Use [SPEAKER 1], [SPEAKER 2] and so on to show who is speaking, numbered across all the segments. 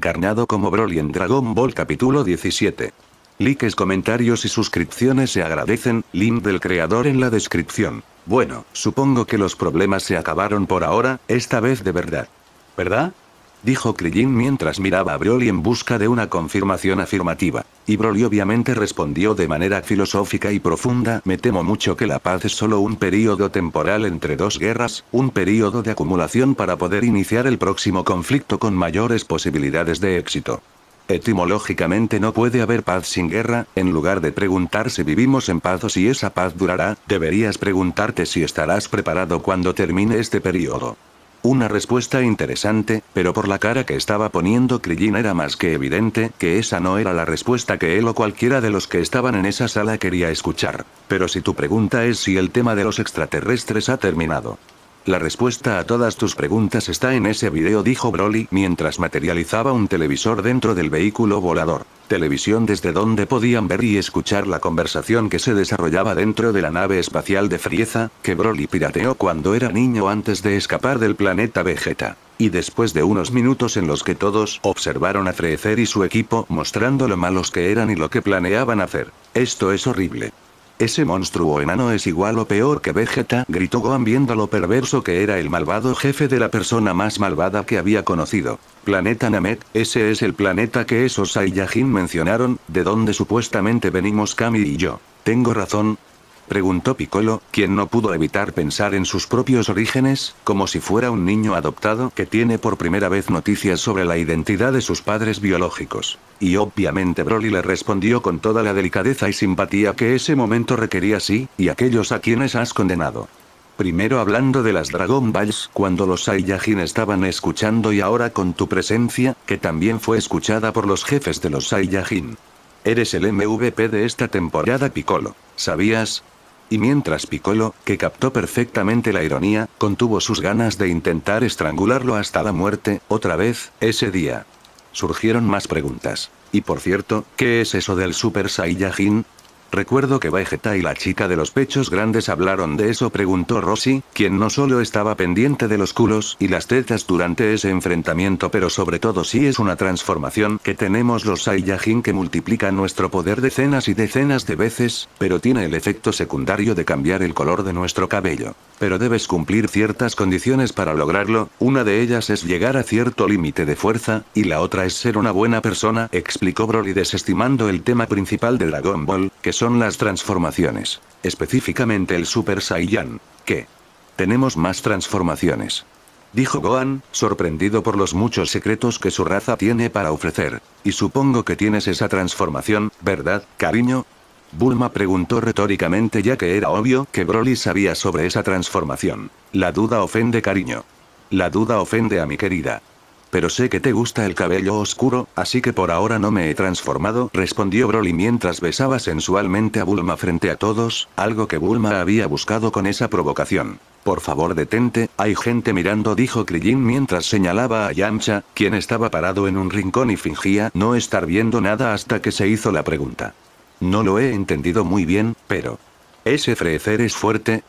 [SPEAKER 1] encarnado como Broly en Dragon Ball capítulo 17. Likes, comentarios y suscripciones se agradecen, link del creador en la descripción. Bueno, supongo que los problemas se acabaron por ahora, esta vez de verdad. ¿Verdad? dijo Krillin mientras miraba a Broly en busca de una confirmación afirmativa. Y Broly obviamente respondió de manera filosófica y profunda, me temo mucho que la paz es solo un periodo temporal entre dos guerras, un periodo de acumulación para poder iniciar el próximo conflicto con mayores posibilidades de éxito. Etimológicamente no puede haber paz sin guerra, en lugar de preguntar si vivimos en paz o si esa paz durará, deberías preguntarte si estarás preparado cuando termine este periodo. Una respuesta interesante, pero por la cara que estaba poniendo Krillin era más que evidente que esa no era la respuesta que él o cualquiera de los que estaban en esa sala quería escuchar. Pero si tu pregunta es si el tema de los extraterrestres ha terminado, la respuesta a todas tus preguntas está en ese video, dijo Broly mientras materializaba un televisor dentro del vehículo volador. Televisión desde donde podían ver y escuchar la conversación que se desarrollaba dentro de la nave espacial de Frieza, que Broly pirateó cuando era niño antes de escapar del planeta Vegeta y después de unos minutos en los que todos observaron a Freezer y su equipo mostrando lo malos que eran y lo que planeaban hacer. Esto es horrible. Ese monstruo enano es igual o peor que Vegeta, gritó Gohan viendo lo perverso que era el malvado jefe de la persona más malvada que había conocido. Planeta Namek, ese es el planeta que esos Saiyajin mencionaron, de donde supuestamente venimos Kami y yo. Tengo razón, preguntó Piccolo, quien no pudo evitar pensar en sus propios orígenes, como si fuera un niño adoptado que tiene por primera vez noticias sobre la identidad de sus padres biológicos. Y obviamente Broly le respondió con toda la delicadeza y simpatía que ese momento requería sí, y aquellos a quienes has condenado. Primero hablando de las Dragon Balls cuando los Saiyajin estaban escuchando y ahora con tu presencia, que también fue escuchada por los jefes de los Saiyajin. Eres el MVP de esta temporada Piccolo. ¿Sabías? y mientras Piccolo, que captó perfectamente la ironía, contuvo sus ganas de intentar estrangularlo hasta la muerte, otra vez, ese día. Surgieron más preguntas. Y por cierto, ¿qué es eso del Super Saiyajin? Recuerdo que Vegeta y la chica de los pechos grandes hablaron de eso, preguntó Rossi, quien no solo estaba pendiente de los culos y las tetas durante ese enfrentamiento, pero sobre todo si es una transformación que tenemos los Saiyajin que multiplica nuestro poder decenas y decenas de veces, pero tiene el efecto secundario de cambiar el color de nuestro cabello. Pero debes cumplir ciertas condiciones para lograrlo, una de ellas es llegar a cierto límite de fuerza, y la otra es ser una buena persona, explicó Broly desestimando el tema principal de Dragon Ball, que son las transformaciones, específicamente el Super Saiyan, que tenemos más transformaciones. Dijo Gohan, sorprendido por los muchos secretos que su raza tiene para ofrecer. Y supongo que tienes esa transformación, ¿verdad, cariño? Bulma preguntó retóricamente ya que era obvio que Broly sabía sobre esa transformación. La duda ofende cariño. La duda ofende a mi querida. Pero sé que te gusta el cabello oscuro, así que por ahora no me he transformado, respondió Broly mientras besaba sensualmente a Bulma frente a todos, algo que Bulma había buscado con esa provocación. Por favor detente, hay gente mirando dijo Krillin mientras señalaba a Yamcha, quien estaba parado en un rincón y fingía no estar viendo nada hasta que se hizo la pregunta. No lo he entendido muy bien, pero... ¿Ese frecer es fuerte?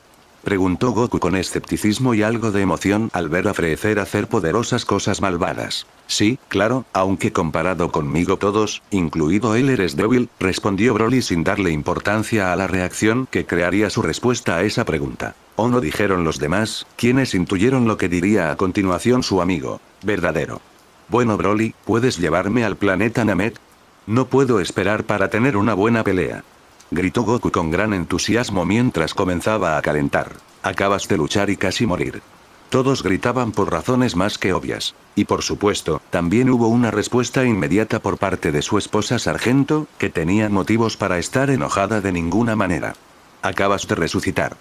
[SPEAKER 1] Preguntó Goku con escepticismo y algo de emoción al ver a hacer poderosas cosas malvadas. Sí, claro, aunque comparado conmigo todos, incluido él eres débil, respondió Broly sin darle importancia a la reacción que crearía su respuesta a esa pregunta. O oh, no dijeron los demás, quienes intuyeron lo que diría a continuación su amigo. Verdadero. Bueno Broly, ¿puedes llevarme al planeta Namek? No puedo esperar para tener una buena pelea gritó Goku con gran entusiasmo mientras comenzaba a calentar. Acabas de luchar y casi morir. Todos gritaban por razones más que obvias. Y por supuesto, también hubo una respuesta inmediata por parte de su esposa Sargento, que tenía motivos para estar enojada de ninguna manera. Acabas de resucitar.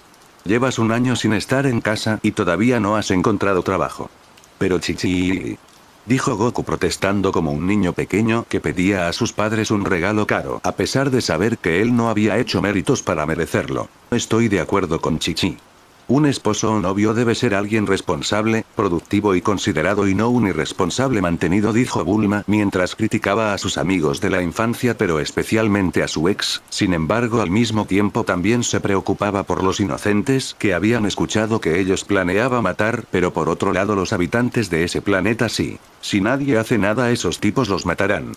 [SPEAKER 1] Llevas un año sin estar en casa y todavía no has encontrado trabajo. Pero chichi dijo Goku protestando como un niño pequeño que pedía a sus padres un regalo caro, a pesar de saber que él no había hecho méritos para merecerlo. Estoy de acuerdo con Chichi. Un esposo o novio debe ser alguien responsable, productivo y considerado y no un irresponsable mantenido, dijo Bulma mientras criticaba a sus amigos de la infancia pero especialmente a su ex, sin embargo al mismo tiempo también se preocupaba por los inocentes que habían escuchado que ellos planeaba matar, pero por otro lado los habitantes de ese planeta sí. Si nadie hace nada esos tipos los matarán.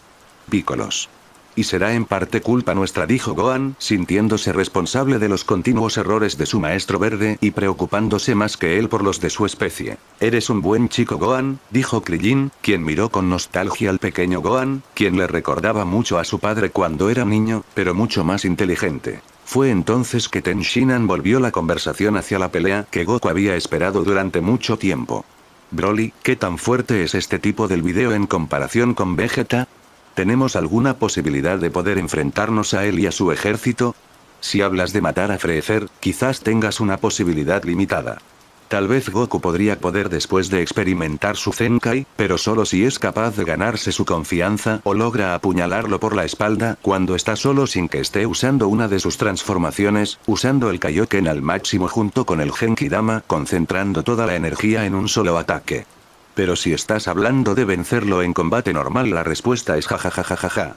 [SPEAKER 1] Pícolos. Y será en parte culpa nuestra, dijo Gohan, sintiéndose responsable de los continuos errores de su maestro verde y preocupándose más que él por los de su especie. Eres un buen chico, Gohan, dijo Krillin, quien miró con nostalgia al pequeño Gohan, quien le recordaba mucho a su padre cuando era niño, pero mucho más inteligente. Fue entonces que Tenshinhan volvió la conversación hacia la pelea que Goku había esperado durante mucho tiempo. Broly, ¿qué tan fuerte es este tipo del video en comparación con Vegeta? ¿Tenemos alguna posibilidad de poder enfrentarnos a él y a su ejército? Si hablas de matar a Freezer, quizás tengas una posibilidad limitada. Tal vez Goku podría poder después de experimentar su Zenkai, pero solo si es capaz de ganarse su confianza o logra apuñalarlo por la espalda cuando está solo sin que esté usando una de sus transformaciones, usando el Kaioken al máximo junto con el Genki Dama, concentrando toda la energía en un solo ataque. Pero si estás hablando de vencerlo en combate normal la respuesta es jajajajaja.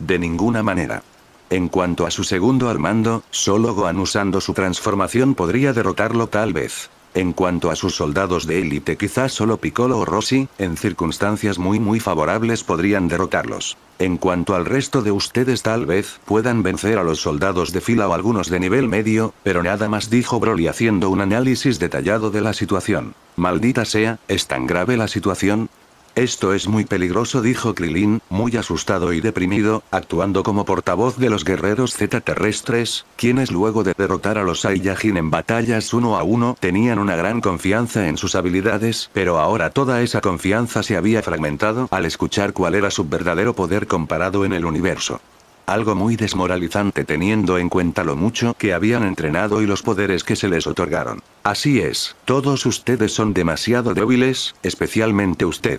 [SPEAKER 1] De ninguna manera. En cuanto a su segundo Armando, solo Gohan usando su transformación podría derrotarlo tal vez. En cuanto a sus soldados de élite quizás solo Piccolo o Rossi, en circunstancias muy muy favorables podrían derrotarlos. En cuanto al resto de ustedes tal vez puedan vencer a los soldados de fila o algunos de nivel medio, pero nada más dijo Broly haciendo un análisis detallado de la situación. Maldita sea, ¿es tan grave la situación? Esto es muy peligroso, dijo Krilin, muy asustado y deprimido, actuando como portavoz de los guerreros Z terrestres, quienes luego de derrotar a los Saiyajin en batallas uno a uno tenían una gran confianza en sus habilidades, pero ahora toda esa confianza se había fragmentado al escuchar cuál era su verdadero poder comparado en el universo. Algo muy desmoralizante teniendo en cuenta lo mucho que habían entrenado y los poderes que se les otorgaron. Así es, todos ustedes son demasiado débiles, especialmente usted.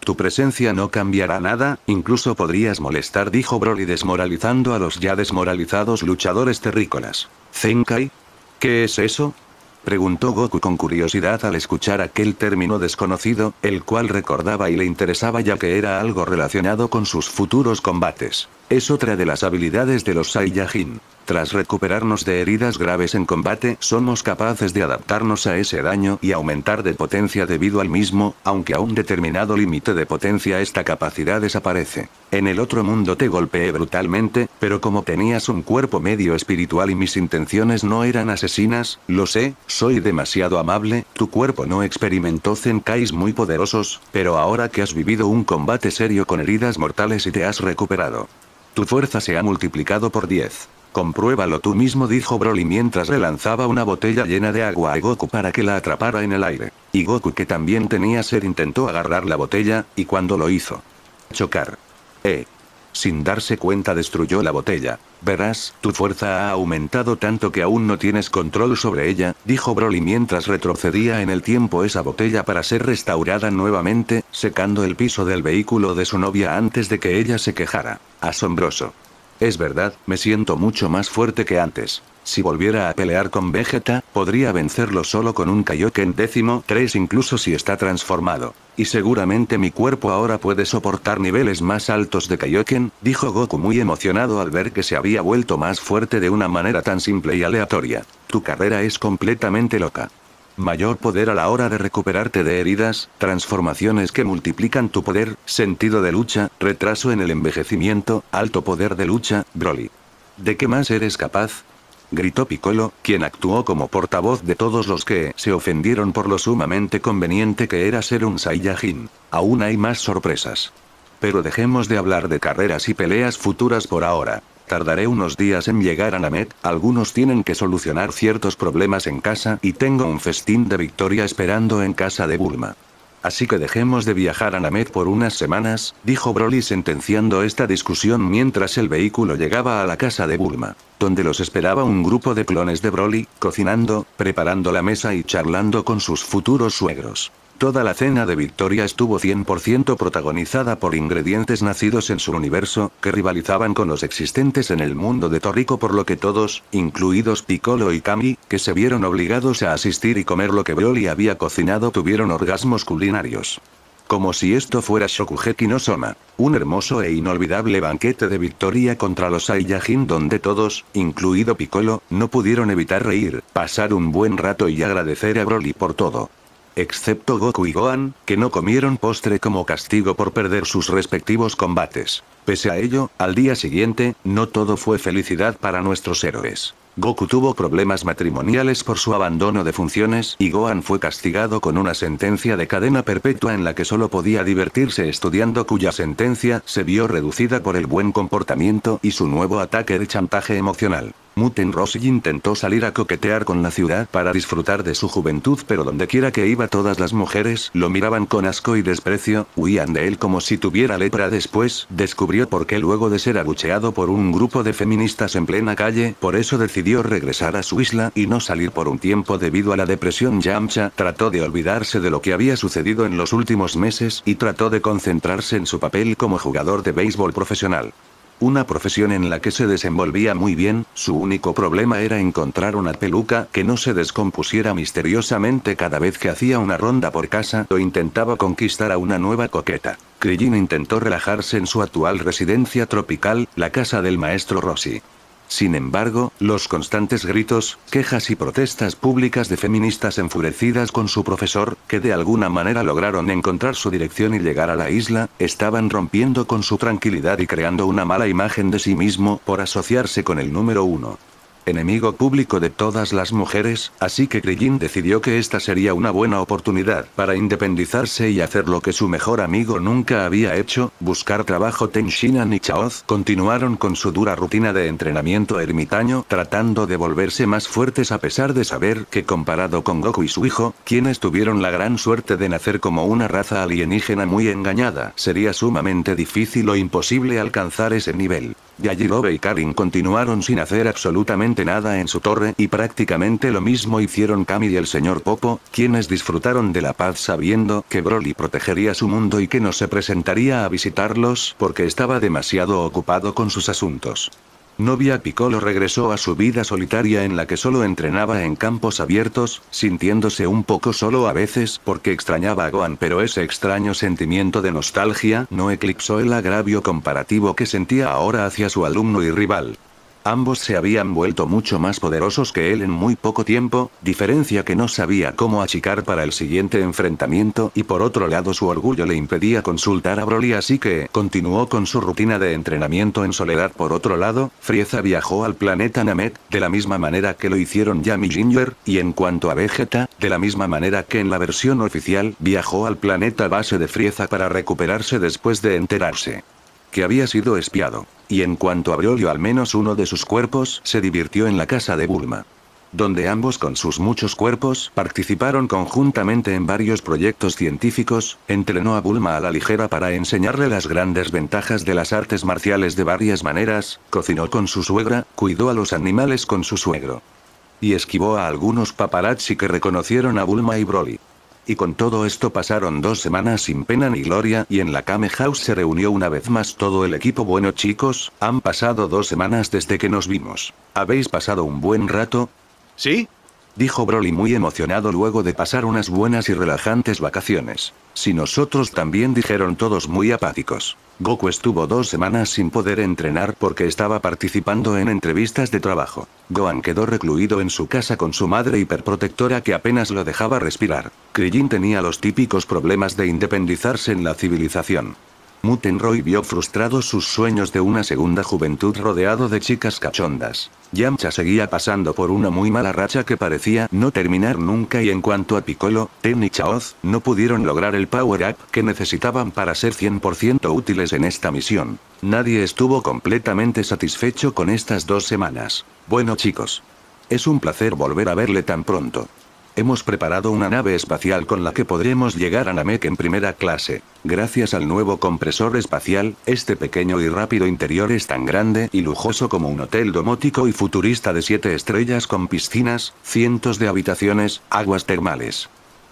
[SPEAKER 1] Tu presencia no cambiará nada, incluso podrías molestar, dijo Broly desmoralizando a los ya desmoralizados luchadores terrícolas. ¿Zenkai? ¿Qué es eso? Preguntó Goku con curiosidad al escuchar aquel término desconocido, el cual recordaba y le interesaba ya que era algo relacionado con sus futuros combates. Es otra de las habilidades de los Saiyajin. Tras recuperarnos de heridas graves en combate, somos capaces de adaptarnos a ese daño y aumentar de potencia debido al mismo, aunque a un determinado límite de potencia esta capacidad desaparece. En el otro mundo te golpeé brutalmente, pero como tenías un cuerpo medio espiritual y mis intenciones no eran asesinas, lo sé, soy demasiado amable, tu cuerpo no experimentó zenkais muy poderosos, pero ahora que has vivido un combate serio con heridas mortales y te has recuperado, tu fuerza se ha multiplicado por 10. Compruébalo tú mismo, dijo Broly mientras le lanzaba una botella llena de agua a Goku para que la atrapara en el aire. Y Goku, que también tenía sed, intentó agarrar la botella, y cuando lo hizo, chocar. Eh. Sin darse cuenta destruyó la botella. Verás, tu fuerza ha aumentado tanto que aún no tienes control sobre ella, dijo Broly mientras retrocedía en el tiempo esa botella para ser restaurada nuevamente, secando el piso del vehículo de su novia antes de que ella se quejara. Asombroso. Es verdad, me siento mucho más fuerte que antes. Si volviera a pelear con Vegeta, podría vencerlo solo con un Kaioken décimo 3 incluso si está transformado. Y seguramente mi cuerpo ahora puede soportar niveles más altos de Kaioken, dijo Goku muy emocionado al ver que se había vuelto más fuerte de una manera tan simple y aleatoria. Tu carrera es completamente loca. Mayor poder a la hora de recuperarte de heridas, transformaciones que multiplican tu poder, sentido de lucha, retraso en el envejecimiento, alto poder de lucha, Broly. ¿De qué más eres capaz? gritó Piccolo, quien actuó como portavoz de todos los que se ofendieron por lo sumamente conveniente que era ser un Saiyajin. Aún hay más sorpresas. Pero dejemos de hablar de carreras y peleas futuras por ahora. Tardaré unos días en llegar a Namek, algunos tienen que solucionar ciertos problemas en casa y tengo un festín de victoria esperando en casa de Bulma. Así que dejemos de viajar a Named por unas semanas, dijo Broly sentenciando esta discusión mientras el vehículo llegaba a la casa de Bulma, donde los esperaba un grupo de clones de Broly, cocinando, preparando la mesa y charlando con sus futuros suegros. Toda la cena de Victoria estuvo 100% protagonizada por ingredientes nacidos en su universo, que rivalizaban con los existentes en el mundo de Torrico por lo que todos, incluidos Piccolo y Kami, que se vieron obligados a asistir y comer lo que Broly había cocinado tuvieron orgasmos culinarios como si esto fuera Shokugeki no Soma. Un hermoso e inolvidable banquete de victoria contra los Saiyajin donde todos, incluido Piccolo, no pudieron evitar reír, pasar un buen rato y agradecer a Broly por todo excepto Goku y Gohan, que no comieron postre como castigo por perder sus respectivos combates. Pese a ello, al día siguiente, no todo fue felicidad para nuestros héroes. Goku tuvo problemas matrimoniales por su abandono de funciones y Gohan fue castigado con una sentencia de cadena perpetua en la que solo podía divertirse estudiando cuya sentencia se vio reducida por el buen comportamiento y su nuevo ataque de chantaje emocional. Rossi intentó salir a coquetear con la ciudad para disfrutar de su juventud pero dondequiera que iba todas las mujeres lo miraban con asco y desprecio, huían de él como si tuviera lepra después, descubrió por qué luego de ser abucheado por un grupo de feministas en plena calle, por eso decidió regresar a su isla y no salir por un tiempo debido a la depresión Yamcha, trató de olvidarse de lo que había sucedido en los últimos meses y trató de concentrarse en su papel como jugador de béisbol profesional una profesión en la que se desenvolvía muy bien, su único problema era encontrar una peluca que no se descompusiera misteriosamente cada vez que hacía una ronda por casa o intentaba conquistar a una nueva coqueta. Krillin intentó relajarse en su actual residencia tropical, la casa del maestro Rossi. Sin embargo, los constantes gritos, quejas y protestas públicas de feministas enfurecidas con su profesor, que de alguna manera lograron encontrar su dirección y llegar a la isla, estaban rompiendo con su tranquilidad y creando una mala imagen de sí mismo por asociarse con el número uno enemigo público de todas las mujeres, así que Krillin decidió que esta sería una buena oportunidad para independizarse y hacer lo que su mejor amigo nunca había hecho, buscar trabajo. Ten y Chaoz continuaron con su dura rutina de entrenamiento ermitaño, tratando de volverse más fuertes a pesar de saber que comparado con Goku y su hijo, quienes tuvieron la gran suerte de nacer como una raza alienígena muy engañada, sería sumamente difícil o imposible alcanzar ese nivel. Yajirove y Karin continuaron sin hacer absolutamente nada en su torre y prácticamente lo mismo hicieron Kami y el señor Popo, quienes disfrutaron de la paz sabiendo que Broly protegería su mundo y que no se presentaría a visitarlos porque estaba demasiado ocupado con sus asuntos. Novia Piccolo regresó a su vida solitaria en la que solo entrenaba en campos abiertos, sintiéndose un poco solo a veces porque extrañaba a Gohan pero ese extraño sentimiento de nostalgia no eclipsó el agravio comparativo que sentía ahora hacia su alumno y rival. Ambos se habían vuelto mucho más poderosos que él en muy poco tiempo, diferencia que no sabía cómo achicar para el siguiente enfrentamiento y por otro lado su orgullo le impedía consultar a Broly así que continuó con su rutina de entrenamiento en soledad. Por otro lado, Frieza viajó al planeta Namek, de la misma manera que lo hicieron Yami Ginger, y en cuanto a Vegeta, de la misma manera que en la versión oficial, viajó al planeta base de Frieza para recuperarse después de enterarse que había sido espiado. Y en cuanto abrió al menos uno de sus cuerpos, se divirtió en la casa de Bulma. Donde ambos con sus muchos cuerpos participaron conjuntamente en varios proyectos científicos, entrenó a Bulma a la ligera para enseñarle las grandes ventajas de las artes marciales de varias maneras, cocinó con su suegra, cuidó a los animales con su suegro. Y esquivó a algunos paparazzi que reconocieron a Bulma y Broly. Y con todo esto pasaron dos semanas sin pena ni gloria y en la Kame House se reunió una vez más todo el equipo. Bueno chicos, han pasado dos semanas desde que nos vimos. ¿Habéis pasado un buen rato? Sí, dijo Broly muy emocionado luego de pasar unas buenas y relajantes vacaciones. Si nosotros también dijeron todos muy apáticos. Goku estuvo dos semanas sin poder entrenar porque estaba participando en entrevistas de trabajo. Gohan quedó recluido en su casa con su madre hiperprotectora que apenas lo dejaba respirar. Krillin tenía los típicos problemas de independizarse en la civilización. Mutenroy vio frustrados sus sueños de una segunda juventud rodeado de chicas cachondas. Yamcha seguía pasando por una muy mala racha que parecía no terminar nunca y en cuanto a Piccolo, Ten y Chaoz, no pudieron lograr el power-up que necesitaban para ser 100% útiles en esta misión. Nadie estuvo completamente satisfecho con estas dos semanas. Bueno chicos. Es un placer volver a verle tan pronto. Hemos preparado una nave espacial con la que podremos llegar a Namek en primera clase. Gracias al nuevo compresor espacial, este pequeño y rápido interior es tan grande y lujoso como un hotel domótico y futurista de 7 estrellas con piscinas, cientos de habitaciones, aguas termales.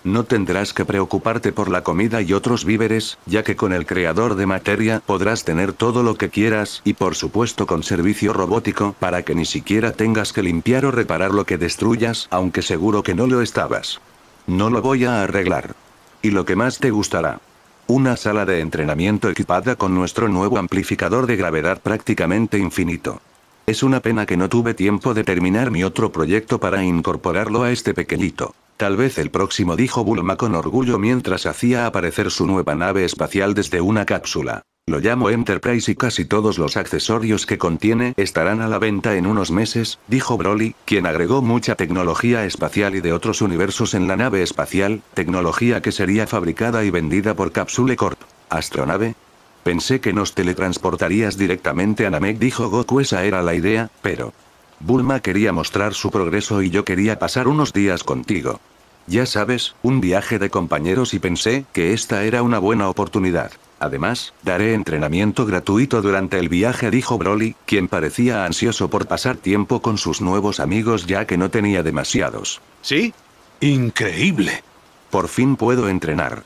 [SPEAKER 1] No tendrás que preocuparte por la comida y otros víveres, ya que con el creador de materia podrás tener todo lo que quieras, y por supuesto con servicio robótico, para que ni siquiera tengas que limpiar o reparar lo que destruyas, aunque seguro que no lo estabas. No lo voy a arreglar. Y lo que más te gustará. Una sala de entrenamiento equipada con nuestro nuevo amplificador de gravedad prácticamente infinito. Es una pena que no tuve tiempo de terminar mi otro proyecto para incorporarlo a este pequeñito. Tal vez el próximo, dijo Bulma con orgullo mientras hacía aparecer su nueva nave espacial desde una cápsula. Lo llamo Enterprise y casi todos los accesorios que contiene estarán a la venta en unos meses, dijo Broly, quien agregó mucha tecnología espacial y de otros universos en la nave espacial, tecnología que sería fabricada y vendida por Capsule Corp. ¿Astronave? Pensé que nos teletransportarías directamente a Namek, dijo Goku, esa era la idea, pero... Bulma quería mostrar su progreso y yo quería pasar unos días contigo. Ya sabes, un viaje de compañeros y pensé que esta era una buena oportunidad. Además, daré entrenamiento gratuito durante el viaje, dijo Broly, quien parecía ansioso por pasar tiempo con sus nuevos amigos ya que no tenía demasiados. ¿Sí? Increíble. Por fin puedo entrenar.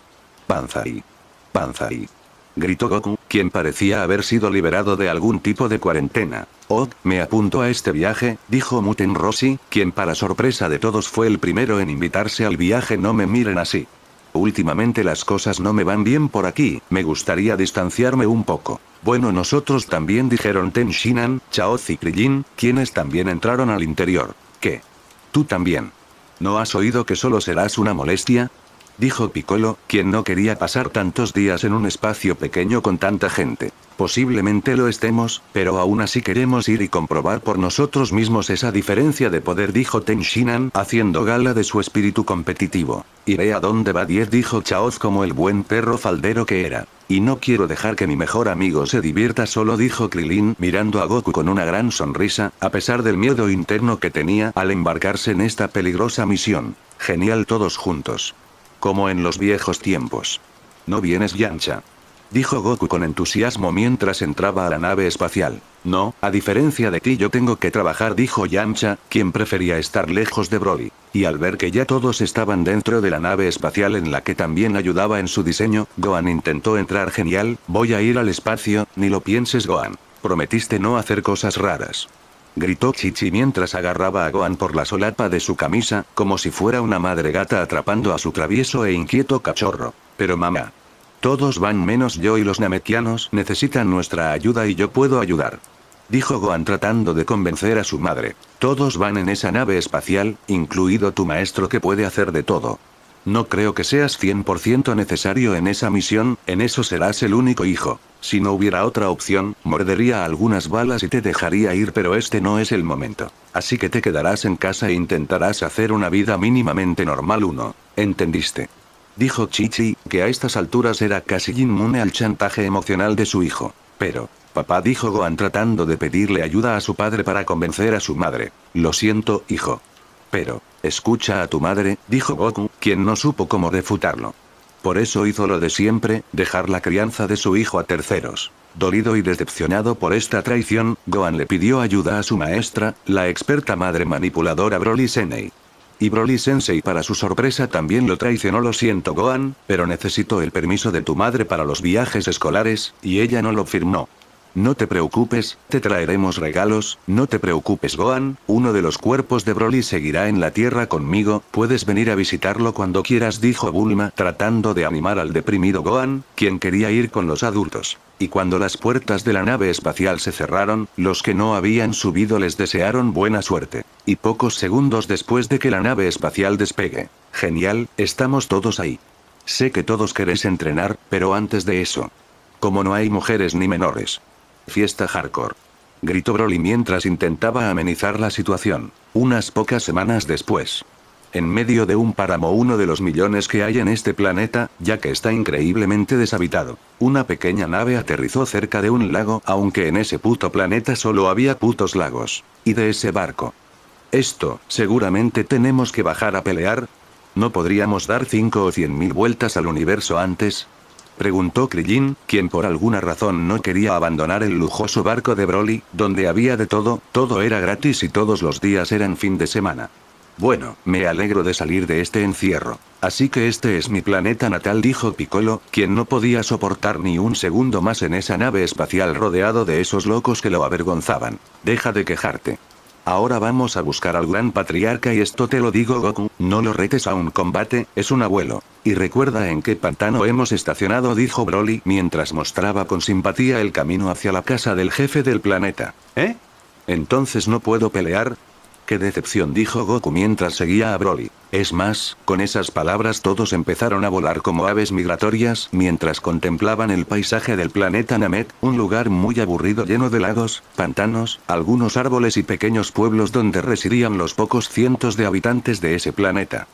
[SPEAKER 1] Panzai. Panzai. Gritó Goku, quien parecía haber sido liberado de algún tipo de cuarentena. Oh, me apunto a este viaje, dijo Muten Rossi, quien para sorpresa de todos fue el primero en invitarse al viaje. No me miren así. Últimamente las cosas no me van bien por aquí, me gustaría distanciarme un poco. Bueno, nosotros también dijeron Ten Shinan, chao y Krillin, quienes también entraron al interior. ¿Qué? Tú también. ¿No has oído que solo serás una molestia? Dijo Piccolo, quien no quería pasar tantos días en un espacio pequeño con tanta gente. Posiblemente lo estemos, pero aún así queremos ir y comprobar por nosotros mismos esa diferencia de poder dijo Ten haciendo gala de su espíritu competitivo. Iré a donde va 10 dijo Chaos como el buen perro faldero que era. Y no quiero dejar que mi mejor amigo se divierta solo dijo Krilin mirando a Goku con una gran sonrisa, a pesar del miedo interno que tenía al embarcarse en esta peligrosa misión. Genial todos juntos. Como en los viejos tiempos. No vienes Yancha dijo Goku con entusiasmo mientras entraba a la nave espacial. No, a diferencia de ti yo tengo que trabajar dijo Yamcha, quien prefería estar lejos de Broly. Y al ver que ya todos estaban dentro de la nave espacial en la que también ayudaba en su diseño, Gohan intentó entrar genial, voy a ir al espacio, ni lo pienses Gohan. Prometiste no hacer cosas raras. Gritó Chichi mientras agarraba a Gohan por la solapa de su camisa, como si fuera una madre gata atrapando a su travieso e inquieto cachorro. Pero mamá, todos van menos yo y los namekianos necesitan nuestra ayuda y yo puedo ayudar. Dijo Gohan tratando de convencer a su madre. Todos van en esa nave espacial, incluido tu maestro que puede hacer de todo. No creo que seas 100% necesario en esa misión, en eso serás el único hijo. Si no hubiera otra opción, mordería algunas balas y te dejaría ir, pero este no es el momento. Así que te quedarás en casa e intentarás hacer una vida mínimamente normal uno. ¿Entendiste? dijo Chichi, que a estas alturas era casi inmune al chantaje emocional de su hijo. Pero, papá dijo Gohan tratando de pedirle ayuda a su padre para convencer a su madre. Lo siento, hijo. Pero, escucha a tu madre, dijo Goku, quien no supo cómo refutarlo. Por eso hizo lo de siempre, dejar la crianza de su hijo a terceros. Dolido y decepcionado por esta traición, Gohan le pidió ayuda a su maestra, la experta madre manipuladora Broly Senei y Broly Sensei para su sorpresa también lo traicionó lo siento Gohan, pero necesito el permiso de tu madre para los viajes escolares, y ella no lo firmó. No te preocupes, te traeremos regalos, no te preocupes Gohan, uno de los cuerpos de Broly seguirá en la tierra conmigo, puedes venir a visitarlo cuando quieras dijo Bulma tratando de animar al deprimido Gohan, quien quería ir con los adultos. Y cuando las puertas de la nave espacial se cerraron, los que no habían subido les desearon buena suerte. Y pocos segundos después de que la nave espacial despegue. Genial, estamos todos ahí. Sé que todos queréis entrenar, pero antes de eso. Como no hay mujeres ni menores. Fiesta hardcore. Gritó Broly mientras intentaba amenizar la situación. Unas pocas semanas después. En medio de un páramo uno de los millones que hay en este planeta, ya que está increíblemente deshabitado. Una pequeña nave aterrizó cerca de un lago, aunque en ese puto planeta solo había putos lagos. Y de ese barco. Esto, seguramente tenemos que bajar a pelear. ¿No podríamos dar cinco o cien mil vueltas al universo antes? Preguntó Krillin, quien por alguna razón no quería abandonar el lujoso barco de Broly, donde había de todo, todo era gratis y todos los días eran fin de semana. Bueno, me alegro de salir de este encierro. Así que este es mi planeta natal, dijo Piccolo, quien no podía soportar ni un segundo más en esa nave espacial rodeado de esos locos que lo avergonzaban. Deja de quejarte. Ahora vamos a buscar al gran patriarca y esto te lo digo Goku, no lo retes a un combate, es un abuelo. Y recuerda en qué pantano hemos estacionado dijo Broly mientras mostraba con simpatía el camino hacia la casa del jefe del planeta. ¿Eh? Entonces no puedo pelear, ¡Qué decepción! dijo Goku mientras seguía a Broly. Es más, con esas palabras todos empezaron a volar como aves migratorias mientras contemplaban el paisaje del planeta Namek, un lugar muy aburrido lleno de lagos, pantanos, algunos árboles y pequeños pueblos donde residían los pocos cientos de habitantes de ese planeta.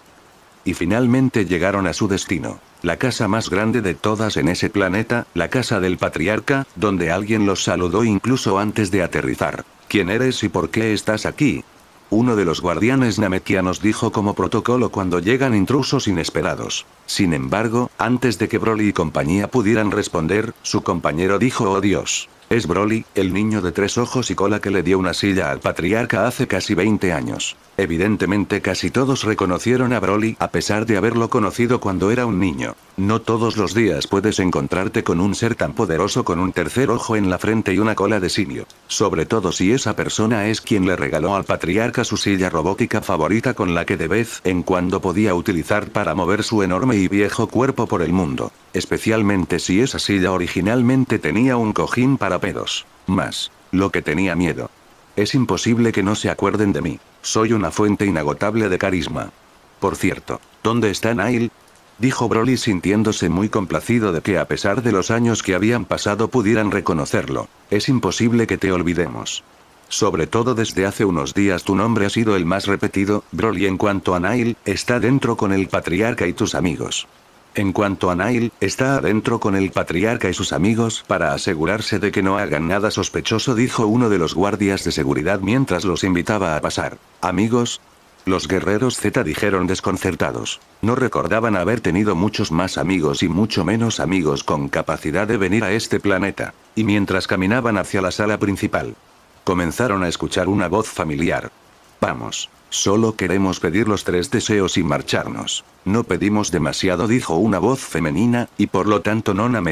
[SPEAKER 1] Y finalmente llegaron a su destino. La casa más grande de todas en ese planeta, la casa del patriarca, donde alguien los saludó incluso antes de aterrizar. ¿Quién eres y por qué estás aquí? Uno de los guardianes namekianos dijo como protocolo cuando llegan intrusos inesperados. Sin embargo, antes de que Broly y compañía pudieran responder, su compañero dijo «Oh Dios». Es Broly, el niño de tres ojos y cola que le dio una silla al patriarca hace casi 20 años. Evidentemente casi todos reconocieron a Broly a pesar de haberlo conocido cuando era un niño. No todos los días puedes encontrarte con un ser tan poderoso con un tercer ojo en la frente y una cola de simio. Sobre todo si esa persona es quien le regaló al patriarca su silla robótica favorita con la que de vez en cuando podía utilizar para mover su enorme y viejo cuerpo por el mundo. Especialmente si esa silla originalmente tenía un cojín para pedos. Más, lo que tenía miedo. Es imposible que no se acuerden de mí. Soy una fuente inagotable de carisma. Por cierto, ¿dónde está Nail? Dijo Broly sintiéndose muy complacido de que a pesar de los años que habían pasado pudieran reconocerlo. Es imposible que te olvidemos. Sobre todo desde hace unos días tu nombre ha sido el más repetido, Broly en cuanto a Nail, está dentro con el patriarca y tus amigos. En cuanto a Nail, está adentro con el patriarca y sus amigos para asegurarse de que no hagan nada sospechoso, dijo uno de los guardias de seguridad mientras los invitaba a pasar. Amigos, los guerreros Z dijeron desconcertados. No recordaban haber tenido muchos más amigos y mucho menos amigos con capacidad de venir a este planeta. Y mientras caminaban hacia la sala principal, comenzaron a escuchar una voz familiar. Vamos. Solo queremos pedir los tres deseos y marcharnos. No pedimos demasiado, dijo una voz femenina, y por lo tanto Nona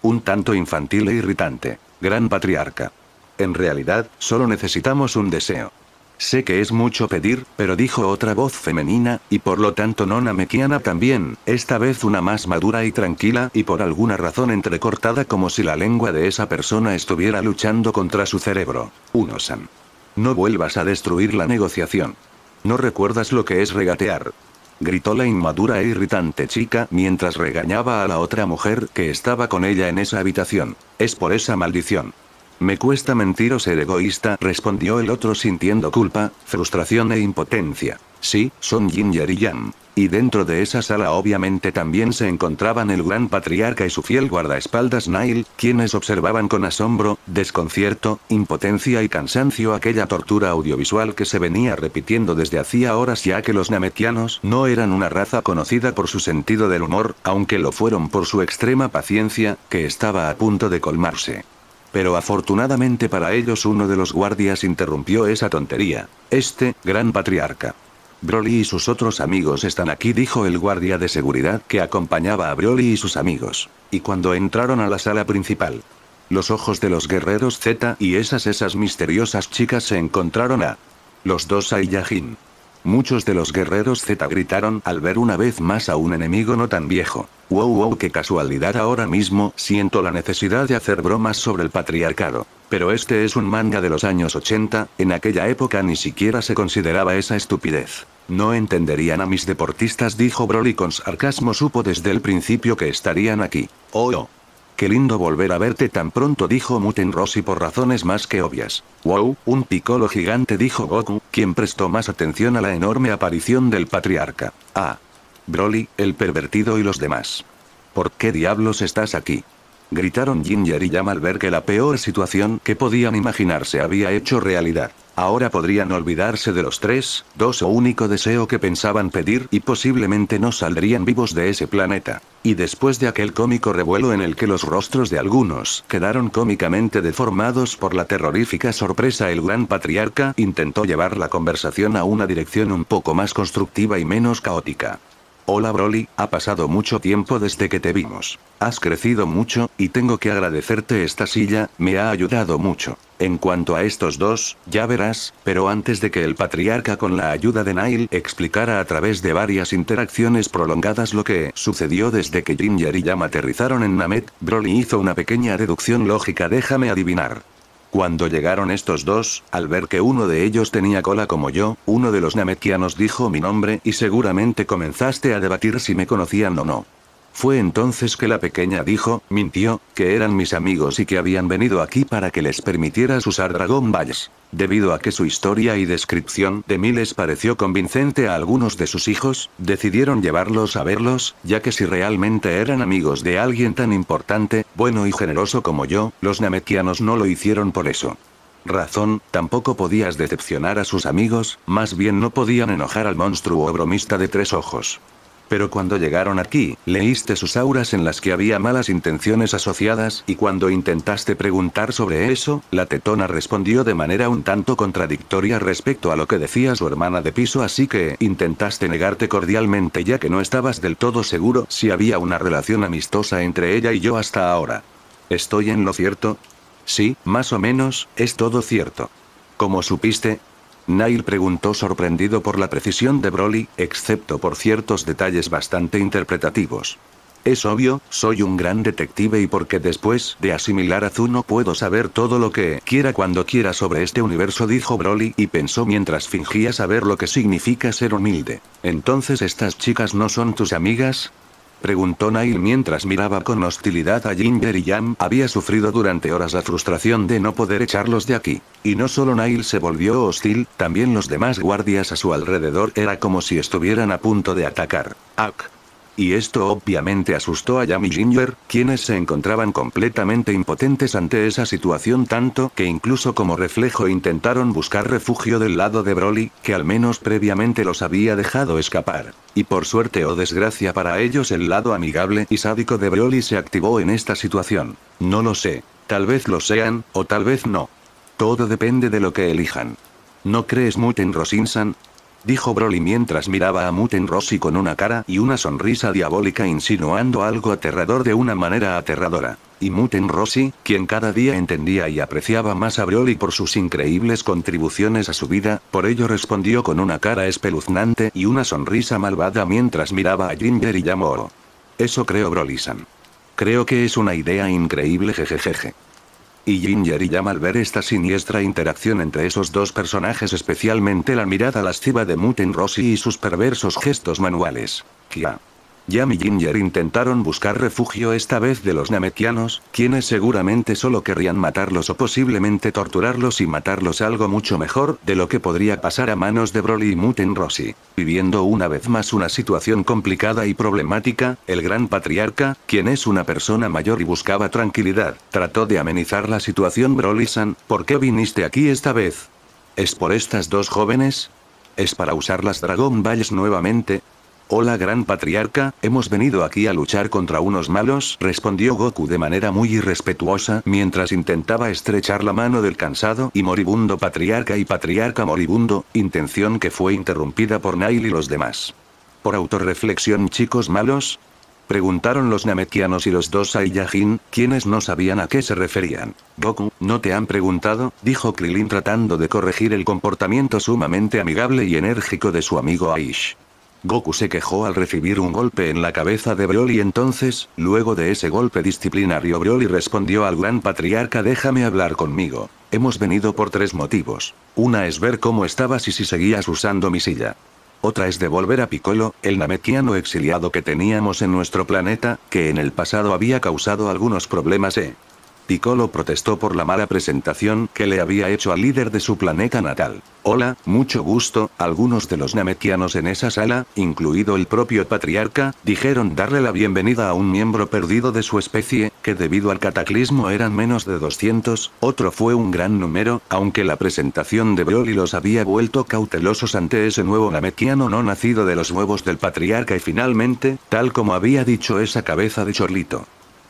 [SPEAKER 1] un tanto infantil e irritante. Gran patriarca. En realidad, solo necesitamos un deseo. Sé que es mucho pedir, pero dijo otra voz femenina, y por lo tanto Nona también, esta vez una más madura y tranquila y por alguna razón entrecortada como si la lengua de esa persona estuviera luchando contra su cerebro. Unosan. No vuelvas a destruir la negociación. No recuerdas lo que es regatear. Gritó la inmadura e irritante chica mientras regañaba a la otra mujer que estaba con ella en esa habitación. Es por esa maldición. Me cuesta mentir o ser egoísta, respondió el otro sintiendo culpa, frustración e impotencia. Sí, son Ginger y Yang. Y dentro de esa sala obviamente también se encontraban el gran patriarca y su fiel guardaespaldas Nile, quienes observaban con asombro, desconcierto, impotencia y cansancio aquella tortura audiovisual que se venía repitiendo desde hacía horas ya que los Nametianos no eran una raza conocida por su sentido del humor, aunque lo fueron por su extrema paciencia, que estaba a punto de colmarse. Pero afortunadamente para ellos uno de los guardias interrumpió esa tontería. Este, gran patriarca. Broly y sus otros amigos están aquí, dijo el guardia de seguridad que acompañaba a Broly y sus amigos. Y cuando entraron a la sala principal, los ojos de los guerreros Z y esas esas misteriosas chicas se encontraron a los dos Saiyajin. Muchos de los guerreros Z gritaron al ver una vez más a un enemigo no tan viejo. Wow wow qué casualidad ahora mismo siento la necesidad de hacer bromas sobre el patriarcado. Pero este es un manga de los años 80, en aquella época ni siquiera se consideraba esa estupidez. No entenderían a mis deportistas dijo Broly con sarcasmo supo desde el principio que estarían aquí. Oh, oh. Qué lindo volver a verte tan pronto dijo Muten Rossi por razones más que obvias. Wow, un picolo gigante dijo Goku, quien prestó más atención a la enorme aparición del patriarca. Ah. Broly, el pervertido y los demás. ¿Por qué diablos estás aquí? Gritaron Ginger y Yam al ver que la peor situación que podían imaginarse había hecho realidad. Ahora podrían olvidarse de los tres, dos o único deseo que pensaban pedir y posiblemente no saldrían vivos de ese planeta. Y después de aquel cómico revuelo en el que los rostros de algunos quedaron cómicamente deformados por la terrorífica sorpresa, el gran patriarca intentó llevar la conversación a una dirección un poco más constructiva y menos caótica. Hola Broly, ha pasado mucho tiempo desde que te vimos. Has crecido mucho, y tengo que agradecerte esta silla, me ha ayudado mucho. En cuanto a estos dos, ya verás, pero antes de que el patriarca con la ayuda de Nile explicara a través de varias interacciones prolongadas lo que sucedió desde que Ginger y Yam aterrizaron en Namet, Broly hizo una pequeña deducción lógica déjame adivinar. Cuando llegaron estos dos, al ver que uno de ellos tenía cola como yo, uno de los namekianos dijo mi nombre y seguramente comenzaste a debatir si me conocían o no. Fue entonces que la pequeña dijo, mintió, que eran mis amigos y que habían venido aquí para que les permitieras usar Dragon Balls. Debido a que su historia y descripción de mí les pareció convincente a algunos de sus hijos, decidieron llevarlos a verlos, ya que si realmente eran amigos de alguien tan importante, bueno y generoso como yo, los namekianos no lo hicieron por eso razón, tampoco podías decepcionar a sus amigos, más bien no podían enojar al monstruo bromista de tres ojos. Pero cuando llegaron aquí, leíste sus auras en las que había malas intenciones asociadas y cuando intentaste preguntar sobre eso, la tetona respondió de manera un tanto contradictoria respecto a lo que decía su hermana de piso así que intentaste negarte cordialmente ya que no estabas del todo seguro si había una relación amistosa entre ella y yo hasta ahora. ¿Estoy en lo cierto? Sí, más o menos, es todo cierto. Como supiste, Nail preguntó sorprendido por la precisión de Broly, excepto por ciertos detalles bastante interpretativos. Es obvio, soy un gran detective y porque después de asimilar a Zuno puedo saber todo lo que quiera cuando quiera sobre este universo dijo Broly y pensó mientras fingía saber lo que significa ser humilde. Entonces estas chicas no son tus amigas, Preguntó Nail mientras miraba con hostilidad a Ginger y Jam. Había sufrido durante horas la frustración de no poder echarlos de aquí. Y no solo Nail se volvió hostil, también los demás guardias a su alrededor era como si estuvieran a punto de atacar. Ak y esto obviamente asustó a yammy Ginger, quienes se encontraban completamente impotentes ante esa situación tanto que incluso como reflejo intentaron buscar refugio del lado de Broly, que al menos previamente los había dejado escapar. Y por suerte o desgracia para ellos el lado amigable y sádico de Broly se activó en esta situación. No lo sé. Tal vez lo sean, o tal vez no. Todo depende de lo que elijan. ¿No crees en Rosinsan? Dijo Broly mientras miraba a Muten Rossi con una cara y una sonrisa diabólica insinuando algo aterrador de una manera aterradora. Y Muten Rossi, quien cada día entendía y apreciaba más a Broly por sus increíbles contribuciones a su vida, por ello respondió con una cara espeluznante y una sonrisa malvada mientras miraba a Ginger y moro Eso creo Broly-san. Creo que es una idea increíble jejejeje y Ginger y Jamal al ver esta siniestra interacción entre esos dos personajes especialmente la mirada lasciva de Muten Rossi y sus perversos gestos manuales. Kia. Yam y Ginger intentaron buscar refugio esta vez de los namekianos, quienes seguramente solo querrían matarlos o posiblemente torturarlos y matarlos algo mucho mejor de lo que podría pasar a manos de Broly y Muten Rossi. Viviendo una vez más una situación complicada y problemática, el gran patriarca, quien es una persona mayor y buscaba tranquilidad, trató de amenizar la situación Broly-san, ¿por qué viniste aquí esta vez? ¿Es por estas dos jóvenes? ¿Es para usar las Dragon Balls nuevamente? Hola gran patriarca, hemos venido aquí a luchar contra unos malos, respondió Goku de manera muy irrespetuosa mientras intentaba estrechar la mano del cansado y moribundo patriarca y patriarca moribundo, intención que fue interrumpida por Nail y los demás. Por autorreflexión chicos malos, Preguntaron los Namekianos y los dos Saiyajin, quienes no sabían a qué se referían. Goku, ¿no te han preguntado? dijo Krilin tratando de corregir el comportamiento sumamente amigable y enérgico de su amigo Aish. Goku se quejó al recibir un golpe en la cabeza de Broly entonces, luego de ese golpe disciplinario Broly respondió al gran patriarca déjame hablar conmigo. Hemos venido por tres motivos. Una es ver cómo estabas y si seguías usando mi silla. Otra es devolver a Piccolo, el namekiano exiliado que teníamos en nuestro planeta, que en el pasado había causado algunos problemas Eh. Piccolo protestó por la mala presentación que le había hecho al líder de su planeta natal. Hola, mucho gusto, algunos de los namekianos en esa sala, incluido el propio patriarca, dijeron darle la bienvenida a un miembro perdido de su especie, que debido al cataclismo eran menos de 200, otro fue un gran número, aunque la presentación de Broly los había vuelto cautelosos ante ese nuevo namekiano no nacido de los huevos del patriarca y finalmente, tal como había dicho esa cabeza de chorlito,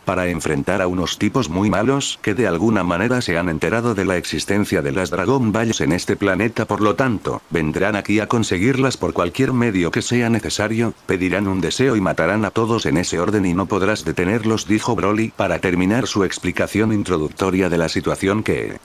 [SPEAKER 1] para enfrentar a unos tipos muy malos que de alguna manera se han enterado de la existencia de las Dragon Balls en este planeta por lo tanto, vendrán aquí a conseguirlas por cualquier medio que sea necesario, pedirán un deseo y matarán a todos en ese orden y no podrás detenerlos dijo Broly para terminar su explicación introductoria de la situación que...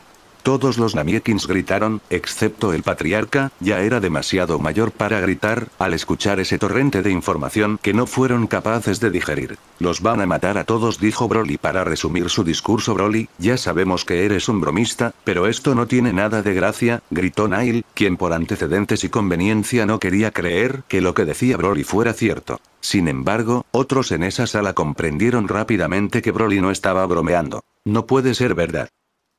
[SPEAKER 1] Todos los Namiekins gritaron, excepto el patriarca, ya era demasiado mayor para gritar, al escuchar ese torrente de información que no fueron capaces de digerir. Los van a matar a todos, dijo Broly para resumir su discurso. Broly, ya sabemos que eres un bromista, pero esto no tiene nada de gracia, gritó Nile, quien por antecedentes y conveniencia no quería creer que lo que decía Broly fuera cierto. Sin embargo, otros en esa sala comprendieron rápidamente que Broly no estaba bromeando. No puede ser verdad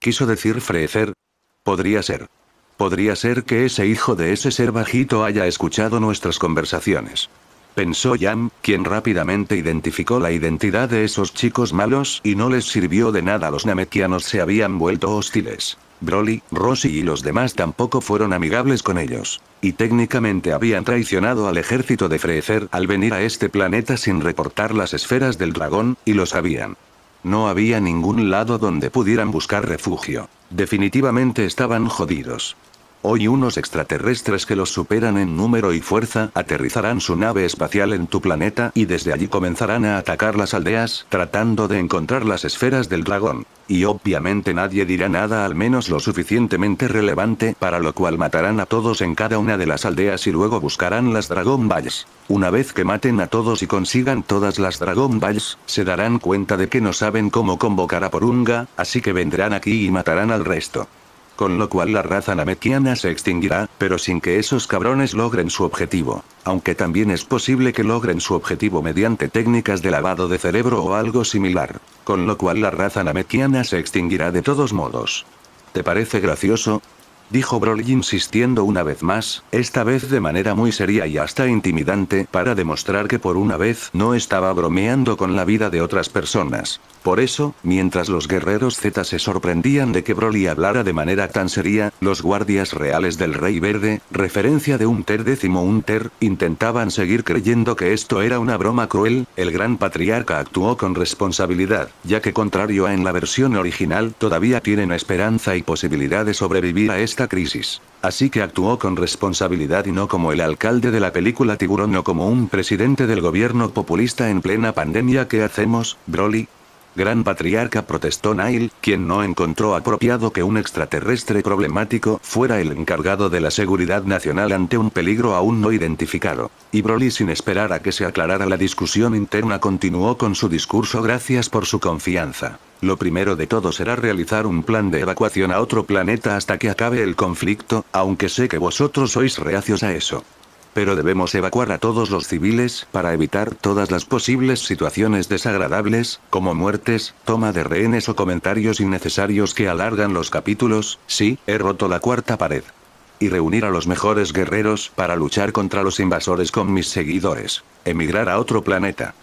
[SPEAKER 1] quiso decir Freezer. Podría ser. Podría ser que ese hijo de ese ser bajito haya escuchado nuestras conversaciones. Pensó Yam, quien rápidamente identificó la identidad de esos chicos malos y no les sirvió de nada. Los namekianos se habían vuelto hostiles. Broly, Rossi y los demás tampoco fueron amigables con ellos. Y técnicamente habían traicionado al ejército de Frecer al venir a este planeta sin reportar las esferas del dragón, y lo sabían. No había ningún lado donde pudieran buscar refugio. Definitivamente estaban jodidos. Hoy unos extraterrestres que los superan en número y fuerza aterrizarán su nave espacial en tu planeta y desde allí comenzarán a atacar las aldeas tratando de encontrar las esferas del dragón. Y obviamente nadie dirá nada al menos lo suficientemente relevante para lo cual matarán a todos en cada una de las aldeas y luego buscarán las Dragon Balls. Una vez que maten a todos y consigan todas las Dragon Balls, se darán cuenta de que no saben cómo convocar a Porunga, así que vendrán aquí y matarán al resto con lo cual la raza namekiana se extinguirá, pero sin que esos cabrones logren su objetivo. Aunque también es posible que logren su objetivo mediante técnicas de lavado de cerebro o algo similar, con lo cual la raza namekiana se extinguirá de todos modos. ¿Te parece gracioso? dijo Broly insistiendo una vez más, esta vez de manera muy seria y hasta intimidante para demostrar que por una vez no estaba bromeando con la vida de otras personas. Por eso, mientras los guerreros Z se sorprendían de que Broly hablara de manera tan seria, los guardias reales del Rey Verde, referencia de un ter décimo ter, intentaban seguir creyendo que esto era una broma cruel, el gran patriarca actuó con responsabilidad, ya que contrario a en la versión original todavía tienen esperanza y posibilidad de sobrevivir a este esta crisis. Así que actuó con responsabilidad y no como el alcalde de la película Tiburón no como un presidente del gobierno populista en plena pandemia. ¿Qué hacemos, Broly? Gran patriarca protestó Nile, quien no encontró apropiado que un extraterrestre problemático fuera el encargado de la seguridad nacional ante un peligro aún no identificado. Y Broly sin esperar a que se aclarara la discusión interna continuó con su discurso gracias por su confianza. Lo primero de todo será realizar un plan de evacuación a otro planeta hasta que acabe el conflicto, aunque sé que vosotros sois reacios a eso pero debemos evacuar a todos los civiles para evitar todas las posibles situaciones desagradables, como muertes, toma de rehenes o comentarios innecesarios que alargan los capítulos, sí, he roto la cuarta pared. Y reunir a los mejores guerreros para luchar contra los invasores con mis seguidores. Emigrar a otro planeta.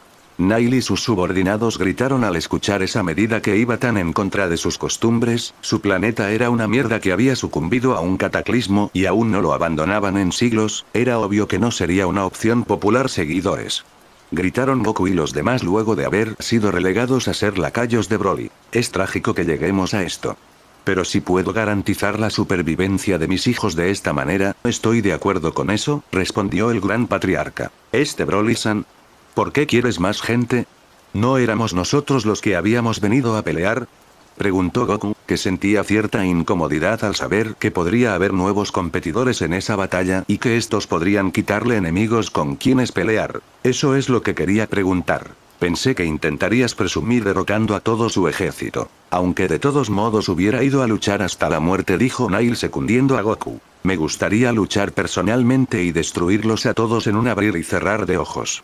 [SPEAKER 1] Nail y sus subordinados gritaron al escuchar esa medida que iba tan en contra de sus costumbres, su planeta era una mierda que había sucumbido a un cataclismo y aún no lo abandonaban en siglos, era obvio que no sería una opción popular seguidores. Gritaron Goku y los demás luego de haber sido relegados a ser lacayos de Broly. Es trágico que lleguemos a esto. Pero si puedo garantizar la supervivencia de mis hijos de esta manera, estoy de acuerdo con eso, respondió el gran patriarca. Este Broly-san, ¿Por qué quieres más gente? ¿No éramos nosotros los que habíamos venido a pelear? Preguntó Goku, que sentía cierta incomodidad al saber que podría haber nuevos competidores en esa batalla y que estos podrían quitarle enemigos con quienes pelear. Eso es lo que quería preguntar. Pensé que intentarías presumir derrocando a todo su ejército. Aunque de todos modos hubiera ido a luchar hasta la muerte, dijo Nail secundiendo a Goku. Me gustaría luchar personalmente y destruirlos a todos en un abrir y cerrar de ojos.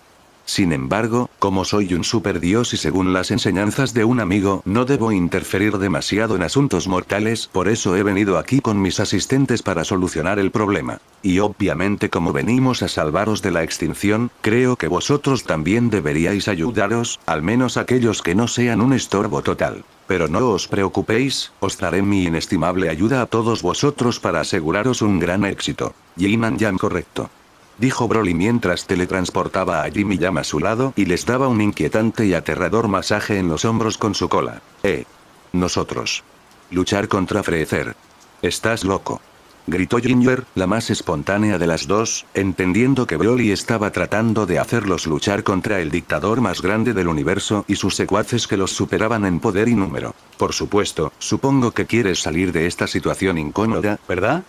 [SPEAKER 1] Sin embargo, como soy un superdios y según las enseñanzas de un amigo, no debo interferir demasiado en asuntos mortales, por eso he venido aquí con mis asistentes para solucionar el problema. Y obviamente como venimos a salvaros de la extinción, creo que vosotros también deberíais ayudaros, al menos aquellos que no sean un estorbo total. Pero no os preocupéis, os daré mi inestimable ayuda a todos vosotros para aseguraros un gran éxito. Yinan Yan correcto dijo Broly mientras teletransportaba a Jimmy Jam a su lado y les daba un inquietante y aterrador masaje en los hombros con su cola. Eh. Nosotros. Luchar contra Freezer. Estás loco. Gritó Ginger, la más espontánea de las dos, entendiendo que Broly estaba tratando de hacerlos luchar contra el dictador más grande del universo y sus secuaces que los superaban en poder y número. Por supuesto, supongo que quieres salir de esta situación incómoda, ¿verdad?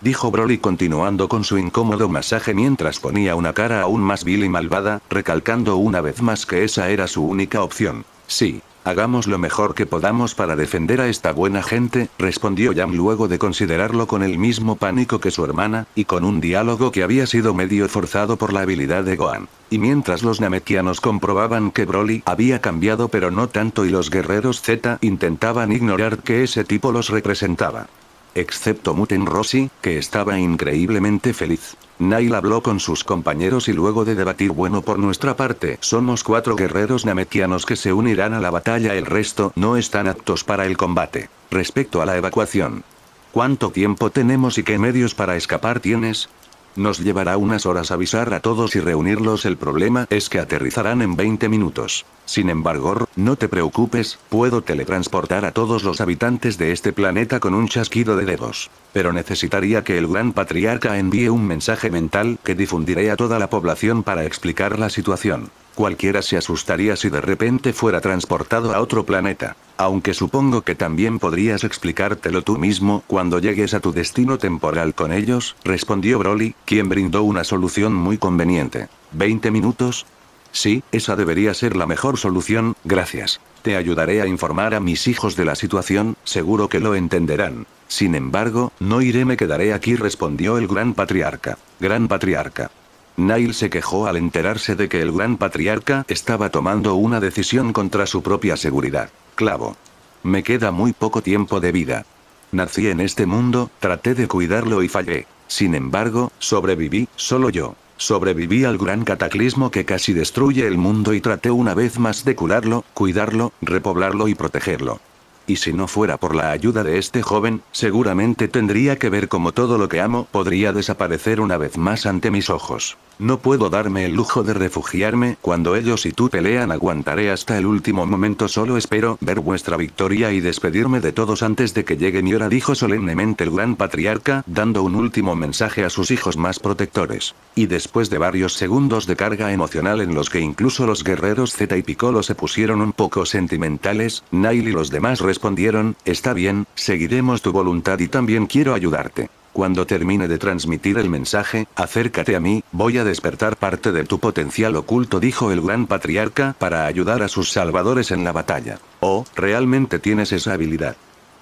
[SPEAKER 1] dijo Broly continuando con su incómodo masaje mientras ponía una cara aún más vil y malvada, recalcando una vez más que esa era su única opción. Sí, hagamos lo mejor que podamos para defender a esta buena gente, respondió Yam luego de considerarlo con el mismo pánico que su hermana, y con un diálogo que había sido medio forzado por la habilidad de Gohan. Y mientras los namekianos comprobaban que Broly había cambiado pero no tanto y los guerreros Z intentaban ignorar que ese tipo los representaba excepto Muten Rossi, que estaba increíblemente feliz. Nail habló con sus compañeros y luego de debatir bueno por nuestra parte somos cuatro guerreros namekianos que se unirán a la batalla el resto no están aptos para el combate. Respecto a la evacuación. ¿Cuánto tiempo tenemos y qué medios para escapar tienes? Nos llevará unas horas avisar a todos y reunirlos. El problema es que aterrizarán en 20 minutos. Sin embargo, no te preocupes, puedo teletransportar a todos los habitantes de este planeta con un chasquido de dedos. Pero necesitaría que el gran patriarca envíe un mensaje mental que difundiré a toda la población para explicar la situación. Cualquiera se asustaría si de repente fuera transportado a otro planeta. Aunque supongo que también podrías explicártelo tú mismo cuando llegues a tu destino temporal con ellos, respondió Broly, quien brindó una solución muy conveniente. ¿20 minutos? Sí, esa debería ser la mejor solución, gracias. Te ayudaré a informar a mis hijos de la situación, seguro que lo entenderán. Sin embargo, no iré, me quedaré aquí, respondió el gran patriarca. Gran patriarca. Nail se quejó al enterarse de que el gran patriarca estaba tomando una decisión contra su propia seguridad. Clavo. Me queda muy poco tiempo de vida. Nací en este mundo, traté de cuidarlo y fallé. Sin embargo, sobreviví, solo yo. Sobreviví al gran cataclismo que casi destruye el mundo y traté una vez más de curarlo, cuidarlo, repoblarlo y protegerlo y si no fuera por la ayuda de este joven, seguramente tendría que ver como todo lo que amo podría desaparecer una vez más ante mis ojos. No puedo darme el lujo de refugiarme, cuando ellos y tú pelean aguantaré hasta el último momento solo espero ver vuestra victoria y despedirme de todos antes de que llegue mi hora dijo solemnemente el gran patriarca, dando un último mensaje a sus hijos más protectores. Y después de varios segundos de carga emocional en los que incluso los guerreros Z y Piccolo se pusieron un poco sentimentales, Nail y los demás respondieron, está bien, seguiremos tu voluntad y también quiero ayudarte. Cuando termine de transmitir el mensaje, acércate a mí, voy a despertar parte de tu potencial oculto, dijo el gran patriarca, para ayudar a sus salvadores en la batalla. Oh, realmente tienes esa habilidad.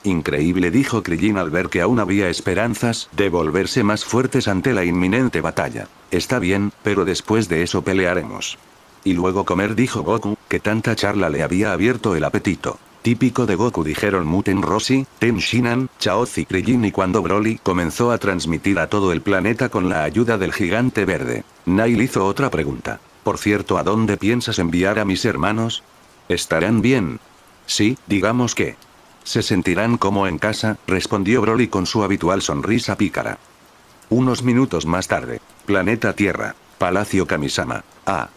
[SPEAKER 1] Increíble, dijo Krillin al ver que aún había esperanzas de volverse más fuertes ante la inminente batalla. Está bien, pero después de eso pelearemos. Y luego comer, dijo Goku, que tanta charla le había abierto el apetito. Típico de Goku dijeron Muten Rossi, Ten Shinan, Chaozi y Krillin y cuando Broly comenzó a transmitir a todo el planeta con la ayuda del gigante verde. Nail hizo otra pregunta. Por cierto, ¿a dónde piensas enviar a mis hermanos? ¿Estarán bien? Sí, digamos que. Se sentirán como en casa, respondió Broly con su habitual sonrisa pícara. Unos minutos más tarde. Planeta Tierra. Palacio Kamisama. Ah.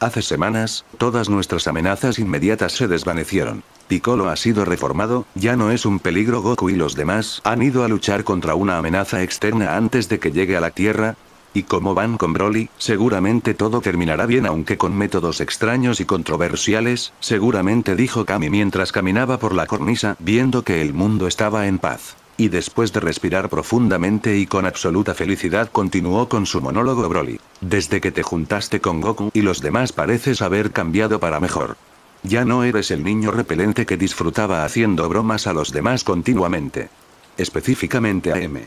[SPEAKER 1] Hace semanas, todas nuestras amenazas inmediatas se desvanecieron. Piccolo ha sido reformado, ya no es un peligro Goku y los demás han ido a luchar contra una amenaza externa antes de que llegue a la Tierra. Y como van con Broly, seguramente todo terminará bien aunque con métodos extraños y controversiales, seguramente dijo Kami mientras caminaba por la cornisa viendo que el mundo estaba en paz. Y después de respirar profundamente y con absoluta felicidad continuó con su monólogo Broly. Desde que te juntaste con Goku y los demás pareces haber cambiado para mejor. Ya no eres el niño repelente que disfrutaba haciendo bromas a los demás continuamente. Específicamente a M.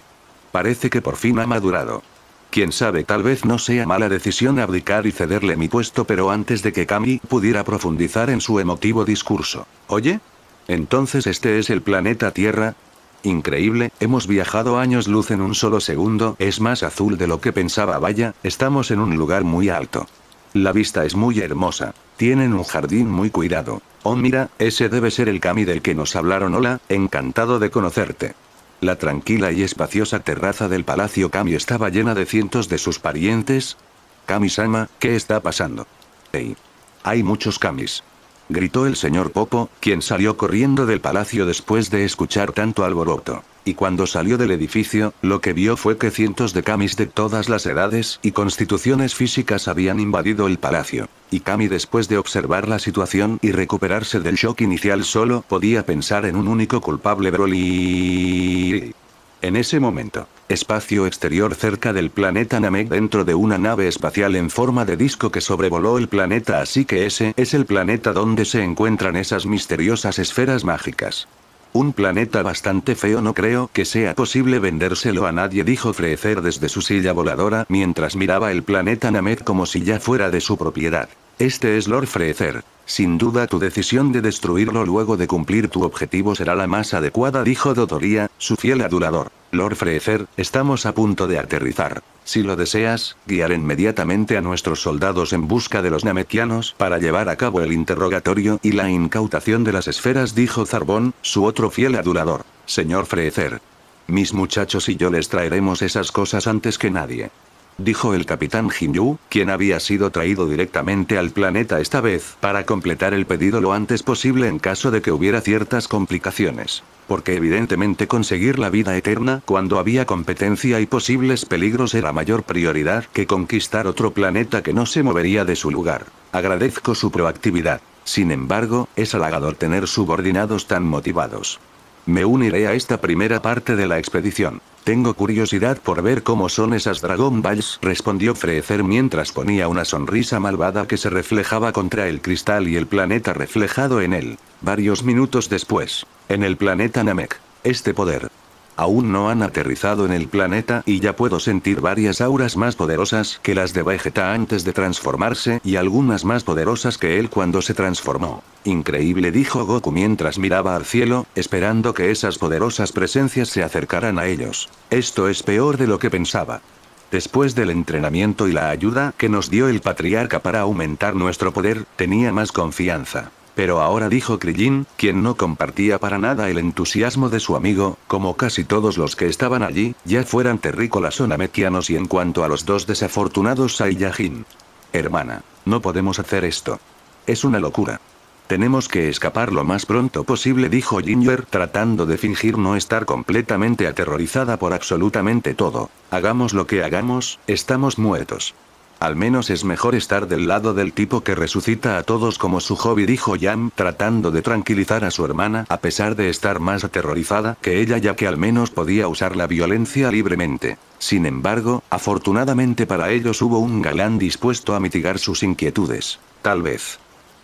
[SPEAKER 1] Parece que por fin ha madurado. Quién sabe, tal vez no sea mala decisión abdicar y cederle mi puesto, pero antes de que Cami pudiera profundizar en su emotivo discurso. Oye, entonces este es el planeta Tierra. Increíble, hemos viajado años luz en un solo segundo, es más azul de lo que pensaba, vaya, estamos en un lugar muy alto. La vista es muy hermosa. Tienen un jardín muy cuidado. Oh mira, ese debe ser el Kami del que nos hablaron. Hola, encantado de conocerte. La tranquila y espaciosa terraza del Palacio Kami estaba llena de cientos de sus parientes. Kami-sama, ¿qué está pasando? Hey. Hay muchos Kamis. Gritó el señor Popo, quien salió corriendo del palacio después de escuchar tanto alboroto y cuando salió del edificio, lo que vio fue que cientos de Kamis de todas las edades y constituciones físicas habían invadido el palacio. Y Kami después de observar la situación y recuperarse del shock inicial solo podía pensar en un único culpable Broly. En ese momento, espacio exterior cerca del planeta Namek dentro de una nave espacial en forma de disco que sobrevoló el planeta así que ese es el planeta donde se encuentran esas misteriosas esferas mágicas. Un planeta bastante feo no creo que sea posible vendérselo a nadie dijo Frecer desde su silla voladora mientras miraba el planeta Named como si ya fuera de su propiedad. Este es Lord Freezer. Sin duda tu decisión de destruirlo luego de cumplir tu objetivo será la más adecuada, dijo Dodoria, su fiel adulador. Lord Freezer, estamos a punto de aterrizar. Si lo deseas, guiaré inmediatamente a nuestros soldados en busca de los namekianos para llevar a cabo el interrogatorio y la incautación de las esferas, dijo Zarbón, su otro fiel adulador. Señor Freecer, Mis muchachos y yo les traeremos esas cosas antes que nadie dijo el capitán Yu, quien había sido traído directamente al planeta esta vez, para completar el pedido lo antes posible en caso de que hubiera ciertas complicaciones. Porque evidentemente conseguir la vida eterna cuando había competencia y posibles peligros era mayor prioridad que conquistar otro planeta que no se movería de su lugar. Agradezco su proactividad. Sin embargo, es halagador tener subordinados tan motivados. Me uniré a esta primera parte de la expedición. Tengo curiosidad por ver cómo son esas Dragon Balls, respondió Freezer mientras ponía una sonrisa malvada que se reflejaba contra el cristal y el planeta reflejado en él. Varios minutos después, en el planeta Namek, este poder, Aún no han aterrizado en el planeta y ya puedo sentir varias auras más poderosas que las de Vegeta antes de transformarse y algunas más poderosas que él cuando se transformó. Increíble dijo Goku mientras miraba al cielo, esperando que esas poderosas presencias se acercaran a ellos. Esto es peor de lo que pensaba. Después del entrenamiento y la ayuda que nos dio el patriarca para aumentar nuestro poder, tenía más confianza. Pero ahora dijo Krillin, quien no compartía para nada el entusiasmo de su amigo, como casi todos los que estaban allí, ya fueran terrícolas o namekianos y en cuanto a los dos desafortunados Saiyajin. Hermana, no podemos hacer esto. Es una locura. Tenemos que escapar lo más pronto posible, dijo Jinger, tratando de fingir no estar completamente aterrorizada por absolutamente todo. Hagamos lo que hagamos, estamos muertos. Al menos es mejor estar del lado del tipo que resucita a todos como su hobby, dijo Yam, tratando de tranquilizar a su hermana, a pesar de estar más aterrorizada que ella, ya que al menos podía usar la violencia libremente. Sin embargo, afortunadamente para ellos hubo un galán dispuesto a mitigar sus inquietudes. Tal vez.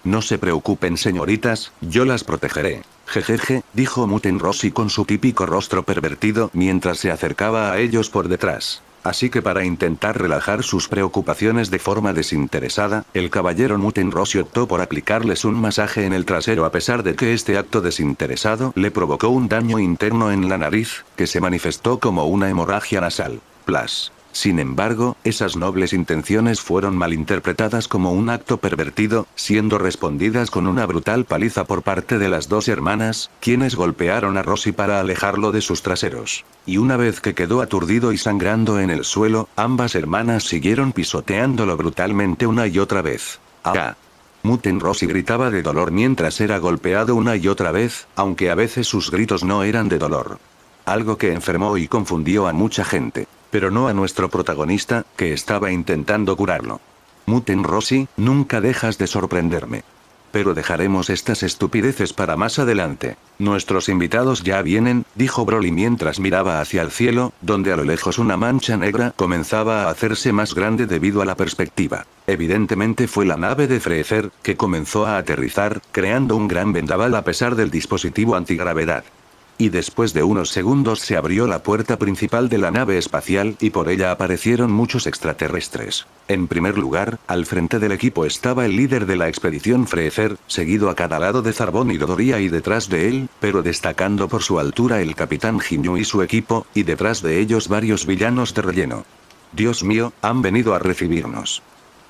[SPEAKER 1] No se preocupen señoritas, yo las protegeré. Jejeje, dijo Muten Rossi con su típico rostro pervertido mientras se acercaba a ellos por detrás. Así que para intentar relajar sus preocupaciones de forma desinteresada, el caballero Mutin Rossi optó por aplicarles un masaje en el trasero a pesar de que este acto desinteresado le provocó un daño interno en la nariz, que se manifestó como una hemorragia nasal. Plas. Sin embargo, esas nobles intenciones fueron malinterpretadas como un acto pervertido, siendo respondidas con una brutal paliza por parte de las dos hermanas, quienes golpearon a rossi para alejarlo de sus traseros. Y una vez que quedó aturdido y sangrando en el suelo, ambas hermanas siguieron pisoteándolo brutalmente una y otra vez. ¡Ah! ah. Muten Rossi gritaba de dolor mientras era golpeado una y otra vez, aunque a veces sus gritos no eran de dolor. Algo que enfermó y confundió a mucha gente pero no a nuestro protagonista, que estaba intentando curarlo. Muten Rossi, nunca dejas de sorprenderme. Pero dejaremos estas estupideces para más adelante. Nuestros invitados ya vienen, dijo Broly mientras miraba hacia el cielo, donde a lo lejos una mancha negra comenzaba a hacerse más grande debido a la perspectiva. Evidentemente fue la nave de Frecer que comenzó a aterrizar, creando un gran vendaval a pesar del dispositivo antigravedad y después de unos segundos se abrió la puerta principal de la nave espacial y por ella aparecieron muchos extraterrestres. En primer lugar, al frente del equipo estaba el líder de la expedición Frecer, seguido a cada lado de Zarbón y Dodoría, y detrás de él, pero destacando por su altura el capitán Ginyu y su equipo, y detrás de ellos varios villanos de relleno. Dios mío, han venido a recibirnos.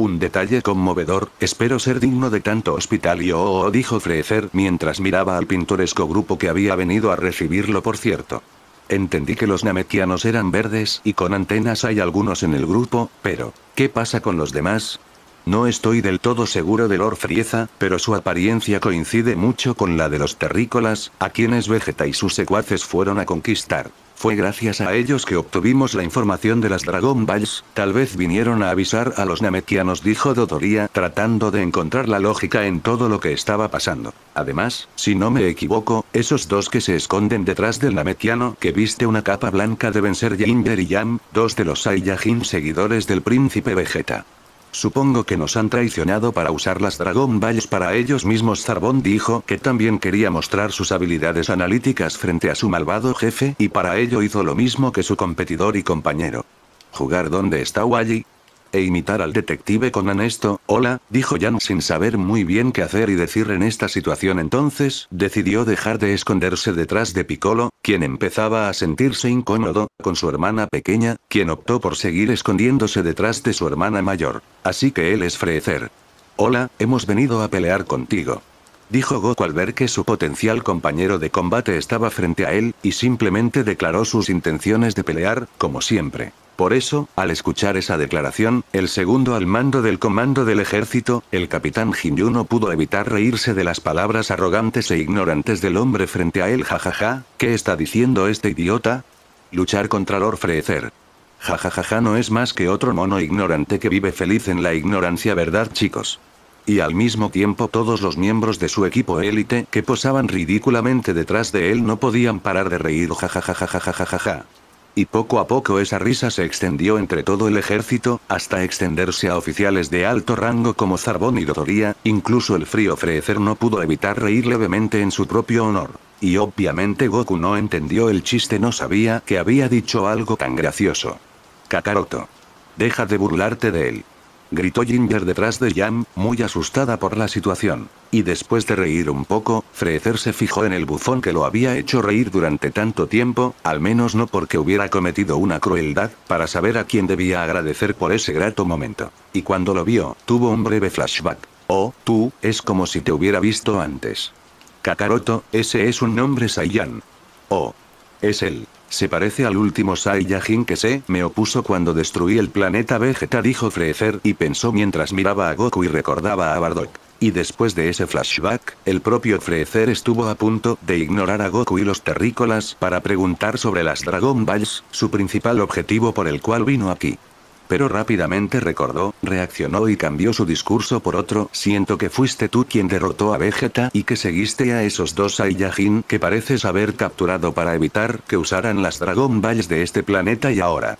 [SPEAKER 1] Un detalle conmovedor, espero ser digno de tanto hospitalio, oh, oh, dijo Frecer, mientras miraba al pintoresco grupo que había venido a recibirlo por cierto. Entendí que los namekianos eran verdes y con antenas hay algunos en el grupo, pero, ¿qué pasa con los demás? No estoy del todo seguro de Lord Frieza, pero su apariencia coincide mucho con la de los terrícolas, a quienes Vegeta y sus secuaces fueron a conquistar. Fue gracias a ellos que obtuvimos la información de las Dragon Balls, tal vez vinieron a avisar a los Namekianos dijo Dodoria tratando de encontrar la lógica en todo lo que estaba pasando. Además, si no me equivoco, esos dos que se esconden detrás del Namekiano que viste una capa blanca deben ser Ginger y Yam, dos de los Saiyajin seguidores del príncipe Vegeta. Supongo que nos han traicionado para usar las Dragon Balls para ellos mismos. Zarbon dijo que también quería mostrar sus habilidades analíticas frente a su malvado jefe y para ello hizo lo mismo que su competidor y compañero. Jugar donde está Wally, e imitar al detective con anesto, hola, dijo Jan sin saber muy bien qué hacer y decir en esta situación entonces, decidió dejar de esconderse detrás de Piccolo, quien empezaba a sentirse incómodo, con su hermana pequeña, quien optó por seguir escondiéndose detrás de su hermana mayor. Así que él es frecer. Hola, hemos venido a pelear contigo dijo Goku al ver que su potencial compañero de combate estaba frente a él, y simplemente declaró sus intenciones de pelear, como siempre. Por eso, al escuchar esa declaración, el segundo al mando del comando del ejército, el capitán Jinyu no pudo evitar reírse de las palabras arrogantes e ignorantes del hombre frente a él jajaja, ¿qué está diciendo este idiota? Luchar contra Lord ja Jajajaja no es más que otro mono ignorante que vive feliz en la ignorancia ¿verdad chicos? y al mismo tiempo todos los miembros de su equipo élite que posaban ridículamente detrás de él no podían parar de reír ja. Y poco a poco esa risa se extendió entre todo el ejército, hasta extenderse a oficiales de alto rango como Zarbón y Dodoría, incluso el frío Frecer no pudo evitar reír levemente en su propio honor. Y obviamente Goku no entendió el chiste no sabía que había dicho algo tan gracioso. Kakaroto. Deja de burlarte de él gritó Ginger detrás de Jam, muy asustada por la situación. Y después de reír un poco, Freezer se fijó en el bufón que lo había hecho reír durante tanto tiempo, al menos no porque hubiera cometido una crueldad, para saber a quién debía agradecer por ese grato momento. Y cuando lo vio, tuvo un breve flashback. Oh, tú, es como si te hubiera visto antes. Kakaroto, ese es un nombre Saiyan. Oh. Es él. Se parece al último Saiyajin que se me opuso cuando destruí el planeta Vegeta dijo Freezer y pensó mientras miraba a Goku y recordaba a Bardock. Y después de ese flashback, el propio Freezer estuvo a punto de ignorar a Goku y los terrícolas para preguntar sobre las Dragon Balls, su principal objetivo por el cual vino aquí pero rápidamente recordó, reaccionó y cambió su discurso por otro, siento que fuiste tú quien derrotó a Vegeta y que seguiste a esos dos Saiyajin que pareces haber capturado para evitar que usaran las Dragon Balls de este planeta y ahora.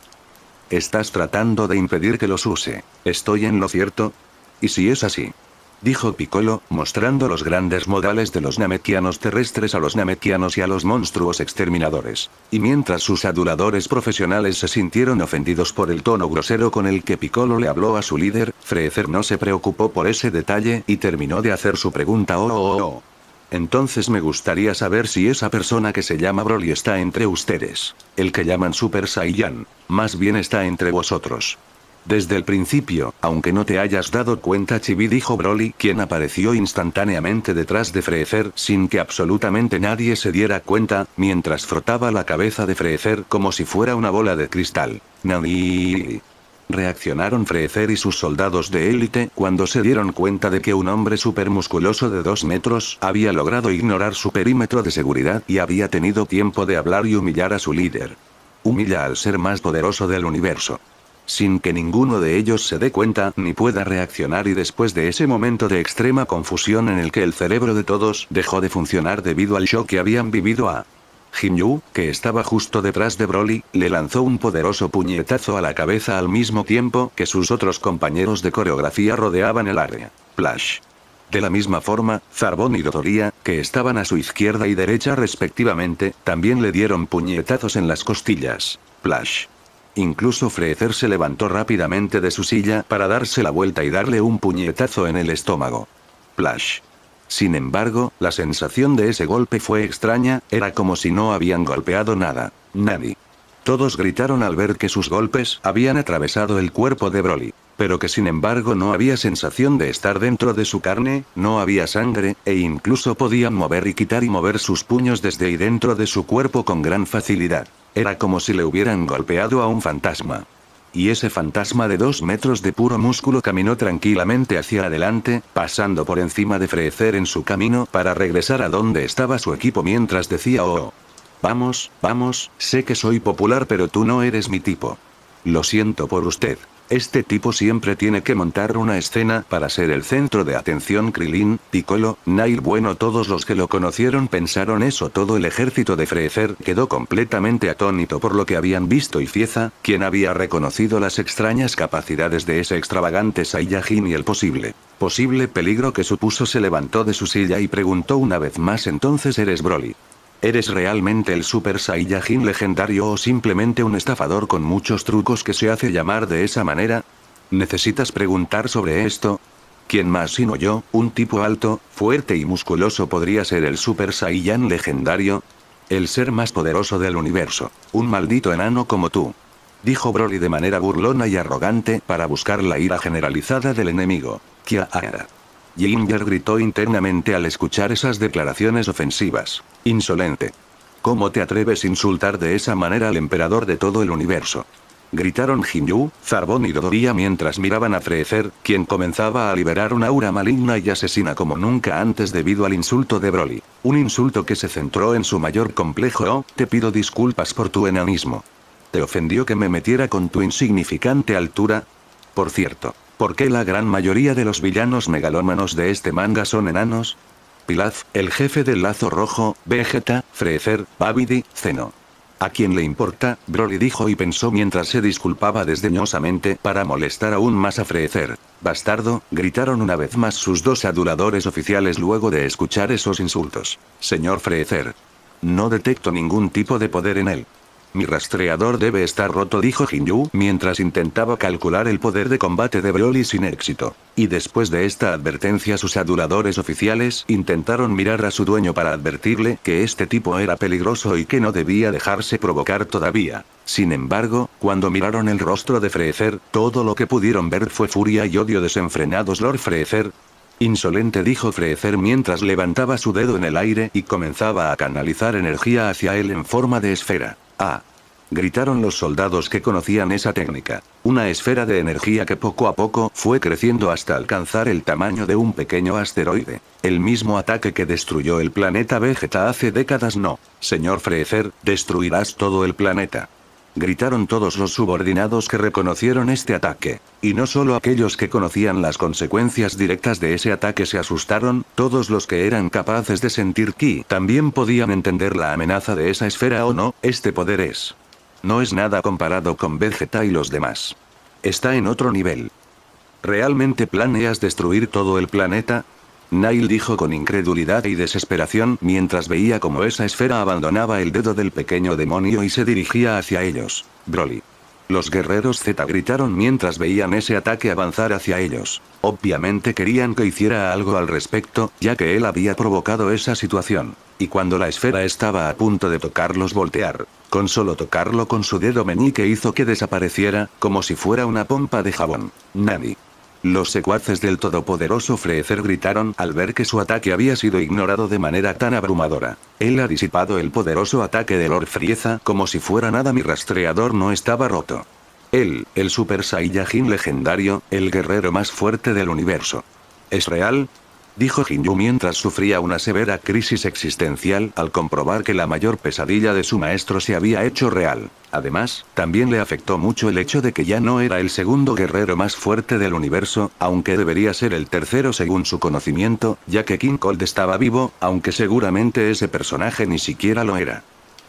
[SPEAKER 1] Estás tratando de impedir que los use. ¿Estoy en lo cierto? Y si es así, dijo Piccolo, mostrando los grandes modales de los namekianos terrestres a los namekianos y a los monstruos exterminadores. Y mientras sus aduladores profesionales se sintieron ofendidos por el tono grosero con el que Piccolo le habló a su líder, Frezer no se preocupó por ese detalle y terminó de hacer su pregunta oh oh oh. oh. Entonces me gustaría saber si esa persona que se llama Broly está entre ustedes. El que llaman Super Saiyan. Más bien está entre vosotros. Desde el principio, aunque no te hayas dado cuenta Chibi dijo Broly quien apareció instantáneamente detrás de Freezer sin que absolutamente nadie se diera cuenta, mientras frotaba la cabeza de Freezer como si fuera una bola de cristal. Nadie... Reaccionaron Frecer y sus soldados de élite cuando se dieron cuenta de que un hombre supermusculoso de 2 metros había logrado ignorar su perímetro de seguridad y había tenido tiempo de hablar y humillar a su líder. Humilla al ser más poderoso del universo sin que ninguno de ellos se dé cuenta ni pueda reaccionar y después de ese momento de extrema confusión en el que el cerebro de todos dejó de funcionar debido al shock que habían vivido a Jinyu, que estaba justo detrás de Broly, le lanzó un poderoso puñetazo a la cabeza al mismo tiempo que sus otros compañeros de coreografía rodeaban el área. Plash. De la misma forma, Zarbon y Dodoria, que estaban a su izquierda y derecha respectivamente, también le dieron puñetazos en las costillas. Plash. Incluso Freezer se levantó rápidamente de su silla para darse la vuelta y darle un puñetazo en el estómago. Plash. Sin embargo, la sensación de ese golpe fue extraña, era como si no habían golpeado nada. Nadie. Todos gritaron al ver que sus golpes habían atravesado el cuerpo de Broly. Pero que sin embargo no había sensación de estar dentro de su carne, no había sangre, e incluso podían mover y quitar y mover sus puños desde y dentro de su cuerpo con gran facilidad. Era como si le hubieran golpeado a un fantasma. Y ese fantasma de dos metros de puro músculo caminó tranquilamente hacia adelante, pasando por encima de Frecer en su camino para regresar a donde estaba su equipo mientras decía oh, oh. Vamos, vamos, sé que soy popular pero tú no eres mi tipo. Lo siento por usted. Este tipo siempre tiene que montar una escena para ser el centro de atención Krilin, Piccolo, Nail bueno todos los que lo conocieron pensaron eso todo el ejército de Freezer quedó completamente atónito por lo que habían visto y Fieza, quien había reconocido las extrañas capacidades de ese extravagante Saiyajin y el posible posible peligro que supuso se levantó de su silla y preguntó una vez más entonces eres Broly. ¿Eres realmente el Super Saiyajin legendario o simplemente un estafador con muchos trucos que se hace llamar de esa manera? ¿Necesitas preguntar sobre esto? ¿Quién más sino yo, un tipo alto, fuerte y musculoso podría ser el Super Saiyan legendario? El ser más poderoso del universo. Un maldito enano como tú. Dijo Broly de manera burlona y arrogante para buscar la ira generalizada del enemigo. Kiara. Ginger gritó internamente al escuchar esas declaraciones ofensivas. Insolente. ¿Cómo te atreves a insultar de esa manera al emperador de todo el universo? Gritaron Hinyu, Zarbon y Dodoria mientras miraban a Frecer, quien comenzaba a liberar una aura maligna y asesina como nunca antes debido al insulto de Broly. Un insulto que se centró en su mayor complejo oh, te pido disculpas por tu enanismo. ¿Te ofendió que me metiera con tu insignificante altura? Por cierto, ¿Por qué la gran mayoría de los villanos megalómanos de este manga son enanos? Pilaf, el jefe del lazo rojo, Vegeta, Freezer, Babidi, Zeno. ¿A quién le importa? Broly dijo y pensó mientras se disculpaba desdeñosamente para molestar aún más a Freezer. Bastardo, gritaron una vez más sus dos aduladores oficiales luego de escuchar esos insultos. Señor Freezer. No detecto ningún tipo de poder en él. Mi rastreador debe estar roto, dijo Yu, mientras intentaba calcular el poder de combate de Broly sin éxito. Y después de esta advertencia sus aduladores oficiales intentaron mirar a su dueño para advertirle que este tipo era peligroso y que no debía dejarse provocar todavía. Sin embargo, cuando miraron el rostro de Freezer, todo lo que pudieron ver fue furia y odio desenfrenados Lord Freezer, Insolente dijo Freezer mientras levantaba su dedo en el aire y comenzaba a canalizar energía hacia él en forma de esfera. ¡Ah! gritaron los soldados que conocían esa técnica. Una esfera de energía que poco a poco fue creciendo hasta alcanzar el tamaño de un pequeño asteroide. El mismo ataque que destruyó el planeta Vegeta hace décadas no. Señor Freezer, destruirás todo el planeta gritaron todos los subordinados que reconocieron este ataque. Y no solo aquellos que conocían las consecuencias directas de ese ataque se asustaron, todos los que eran capaces de sentir ki también podían entender la amenaza de esa esfera o no, este poder es. No es nada comparado con Vegeta y los demás. Está en otro nivel. ¿Realmente planeas destruir todo el planeta? Nail dijo con incredulidad y desesperación mientras veía como esa esfera abandonaba el dedo del pequeño demonio y se dirigía hacia ellos. Broly. Los guerreros Z gritaron mientras veían ese ataque avanzar hacia ellos. Obviamente querían que hiciera algo al respecto, ya que él había provocado esa situación. Y cuando la esfera estaba a punto de tocarlos voltear, con solo tocarlo con su dedo meñique hizo que desapareciera, como si fuera una pompa de jabón. Nani. Los secuaces del todopoderoso Frecer gritaron al ver que su ataque había sido ignorado de manera tan abrumadora. Él ha disipado el poderoso ataque de Lord Frieza como si fuera nada mi rastreador no estaba roto. Él, el Super Saiyajin legendario, el guerrero más fuerte del universo. ¿Es real? dijo Jinju mientras sufría una severa crisis existencial al comprobar que la mayor pesadilla de su maestro se había hecho real. Además, también le afectó mucho el hecho de que ya no era el segundo guerrero más fuerte del universo, aunque debería ser el tercero según su conocimiento, ya que King Cold estaba vivo, aunque seguramente ese personaje ni siquiera lo era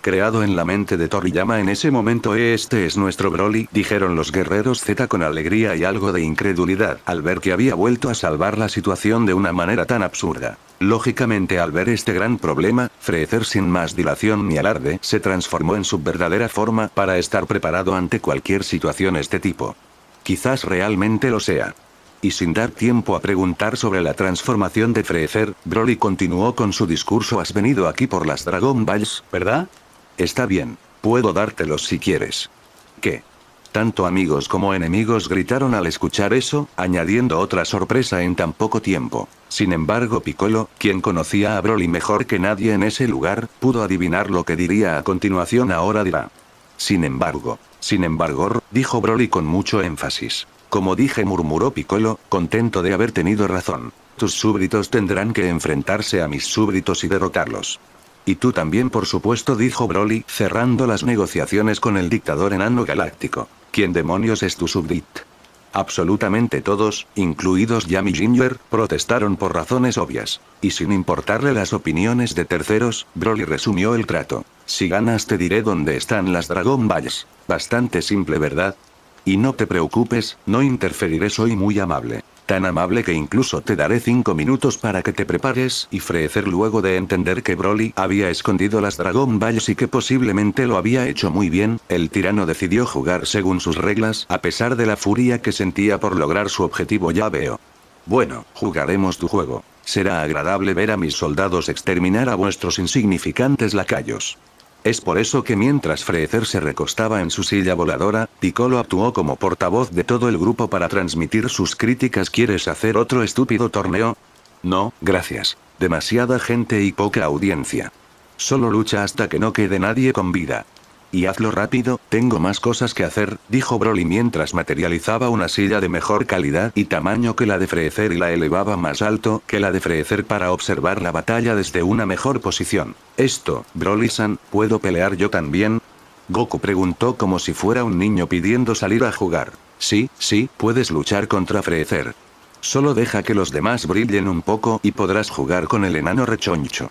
[SPEAKER 1] creado en la mente de Toriyama en ese momento. Este es nuestro Broly, dijeron los guerreros Z con alegría y algo de incredulidad al ver que había vuelto a salvar la situación de una manera tan absurda. Lógicamente al ver este gran problema, Freezer sin más dilación ni alarde se transformó en su verdadera forma para estar preparado ante cualquier situación este tipo. Quizás realmente lo sea. Y sin dar tiempo a preguntar sobre la transformación de Freezer, Broly continuó con su discurso Has venido aquí por las Dragon Balls, ¿verdad? Está bien, puedo dártelos si quieres. ¿Qué? Tanto amigos como enemigos gritaron al escuchar eso, añadiendo otra sorpresa en tan poco tiempo. Sin embargo, Piccolo, quien conocía a Broly mejor que nadie en ese lugar, pudo adivinar lo que diría a continuación. Ahora dirá. Sin embargo, sin embargo, dijo Broly con mucho énfasis. Como dije, murmuró Piccolo, contento de haber tenido razón. Tus súbditos tendrán que enfrentarse a mis súbditos y derrotarlos. Y tú también por supuesto dijo Broly, cerrando las negociaciones con el dictador enano galáctico. ¿Quién demonios es tu subdit? Absolutamente todos, incluidos Yami Ginger, protestaron por razones obvias. Y sin importarle las opiniones de terceros, Broly resumió el trato. Si ganas te diré dónde están las Dragon Balls. Bastante simple, ¿verdad? Y no te preocupes, no interferiré, soy muy amable tan amable que incluso te daré 5 minutos para que te prepares, y frecer luego de entender que Broly había escondido las Dragon Balls y que posiblemente lo había hecho muy bien, el tirano decidió jugar según sus reglas, a pesar de la furia que sentía por lograr su objetivo ya veo. Bueno, jugaremos tu juego. Será agradable ver a mis soldados exterminar a vuestros insignificantes lacayos. Es por eso que mientras Freezer se recostaba en su silla voladora, Piccolo actuó como portavoz de todo el grupo para transmitir sus críticas ¿Quieres hacer otro estúpido torneo? No, gracias. Demasiada gente y poca audiencia. Solo lucha hasta que no quede nadie con vida y hazlo rápido, tengo más cosas que hacer, dijo Broly mientras materializaba una silla de mejor calidad y tamaño que la de Frecer y la elevaba más alto que la de Frecer para observar la batalla desde una mejor posición. Esto, Broly-san, ¿puedo pelear yo también? Goku preguntó como si fuera un niño pidiendo salir a jugar. Sí, sí, puedes luchar contra Frecer. Solo deja que los demás brillen un poco y podrás jugar con el enano rechoncho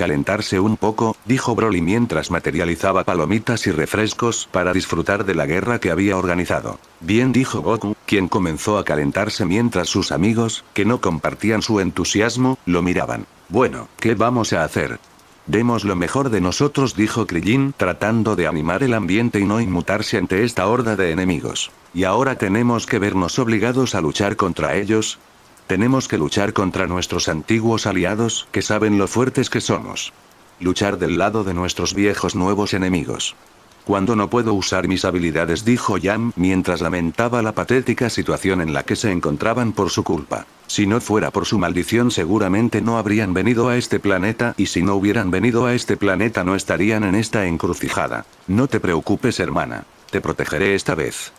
[SPEAKER 1] calentarse un poco, dijo Broly mientras materializaba palomitas y refrescos para disfrutar de la guerra que había organizado. Bien dijo Goku, quien comenzó a calentarse mientras sus amigos, que no compartían su entusiasmo, lo miraban. Bueno, ¿qué vamos a hacer? Demos lo mejor de nosotros, dijo Krillin, tratando de animar el ambiente y no inmutarse ante esta horda de enemigos. Y ahora tenemos que vernos obligados a luchar contra ellos, tenemos que luchar contra nuestros antiguos aliados, que saben lo fuertes que somos. Luchar del lado de nuestros viejos nuevos enemigos. Cuando no puedo usar mis habilidades, dijo Yam, mientras lamentaba la patética situación en la que se encontraban por su culpa. Si no fuera por su maldición, seguramente no habrían venido a este planeta, y si no hubieran venido a este planeta, no estarían en esta encrucijada. No te preocupes, hermana. Te protegeré esta vez.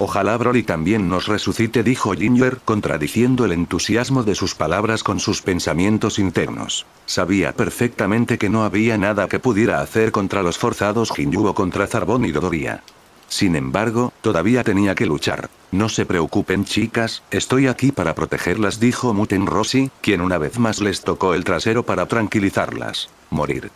[SPEAKER 1] Ojalá Broly también nos resucite, dijo Ginger, contradiciendo el entusiasmo de sus palabras con sus pensamientos internos. Sabía perfectamente que no había nada que pudiera hacer contra los forzados Ginyu o contra Zarbon y Dodoria. Sin embargo, todavía tenía que luchar. No se preocupen chicas, estoy aquí para protegerlas, dijo Muten Rossi, quien una vez más les tocó el trasero para tranquilizarlas. Morir.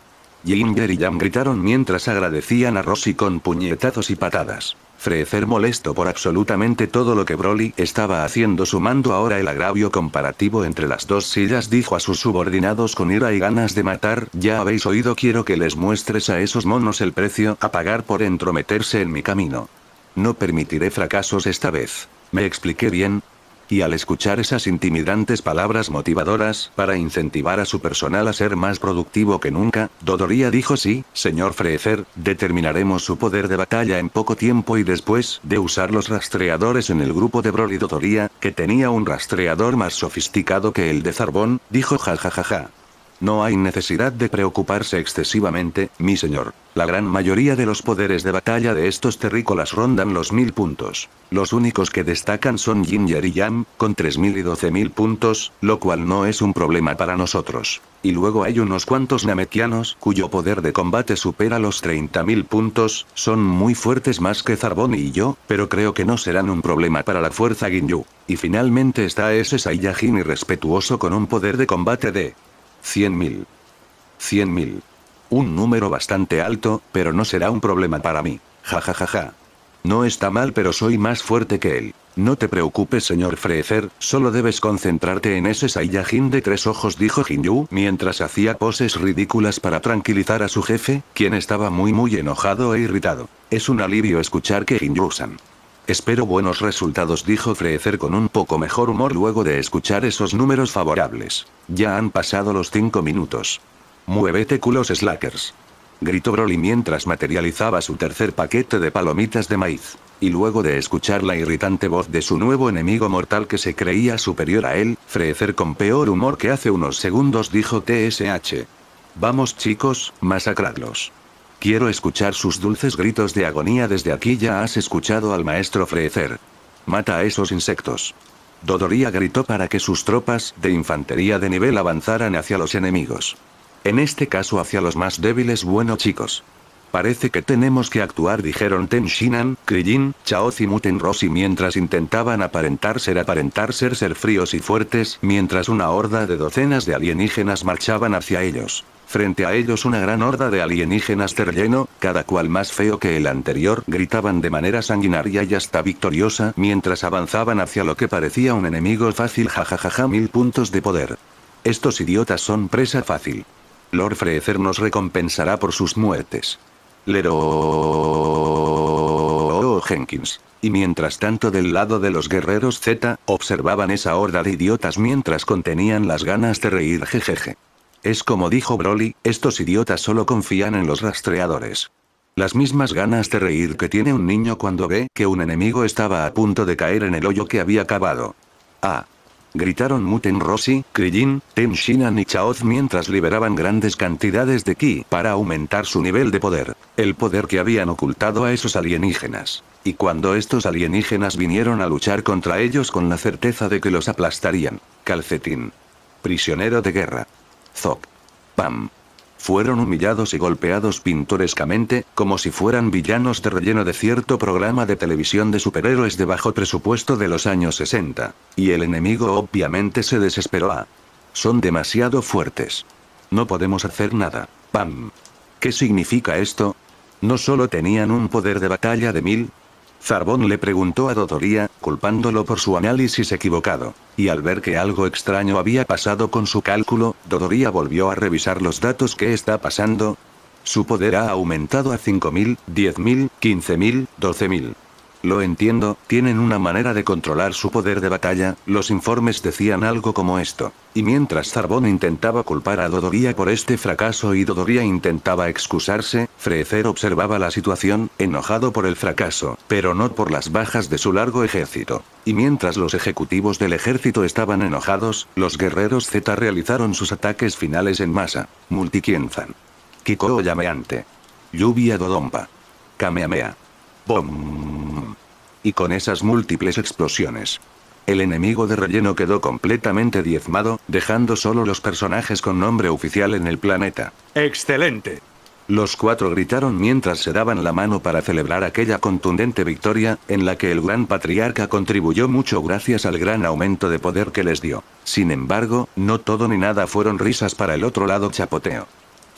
[SPEAKER 1] Ginger y Jam gritaron mientras agradecían a Rossi con puñetazos y patadas. Ofrecer molesto por absolutamente todo lo que Broly estaba haciendo sumando ahora el agravio comparativo entre las dos sillas dijo a sus subordinados con ira y ganas de matar, ya habéis oído quiero que les muestres a esos monos el precio a pagar por entrometerse en mi camino. No permitiré fracasos esta vez. ¿Me expliqué bien? Y al escuchar esas intimidantes palabras motivadoras, para incentivar a su personal a ser más productivo que nunca, Dodoria dijo sí, señor Frecer, determinaremos su poder de batalla en poco tiempo y después de usar los rastreadores en el grupo de Broly Dodoria, que tenía un rastreador más sofisticado que el de Zarbón, dijo jajajaja. No hay necesidad de preocuparse excesivamente, mi señor. La gran mayoría de los poderes de batalla de estos terrícolas rondan los mil puntos. Los únicos que destacan son Ginger y Yam, con 3.000 y 12.000 puntos, lo cual no es un problema para nosotros. Y luego hay unos cuantos namekianos cuyo poder de combate supera los 30.000 puntos, son muy fuertes más que Zarboni y yo, pero creo que no serán un problema para la fuerza Ginyu. Y finalmente está ese Saiyajin irrespetuoso con un poder de combate de 100.000. 100.000. Un número bastante alto, pero no será un problema para mí. Ja No está mal, pero soy más fuerte que él. No te preocupes, señor Freezer, solo debes concentrarte en ese Saiyajin de tres ojos, dijo Jinju mientras hacía poses ridículas para tranquilizar a su jefe, quien estaba muy muy enojado e irritado. Es un alivio escuchar que jinju san Espero buenos resultados, dijo Freecer con un poco mejor humor luego de escuchar esos números favorables. Ya han pasado los cinco minutos. Muévete culos slackers. Gritó Broly mientras materializaba su tercer paquete de palomitas de maíz. Y luego de escuchar la irritante voz de su nuevo enemigo mortal que se creía superior a él, Freezer con peor humor que hace unos segundos dijo TSH. Vamos chicos, masacradlos. Quiero escuchar sus dulces gritos de agonía desde aquí ya has escuchado al maestro frecer. Mata a esos insectos. Dodoria gritó para que sus tropas de infantería de nivel avanzaran hacia los enemigos. En este caso hacia los más débiles bueno chicos. Parece que tenemos que actuar dijeron Ten Shinan, Krillin, Chaoz y Muten Rossi mientras intentaban aparentar ser aparentar ser ser fríos y fuertes mientras una horda de docenas de alienígenas marchaban hacia ellos. Frente a ellos una gran horda de alienígenas de cada cual más feo que el anterior, gritaban de manera sanguinaria y hasta victoriosa mientras avanzaban hacia lo que parecía un enemigo fácil jajajaja mil puntos de poder. Estos idiotas son presa fácil. Lord Freezer nos recompensará por sus muertes. Lero... Jenkins. Y mientras tanto del lado de los guerreros Z, observaban esa horda de idiotas mientras contenían las ganas de reír jejeje. Es como dijo Broly, estos idiotas solo confían en los rastreadores. Las mismas ganas de reír que tiene un niño cuando ve que un enemigo estaba a punto de caer en el hoyo que había cavado. Ah. Gritaron Muten Rossi, Krillin, Ten Shinan y Chaoz mientras liberaban grandes cantidades de ki para aumentar su nivel de poder. El poder que habían ocultado a esos alienígenas. Y cuando estos alienígenas vinieron a luchar contra ellos con la certeza de que los aplastarían. Calcetín. Prisionero de guerra. Zoc. Pam. Fueron humillados y golpeados pintorescamente, como si fueran villanos de relleno de cierto programa de televisión de superhéroes de bajo presupuesto de los años 60. Y el enemigo obviamente se desesperó a. Ah, son demasiado fuertes. No podemos hacer nada. Pam. ¿Qué significa esto? No solo tenían un poder de batalla de mil, Zarbón le preguntó a Dodoría, culpándolo por su análisis equivocado. Y al ver que algo extraño había pasado con su cálculo, Dodoría volvió a revisar los datos que está pasando. Su poder ha aumentado a 5.000, 10.000, 15.000, 12.000. Lo entiendo, tienen una manera de controlar su poder de batalla, los informes decían algo como esto. Y mientras Zarbón intentaba culpar a Dodoría por este fracaso y Dodoría intentaba excusarse, Frecer observaba la situación, enojado por el fracaso, pero no por las bajas de su largo ejército. Y mientras los ejecutivos del ejército estaban enojados, los guerreros Z realizaron sus ataques finales en masa. Multiquienzan. Kikoo llameante. Lluvia Dodompa. Kameamea. Y con esas múltiples explosiones. El enemigo de relleno quedó completamente diezmado, dejando solo los personajes con nombre oficial en el planeta. ¡Excelente! Los cuatro gritaron mientras se daban la mano para celebrar aquella contundente victoria, en la que el gran patriarca contribuyó mucho gracias al gran aumento de poder que les dio. Sin embargo, no todo ni nada fueron risas para el otro lado chapoteo.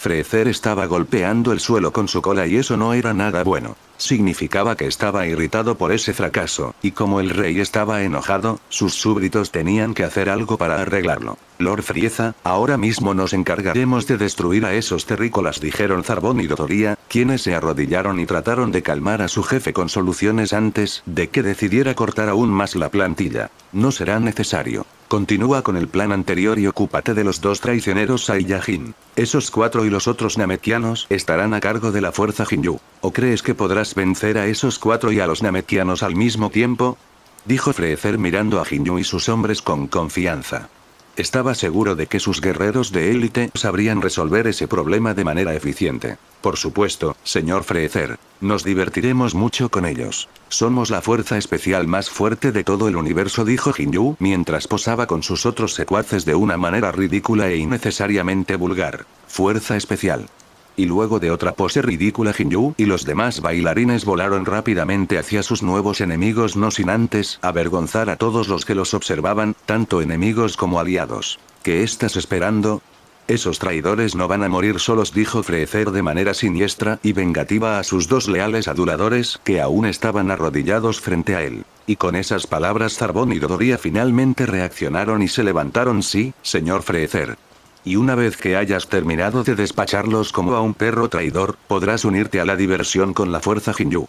[SPEAKER 1] Frecer estaba golpeando el suelo con su cola y eso no era nada bueno. Significaba que estaba irritado por ese fracaso, y como el rey estaba enojado, sus súbditos tenían que hacer algo para arreglarlo. Lord Frieza, ahora mismo nos encargaremos de destruir a esos terrícolas dijeron Zarbón y Dodoría, quienes se arrodillaron y trataron de calmar a su jefe con soluciones antes de que decidiera cortar aún más la plantilla. No será necesario. Continúa con el plan anterior y ocúpate de los dos traicioneros Saiyajin. Esos cuatro y los otros Namekianos estarán a cargo de la fuerza Jinyu. ¿O crees que podrás vencer a esos cuatro y a los Namekianos al mismo tiempo? Dijo Freezer mirando a Jinju y sus hombres con confianza. Estaba seguro de que sus guerreros de élite sabrían resolver ese problema de manera eficiente. Por supuesto, señor Freezer. Nos divertiremos mucho con ellos. Somos la fuerza especial más fuerte de todo el universo, dijo Jinyu mientras posaba con sus otros secuaces de una manera ridícula e innecesariamente vulgar. Fuerza especial y luego de otra pose ridícula Jinju y los demás bailarines volaron rápidamente hacia sus nuevos enemigos no sin antes avergonzar a todos los que los observaban, tanto enemigos como aliados. ¿Qué estás esperando? Esos traidores no van a morir solos dijo Frecer de manera siniestra y vengativa a sus dos leales aduladores que aún estaban arrodillados frente a él. Y con esas palabras Zarbón y Dodoria finalmente reaccionaron y se levantaron sí, señor Frecer y una vez que hayas terminado de despacharlos como a un perro traidor, podrás unirte a la diversión con la fuerza Jinju.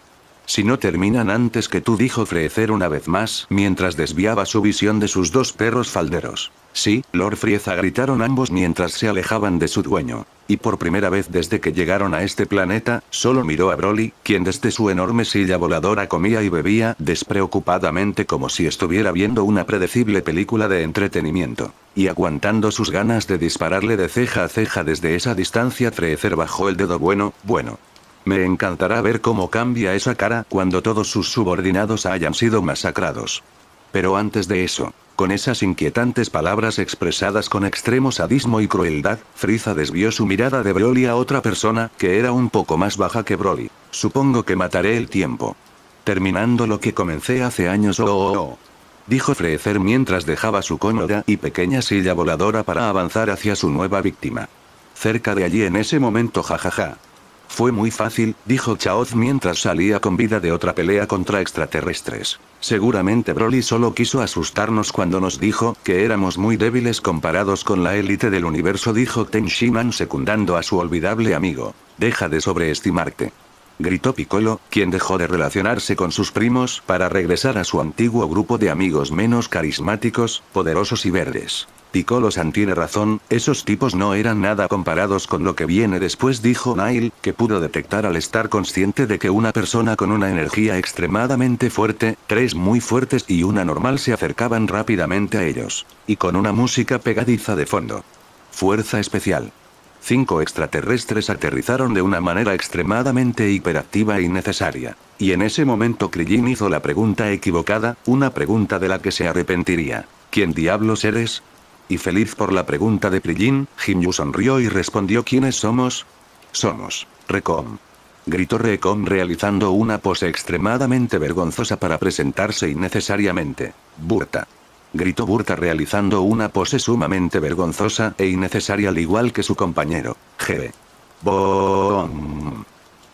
[SPEAKER 1] Si no terminan antes que tú, dijo Freecer una vez más, mientras desviaba su visión de sus dos perros falderos. Sí, Lord Frieza gritaron ambos mientras se alejaban de su dueño. Y por primera vez desde que llegaron a este planeta, solo miró a Broly, quien desde su enorme silla voladora comía y bebía despreocupadamente como si estuviera viendo una predecible película de entretenimiento. Y aguantando sus ganas de dispararle de ceja a ceja desde esa distancia, Freezer bajó el dedo bueno, bueno. Me encantará ver cómo cambia esa cara cuando todos sus subordinados hayan sido masacrados. Pero antes de eso, con esas inquietantes palabras expresadas con extremo sadismo y crueldad, Friza desvió su mirada de Broly a otra persona, que era un poco más baja que Broly. Supongo que mataré el tiempo. Terminando lo que comencé hace años. Oh, oh, oh Dijo Freezer mientras dejaba su cómoda y pequeña silla voladora para avanzar hacia su nueva víctima. Cerca de allí en ese momento jajaja. Fue muy fácil, dijo Chaoz mientras salía con vida de otra pelea contra extraterrestres. Seguramente Broly solo quiso asustarnos cuando nos dijo que éramos muy débiles comparados con la élite del universo, dijo Ten Shiman secundando a su olvidable amigo. Deja de sobreestimarte. Gritó Piccolo, quien dejó de relacionarse con sus primos para regresar a su antiguo grupo de amigos menos carismáticos, poderosos y verdes y San tiene razón, esos tipos no eran nada comparados con lo que viene después dijo Nile, que pudo detectar al estar consciente de que una persona con una energía extremadamente fuerte, tres muy fuertes y una normal se acercaban rápidamente a ellos. Y con una música pegadiza de fondo. Fuerza especial. Cinco extraterrestres aterrizaron de una manera extremadamente hiperactiva e innecesaria. Y en ese momento Krillin hizo la pregunta equivocada, una pregunta de la que se arrepentiría. ¿Quién diablos eres? Y feliz por la pregunta de Prillin, Jinyu sonrió y respondió ¿Quiénes somos? Somos, Recom. Gritó Recom realizando una pose extremadamente vergonzosa para presentarse innecesariamente. Burta. Gritó Burta realizando una pose sumamente vergonzosa e innecesaria al igual que su compañero, G. Boom.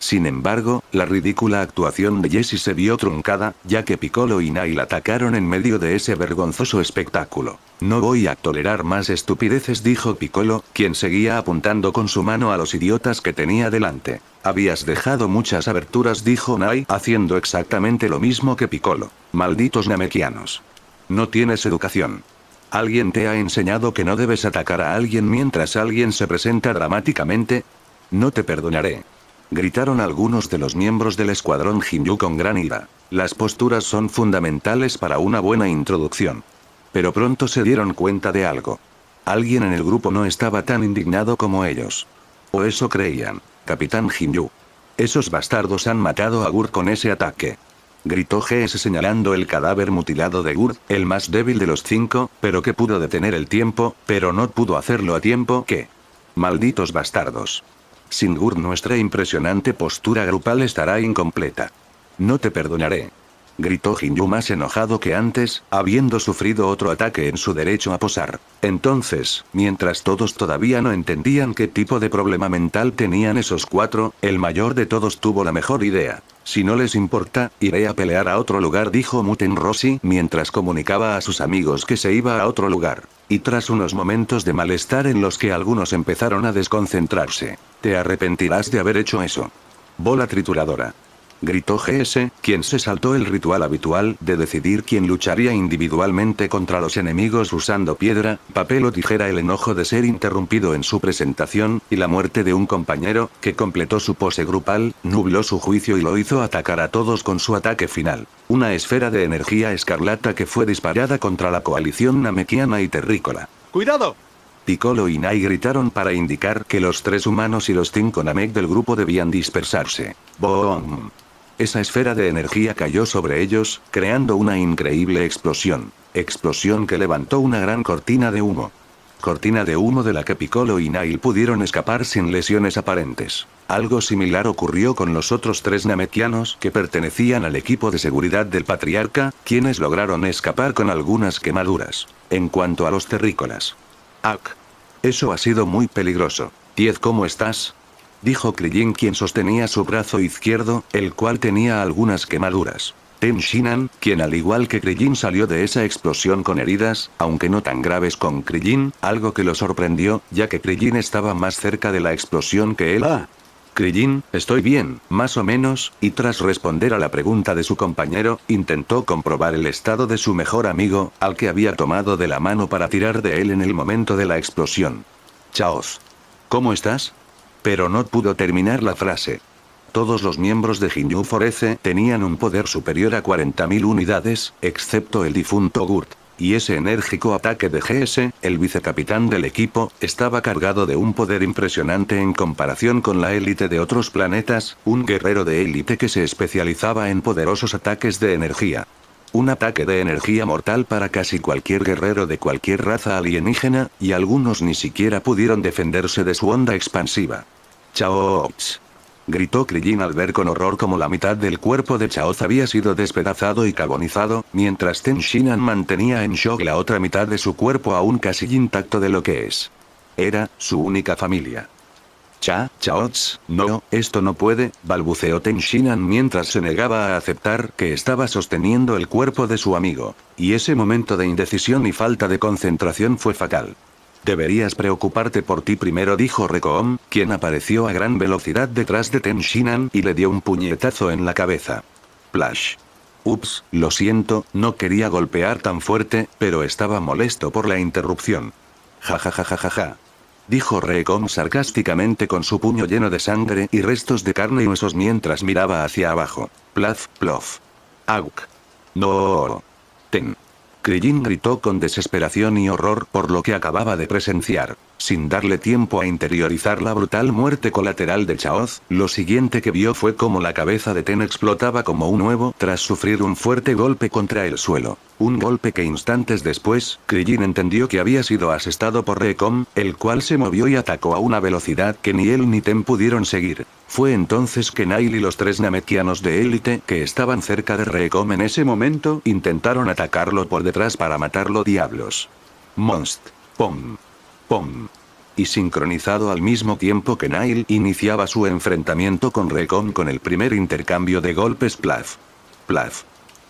[SPEAKER 1] Sin embargo, la ridícula actuación de Jesse se vio truncada, ya que Piccolo y la atacaron en medio de ese vergonzoso espectáculo. No voy a tolerar más estupideces dijo Piccolo, quien seguía apuntando con su mano a los idiotas que tenía delante. Habías dejado muchas aberturas dijo Nai, haciendo exactamente lo mismo que Piccolo. Malditos namekianos. No tienes educación. ¿Alguien te ha enseñado que no debes atacar a alguien mientras alguien se presenta dramáticamente? No te perdonaré gritaron algunos de los miembros del escuadrón Hyun-yu con gran ira. Las posturas son fundamentales para una buena introducción. Pero pronto se dieron cuenta de algo. Alguien en el grupo no estaba tan indignado como ellos. O eso creían, Capitán Hyun-yu, Esos bastardos han matado a Gur con ese ataque. Gritó GS señalando el cadáver mutilado de Gur, el más débil de los cinco, pero que pudo detener el tiempo, pero no pudo hacerlo a tiempo que... Malditos bastardos. Sin nuestra impresionante postura grupal estará incompleta. No te perdonaré. Gritó Ginyu más enojado que antes, habiendo sufrido otro ataque en su derecho a posar. Entonces, mientras todos todavía no entendían qué tipo de problema mental tenían esos cuatro, el mayor de todos tuvo la mejor idea. Si no les importa, iré a pelear a otro lugar dijo Muten Rossi mientras comunicaba a sus amigos que se iba a otro lugar y tras unos momentos de malestar en los que algunos empezaron a desconcentrarse. Te arrepentirás de haber hecho eso. Bola trituradora gritó GS, quien se saltó el ritual habitual de decidir quién lucharía individualmente contra los enemigos usando piedra, papel o tijera el enojo de ser interrumpido en su presentación, y la muerte de un compañero, que completó su pose grupal, nubló su juicio y lo hizo atacar a todos con su ataque final. Una esfera de energía escarlata que fue disparada contra la coalición namequiana y terrícola. ¡Cuidado! Piccolo y Nai gritaron para indicar que los tres humanos y los cinco Namek del grupo debían dispersarse. ¡Boom! Esa esfera de energía cayó sobre ellos, creando una increíble explosión. Explosión que levantó una gran cortina de humo. Cortina de humo de la que Piccolo y Nail pudieron escapar sin lesiones aparentes. Algo similar ocurrió con los otros tres namekianos que pertenecían al equipo de seguridad del patriarca, quienes lograron escapar con algunas quemaduras. En cuanto a los terrícolas. Ak. Eso ha sido muy peligroso. Diez, ¿cómo estás? dijo Krillin quien sostenía su brazo izquierdo, el cual tenía algunas quemaduras. Ten Shinan, quien al igual que Krillin salió de esa explosión con heridas, aunque no tan graves con Krillin, algo que lo sorprendió, ya que Krillin estaba más cerca de la explosión que él. Ah. Krillin, estoy bien, más o menos, y tras responder a la pregunta de su compañero, intentó comprobar el estado de su mejor amigo, al que había tomado de la mano para tirar de él en el momento de la explosión. Chaos. ¿Cómo estás? Pero no pudo terminar la frase. Todos los miembros de Ginyu Forece tenían un poder superior a 40.000 unidades, excepto el difunto Gurt. Y ese enérgico ataque de GS, el vicecapitán del equipo, estaba cargado de un poder impresionante en comparación con la élite de otros planetas, un guerrero de élite que se especializaba en poderosos ataques de energía. Un ataque de energía mortal para casi cualquier guerrero de cualquier raza alienígena, y algunos ni siquiera pudieron defenderse de su onda expansiva ops Gritó Krillin al ver con horror cómo la mitad del cuerpo de Chaoz había sido despedazado y carbonizado, mientras Ten Shinan mantenía en shock la otra mitad de su cuerpo aún casi intacto de lo que es. Era, su única familia. Cha, Chaoz, no, esto no puede, balbuceó Ten Shinan mientras se negaba a aceptar que estaba sosteniendo el cuerpo de su amigo. Y ese momento de indecisión y falta de concentración fue fatal. Deberías preocuparte por ti primero dijo Rek'ohm, quien apareció a gran velocidad detrás de Ten Shinan y le dio un puñetazo en la cabeza. Plash. Ups, lo siento, no quería golpear tan fuerte, pero estaba molesto por la interrupción. Ja ja ja ja ja ja. Dijo Recom sarcásticamente con su puño lleno de sangre y restos de carne y huesos mientras miraba hacia abajo. Plaf, plof. Auk. No. Ten. Krillin gritó con desesperación y horror por lo que acababa de presenciar. Sin darle tiempo a interiorizar la brutal muerte colateral de Chaoz, lo siguiente que vio fue como la cabeza de Ten explotaba como un huevo tras sufrir un fuerte golpe contra el suelo. Un golpe que instantes después, Krillin entendió que había sido asestado por Recom, el cual se movió y atacó a una velocidad que ni él ni Ten pudieron seguir. Fue entonces que Nail y los tres namekianos de élite que estaban cerca de Recom en ese momento intentaron atacarlo por detrás para matarlo diablos. Monst. Pom. Y sincronizado al mismo tiempo que Nile iniciaba su enfrentamiento con Recon con el primer intercambio de golpes Plaf. Plaf.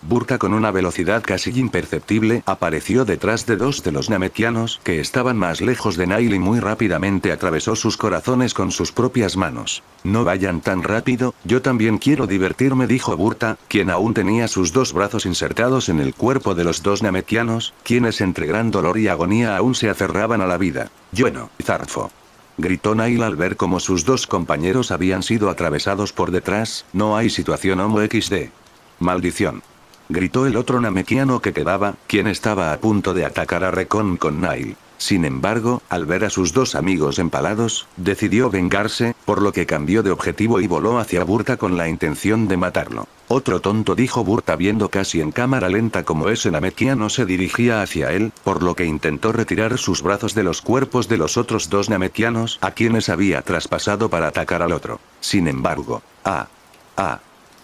[SPEAKER 1] Burka con una velocidad casi imperceptible apareció detrás de dos de los namekianos que estaban más lejos de Nail y muy rápidamente atravesó sus corazones con sus propias manos. No vayan tan rápido, yo también quiero divertirme dijo Burka, quien aún tenía sus dos brazos insertados en el cuerpo de los dos namekianos, quienes entre gran dolor y agonía aún se aferraban a la vida. Bueno, zarfo gritó Nail al ver cómo sus dos compañeros habían sido atravesados por detrás, no hay situación homo XD. Maldición gritó el otro namequiano que quedaba, quien estaba a punto de atacar a Recon con Nile. Sin embargo, al ver a sus dos amigos empalados, decidió vengarse, por lo que cambió de objetivo y voló hacia Burta con la intención de matarlo. Otro tonto dijo Burta viendo casi en cámara lenta como ese namequiano se dirigía hacia él, por lo que intentó retirar sus brazos de los cuerpos de los otros dos namequianos a quienes había traspasado para atacar al otro. Sin embargo, ah, ah,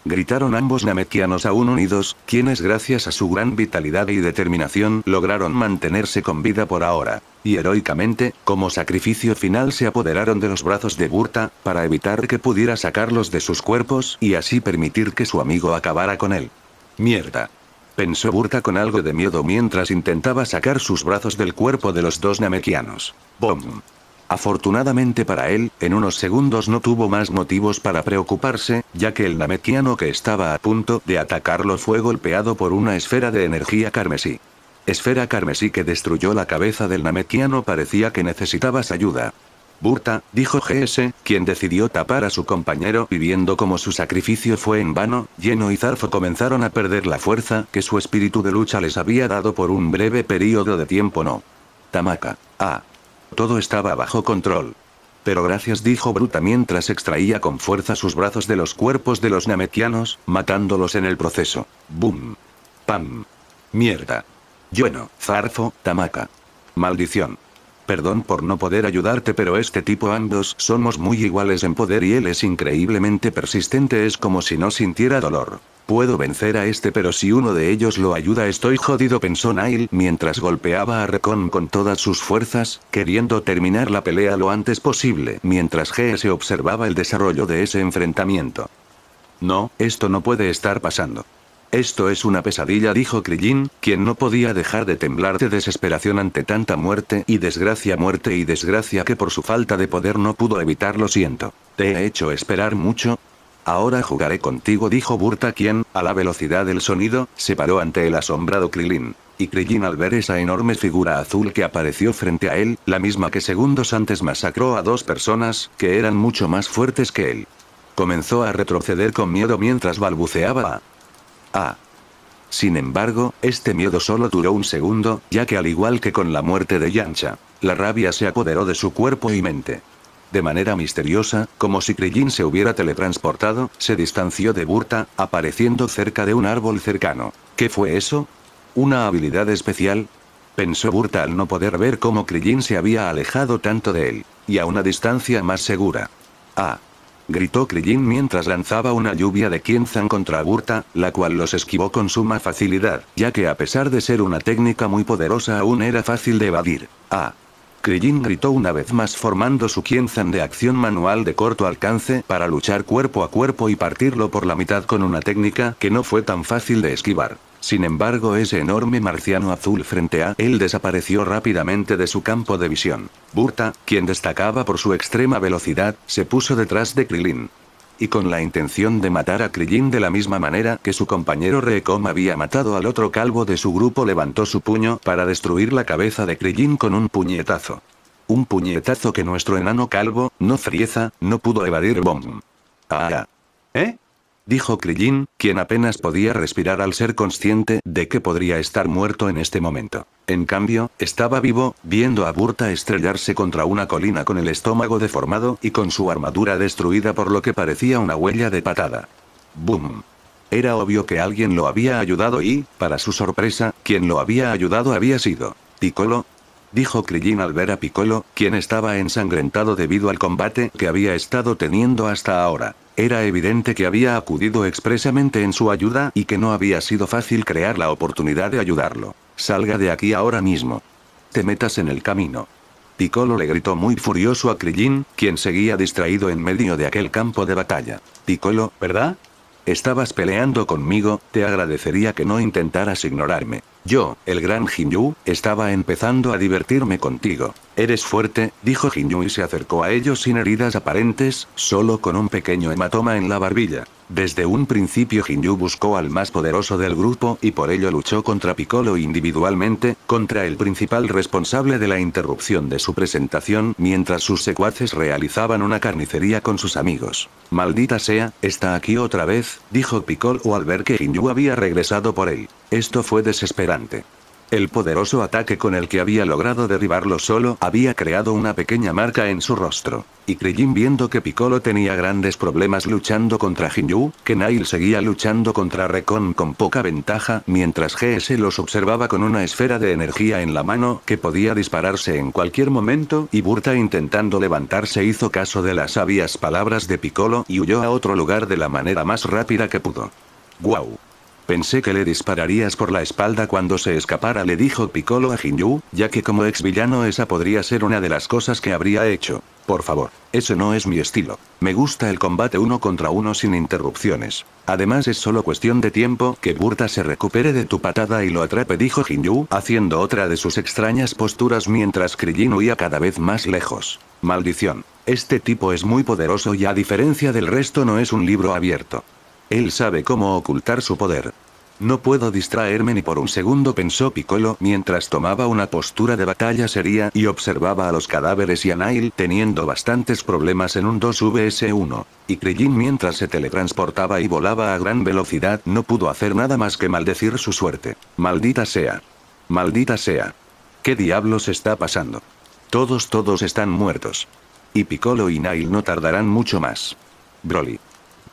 [SPEAKER 1] gritaron ambos namequianos aún unidos, quienes gracias a su gran vitalidad y determinación lograron mantenerse con vida por ahora. Y heroicamente, como sacrificio final se apoderaron de los brazos de Burta, para evitar que pudiera sacarlos de sus cuerpos y así permitir que su amigo acabara con él. Mierda. Pensó Burta con algo de miedo mientras intentaba sacar sus brazos del cuerpo de los dos namequianos. ¡Bom! Afortunadamente para él, en unos segundos no tuvo más motivos para preocuparse, ya que el namekiano que estaba a punto de atacarlo fue golpeado por una esfera de energía carmesí. Esfera carmesí que destruyó la cabeza del namekiano parecía que necesitabas ayuda. Burta, dijo GS, quien decidió tapar a su compañero y viendo como su sacrificio fue en vano, Lleno y Zarfo comenzaron a perder la fuerza que su espíritu de lucha les había dado por un breve periodo de tiempo no. Tamaka. Ah, todo estaba bajo control. Pero gracias dijo Bruta mientras extraía con fuerza sus brazos de los cuerpos de los namekianos, matándolos en el proceso. ¡Bum! ¡Pam! ¡Mierda! ¡Yueno! zarfo, ¡Tamaka! Maldición. Perdón por no poder ayudarte pero este tipo ambos somos muy iguales en poder y él es increíblemente persistente es como si no sintiera dolor. Puedo vencer a este pero si uno de ellos lo ayuda estoy jodido pensó Nail mientras golpeaba a Recon con todas sus fuerzas, queriendo terminar la pelea lo antes posible mientras se observaba el desarrollo de ese enfrentamiento. No, esto no puede estar pasando. Esto es una pesadilla dijo Krillin, quien no podía dejar de temblar de desesperación ante tanta muerte y desgracia muerte y desgracia que por su falta de poder no pudo evitar lo siento. Te he hecho esperar mucho, Ahora jugaré contigo, dijo Burta quien, a la velocidad del sonido, se paró ante el asombrado Krilin. Y Krillin al ver esa enorme figura azul que apareció frente a él, la misma que segundos antes masacró a dos personas, que eran mucho más fuertes que él. Comenzó a retroceder con miedo mientras balbuceaba a... Ah. Sin embargo, este miedo solo duró un segundo, ya que al igual que con la muerte de Yancha, la rabia se apoderó de su cuerpo y mente. De manera misteriosa, como si Krillin se hubiera teletransportado, se distanció de Burta, apareciendo cerca de un árbol cercano. ¿Qué fue eso? ¿Una habilidad especial? Pensó Burta al no poder ver cómo Krillin se había alejado tanto de él, y a una distancia más segura. ¡Ah! gritó Krillin mientras lanzaba una lluvia de Kienzan contra Burta, la cual los esquivó con suma facilidad, ya que a pesar de ser una técnica muy poderosa aún era fácil de evadir. ¡Ah! Krillin gritó una vez más formando su Kienzan de acción manual de corto alcance para luchar cuerpo a cuerpo y partirlo por la mitad con una técnica que no fue tan fácil de esquivar. Sin embargo ese enorme marciano azul frente a él desapareció rápidamente de su campo de visión. Burta, quien destacaba por su extrema velocidad, se puso detrás de Krillin y con la intención de matar a Krillin de la misma manera que su compañero Recom había matado al otro calvo de su grupo levantó su puño para destruir la cabeza de Krillin con un puñetazo. Un puñetazo que nuestro enano calvo, no frieza, no pudo evadir bomb. Ah. ¿Eh? dijo Krillin, quien apenas podía respirar al ser consciente de que podría estar muerto en este momento. En cambio, estaba vivo, viendo a Burta estrellarse contra una colina con el estómago deformado y con su armadura destruida por lo que parecía una huella de patada. ¡Bum! Era obvio que alguien lo había ayudado y, para su sorpresa, quien lo había ayudado había sido. Piccolo, dijo Krillin al ver a Piccolo, quien estaba ensangrentado debido al combate que había estado teniendo hasta ahora. Era evidente que había acudido expresamente en su ayuda y que no había sido fácil crear la oportunidad de ayudarlo. Salga de aquí ahora mismo. Te metas en el camino. Piccolo le gritó muy furioso a Krillin, quien seguía distraído en medio de aquel campo de batalla. Piccolo, ¿verdad? Estabas peleando conmigo, te agradecería que no intentaras ignorarme. Yo, el gran Jinyu, estaba empezando a divertirme contigo. Eres fuerte, dijo Jinyu y se acercó a ellos sin heridas aparentes, solo con un pequeño hematoma en la barbilla. Desde un principio Jinju buscó al más poderoso del grupo y por ello luchó contra Piccolo individualmente, contra el principal responsable de la interrupción de su presentación mientras sus secuaces realizaban una carnicería con sus amigos. Maldita sea, está aquí otra vez, dijo Piccolo al ver que Jinju había regresado por él. Esto fue desesperante. El poderoso ataque con el que había logrado derribarlo solo había creado una pequeña marca en su rostro. Y Krillin viendo que Piccolo tenía grandes problemas luchando contra Jinyu, que Nail seguía luchando contra Recon con poca ventaja, mientras GS los observaba con una esfera de energía en la mano que podía dispararse en cualquier momento, y Burta intentando levantarse hizo caso de las sabias palabras de Piccolo y huyó a otro lugar de la manera más rápida que pudo. ¡Guau! Pensé que le dispararías por la espalda cuando se escapara, le dijo Piccolo a Jinju, ya que como ex villano esa podría ser una de las cosas que habría hecho. Por favor, eso no es mi estilo. Me gusta el combate uno contra uno sin interrupciones. Además es solo cuestión de tiempo que Burta se recupere de tu patada y lo atrape dijo Jinyu haciendo otra de sus extrañas posturas mientras Krillin huía cada vez más lejos. Maldición. Este tipo es muy poderoso y a diferencia del resto no es un libro abierto. Él sabe cómo ocultar su poder. No puedo distraerme ni por un segundo, pensó Piccolo mientras tomaba una postura de batalla seria y observaba a los cadáveres y a Nail teniendo bastantes problemas en un 2VS1. Y Krillin mientras se teletransportaba y volaba a gran velocidad no pudo hacer nada más que maldecir su suerte. Maldita sea. Maldita sea. ¿Qué diablos está pasando? Todos todos están muertos. Y Piccolo y Nail no tardarán mucho más. Broly.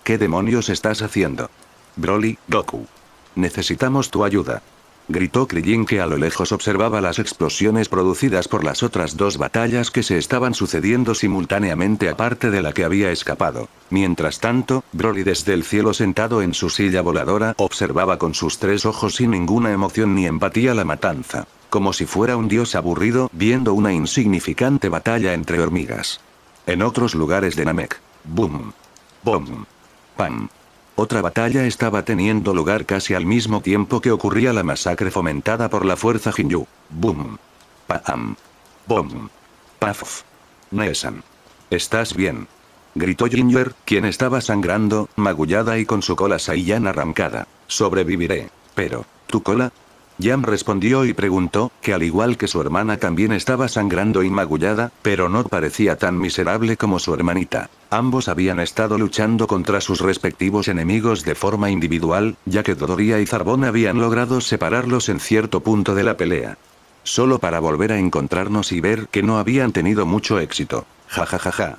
[SPEAKER 1] ¿Qué demonios estás haciendo? Broly, Goku. Necesitamos tu ayuda. Gritó Krillin que a lo lejos observaba las explosiones producidas por las otras dos batallas que se estaban sucediendo simultáneamente aparte de la que había escapado. Mientras tanto, Broly desde el cielo sentado en su silla voladora observaba con sus tres ojos sin ninguna emoción ni empatía la matanza. Como si fuera un dios aburrido viendo una insignificante batalla entre hormigas. En otros lugares de Namek. Boom. Boom. Pam. Otra batalla estaba teniendo lugar casi al mismo tiempo que ocurría la masacre fomentada por la fuerza Jinyu. ¡Bum! Pam. ¡Bum! Paf. ¡Nesan! ¿Estás bien? Gritó Ginger, quien estaba sangrando, magullada y con su cola Saiyan arrancada. Sobreviviré. Pero, ¿tu cola? Yam respondió y preguntó, que al igual que su hermana también estaba sangrando y magullada, pero no parecía tan miserable como su hermanita. Ambos habían estado luchando contra sus respectivos enemigos de forma individual, ya que Dodoria y Zarbón habían logrado separarlos en cierto punto de la pelea. Solo para volver a encontrarnos y ver que no habían tenido mucho éxito. Ja ja ja ja.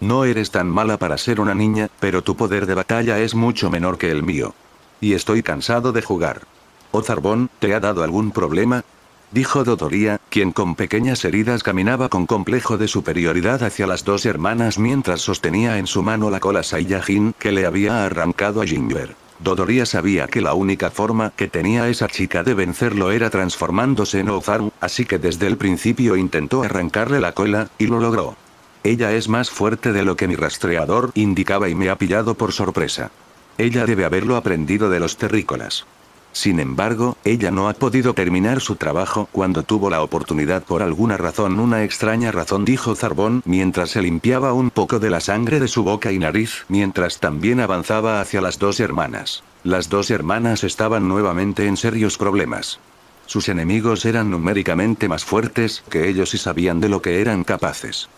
[SPEAKER 1] No eres tan mala para ser una niña, pero tu poder de batalla es mucho menor que el mío. Y estoy cansado de jugar. «¿O oh, Zarbón, te ha dado algún problema?» Dijo Dodoria, quien con pequeñas heridas caminaba con complejo de superioridad hacia las dos hermanas mientras sostenía en su mano la cola Saiyajin que le había arrancado a Ginger. Dodoria sabía que la única forma que tenía esa chica de vencerlo era transformándose en Ozaru, así que desde el principio intentó arrancarle la cola, y lo logró. Ella es más fuerte de lo que mi rastreador indicaba y me ha pillado por sorpresa. Ella debe haberlo aprendido de los terrícolas. Sin embargo, ella no ha podido terminar su trabajo cuando tuvo la oportunidad por alguna razón, una extraña razón, dijo Zarbón mientras se limpiaba un poco de la sangre de su boca y nariz, mientras también avanzaba hacia las dos hermanas. Las dos hermanas estaban nuevamente en serios problemas. Sus enemigos eran numéricamente más fuertes que ellos y sabían de lo que eran capaces.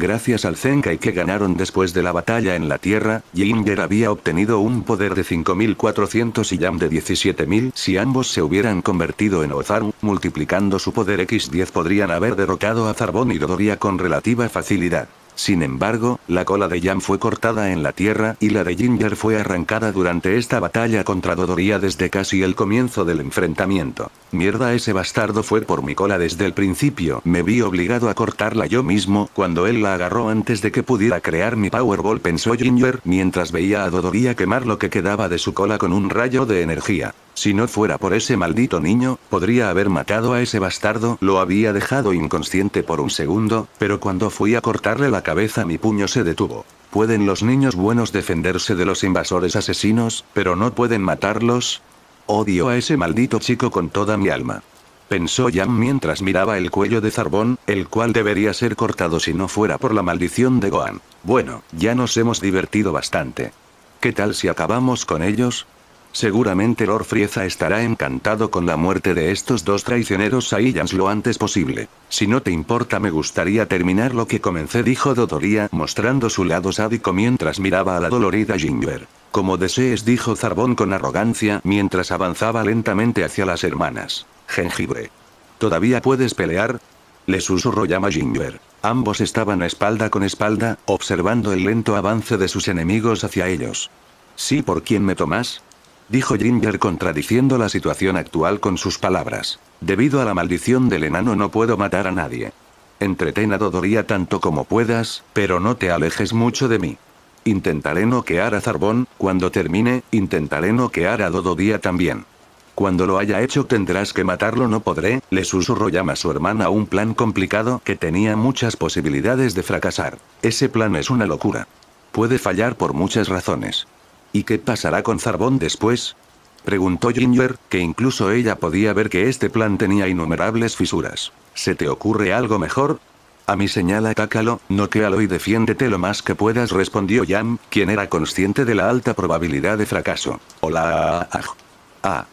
[SPEAKER 1] Gracias al Zenkai que ganaron después de la batalla en la Tierra, Jinger había obtenido un poder de 5400 y Yam de 17000. Si ambos se hubieran convertido en Ozaru, multiplicando su poder X10 podrían haber derrotado a Zarbon y Dodoria con relativa facilidad. Sin embargo, la cola de Jan fue cortada en la tierra y la de Ginger fue arrancada durante esta batalla contra Dodoria desde casi el comienzo del enfrentamiento. Mierda ese bastardo fue por mi cola desde el principio, me vi obligado a cortarla yo mismo cuando él la agarró antes de que pudiera crear mi Powerball pensó Ginger mientras veía a Dodoria quemar lo que quedaba de su cola con un rayo de energía. Si no fuera por ese maldito niño, podría haber matado a ese bastardo. Lo había dejado inconsciente por un segundo, pero cuando fui a cortarle la cabeza mi puño se detuvo. ¿Pueden los niños buenos defenderse de los invasores asesinos, pero no pueden matarlos? Odio a ese maldito chico con toda mi alma. Pensó Jan mientras miraba el cuello de Zarbón, el cual debería ser cortado si no fuera por la maldición de Gohan. Bueno, ya nos hemos divertido bastante. ¿Qué tal si acabamos con ellos? Seguramente Lord Frieza estará encantado con la muerte de estos dos traicioneros Saiyans lo antes posible. Si no te importa me gustaría terminar lo que comencé dijo Dodoria mostrando su lado sádico mientras miraba a la dolorida Ginger. Como desees dijo Zarbón con arrogancia mientras avanzaba lentamente hacia las hermanas. Jengibre. ¿Todavía puedes pelear? Le susurró llama Ginger. Ambos estaban espalda con espalda, observando el lento avance de sus enemigos hacia ellos. ¿Sí por quién me tomas? dijo Ginger contradiciendo la situación actual con sus palabras. Debido a la maldición del enano no puedo matar a nadie. Entretén a Dodoría tanto como puedas, pero no te alejes mucho de mí. Intentaré noquear a Zarbón, cuando termine, intentaré noquear a dododía también. Cuando lo haya hecho tendrás que matarlo no podré, le susurró llama su hermana un plan complicado que tenía muchas posibilidades de fracasar. Ese plan es una locura. Puede fallar por muchas razones. ¿Y qué pasará con Zarbón después? Preguntó Ginger, que incluso ella podía ver que este plan tenía innumerables fisuras. ¿Se te ocurre algo mejor? A mi señal atácalo, noquealo y defiéndete lo más que puedas respondió Yam, quien era consciente de la alta probabilidad de fracaso. Hola. Ah. ah.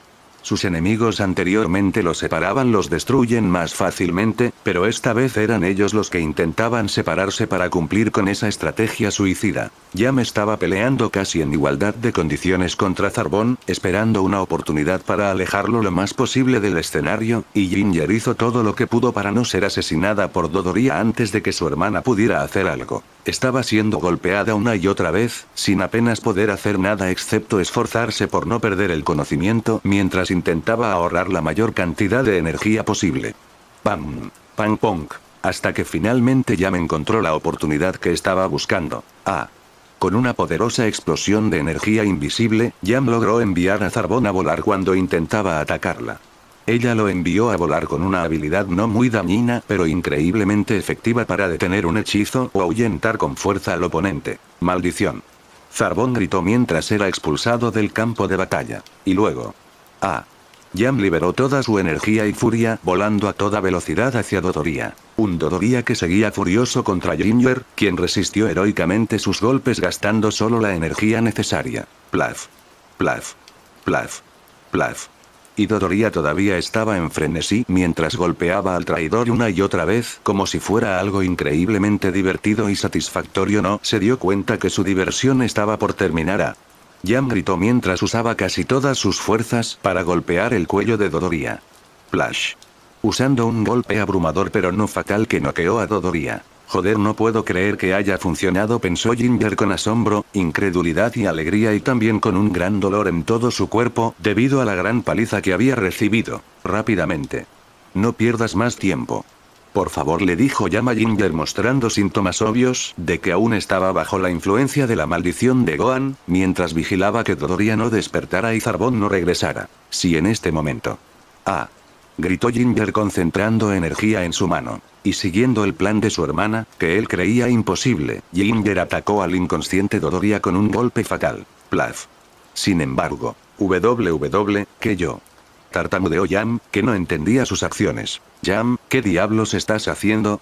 [SPEAKER 1] Sus enemigos anteriormente los separaban, los destruyen más fácilmente, pero esta vez eran ellos los que intentaban separarse para cumplir con esa estrategia suicida. Ya me estaba peleando casi en igualdad de condiciones contra Zarbón, esperando una oportunidad para alejarlo lo más posible del escenario, y Ginger hizo todo lo que pudo para no ser asesinada por Dodoria antes de que su hermana pudiera hacer algo. Estaba siendo golpeada una y otra vez, sin apenas poder hacer nada excepto esforzarse por no perder el conocimiento mientras intentaba ahorrar la mayor cantidad de energía posible. Pam. Pam pong. Hasta que finalmente ya encontró la oportunidad que estaba buscando. Ah. Con una poderosa explosión de energía invisible, Jam logró enviar a Zarbón a volar cuando intentaba atacarla. Ella lo envió a volar con una habilidad no muy dañina pero increíblemente efectiva para detener un hechizo o ahuyentar con fuerza al oponente. Maldición. Zarbón gritó mientras era expulsado del campo de batalla. Y luego. Ah. Jam liberó toda su energía y furia volando a toda velocidad hacia Dodoria. Un Dodoria que seguía furioso contra Ginger, quien resistió heroicamente sus golpes gastando solo la energía necesaria. Plaf. Plaf. Plaf. Plaf. Y Dodoria todavía estaba en frenesí mientras golpeaba al traidor una y otra vez, como si fuera algo increíblemente divertido y satisfactorio. No se dio cuenta que su diversión estaba por terminar a. gritó mientras usaba casi todas sus fuerzas para golpear el cuello de Dodoria. Plash. Usando un golpe abrumador pero no fatal que noqueó a Dodoria. Joder, no puedo creer que haya funcionado, pensó Ginger con asombro, incredulidad y alegría y también con un gran dolor en todo su cuerpo, debido a la gran paliza que había recibido. Rápidamente. No pierdas más tiempo. Por favor, le dijo Yama Ginger mostrando síntomas obvios de que aún estaba bajo la influencia de la maldición de Gohan, mientras vigilaba que Dodoria no despertara y Zarbón no regresara. Si en este momento. Ah, gritó Ginger concentrando energía en su mano. Y siguiendo el plan de su hermana, que él creía imposible, Ginger atacó al inconsciente Dodoria con un golpe fatal. Plaf. Sin embargo, WW, que yo. Tartamudeó Jam, que no entendía sus acciones. Jam, ¿qué diablos estás haciendo?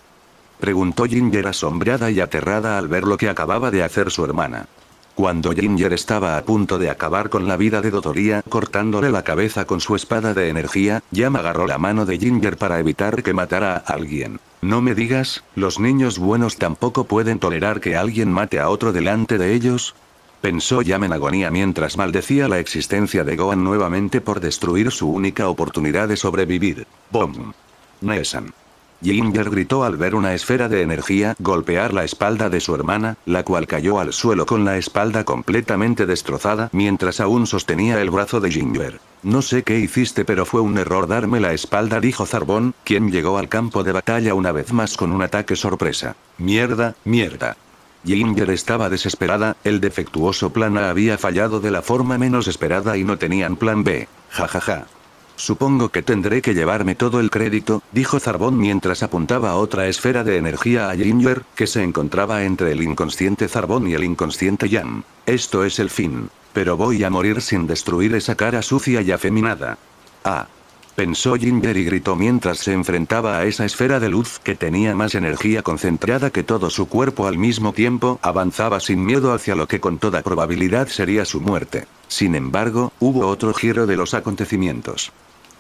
[SPEAKER 1] Preguntó Ginger asombrada y aterrada al ver lo que acababa de hacer su hermana. Cuando Ginger estaba a punto de acabar con la vida de Dodoria cortándole la cabeza con su espada de energía, Yam agarró la mano de Ginger para evitar que matara a alguien. No me digas, los niños buenos tampoco pueden tolerar que alguien mate a otro delante de ellos. Pensó Yam en agonía mientras maldecía la existencia de Gohan nuevamente por destruir su única oportunidad de sobrevivir. BOM. Neesan. Ginger gritó al ver una esfera de energía golpear la espalda de su hermana, la cual cayó al suelo con la espalda completamente destrozada mientras aún sostenía el brazo de Ginger. No sé qué hiciste pero fue un error darme la espalda dijo Zarbón, quien llegó al campo de batalla una vez más con un ataque sorpresa. Mierda, mierda. Ginger estaba desesperada, el defectuoso plan A había fallado de la forma menos esperada y no tenían plan B. Ja ja ja. Supongo que tendré que llevarme todo el crédito, dijo Zarbón mientras apuntaba otra esfera de energía a Ginger, que se encontraba entre el inconsciente Zarbón y el inconsciente Jan. Esto es el fin. Pero voy a morir sin destruir esa cara sucia y afeminada. Ah, pensó Ginger y gritó mientras se enfrentaba a esa esfera de luz que tenía más energía concentrada que todo su cuerpo al mismo tiempo, avanzaba sin miedo hacia lo que con toda probabilidad sería su muerte. Sin embargo, hubo otro giro de los acontecimientos.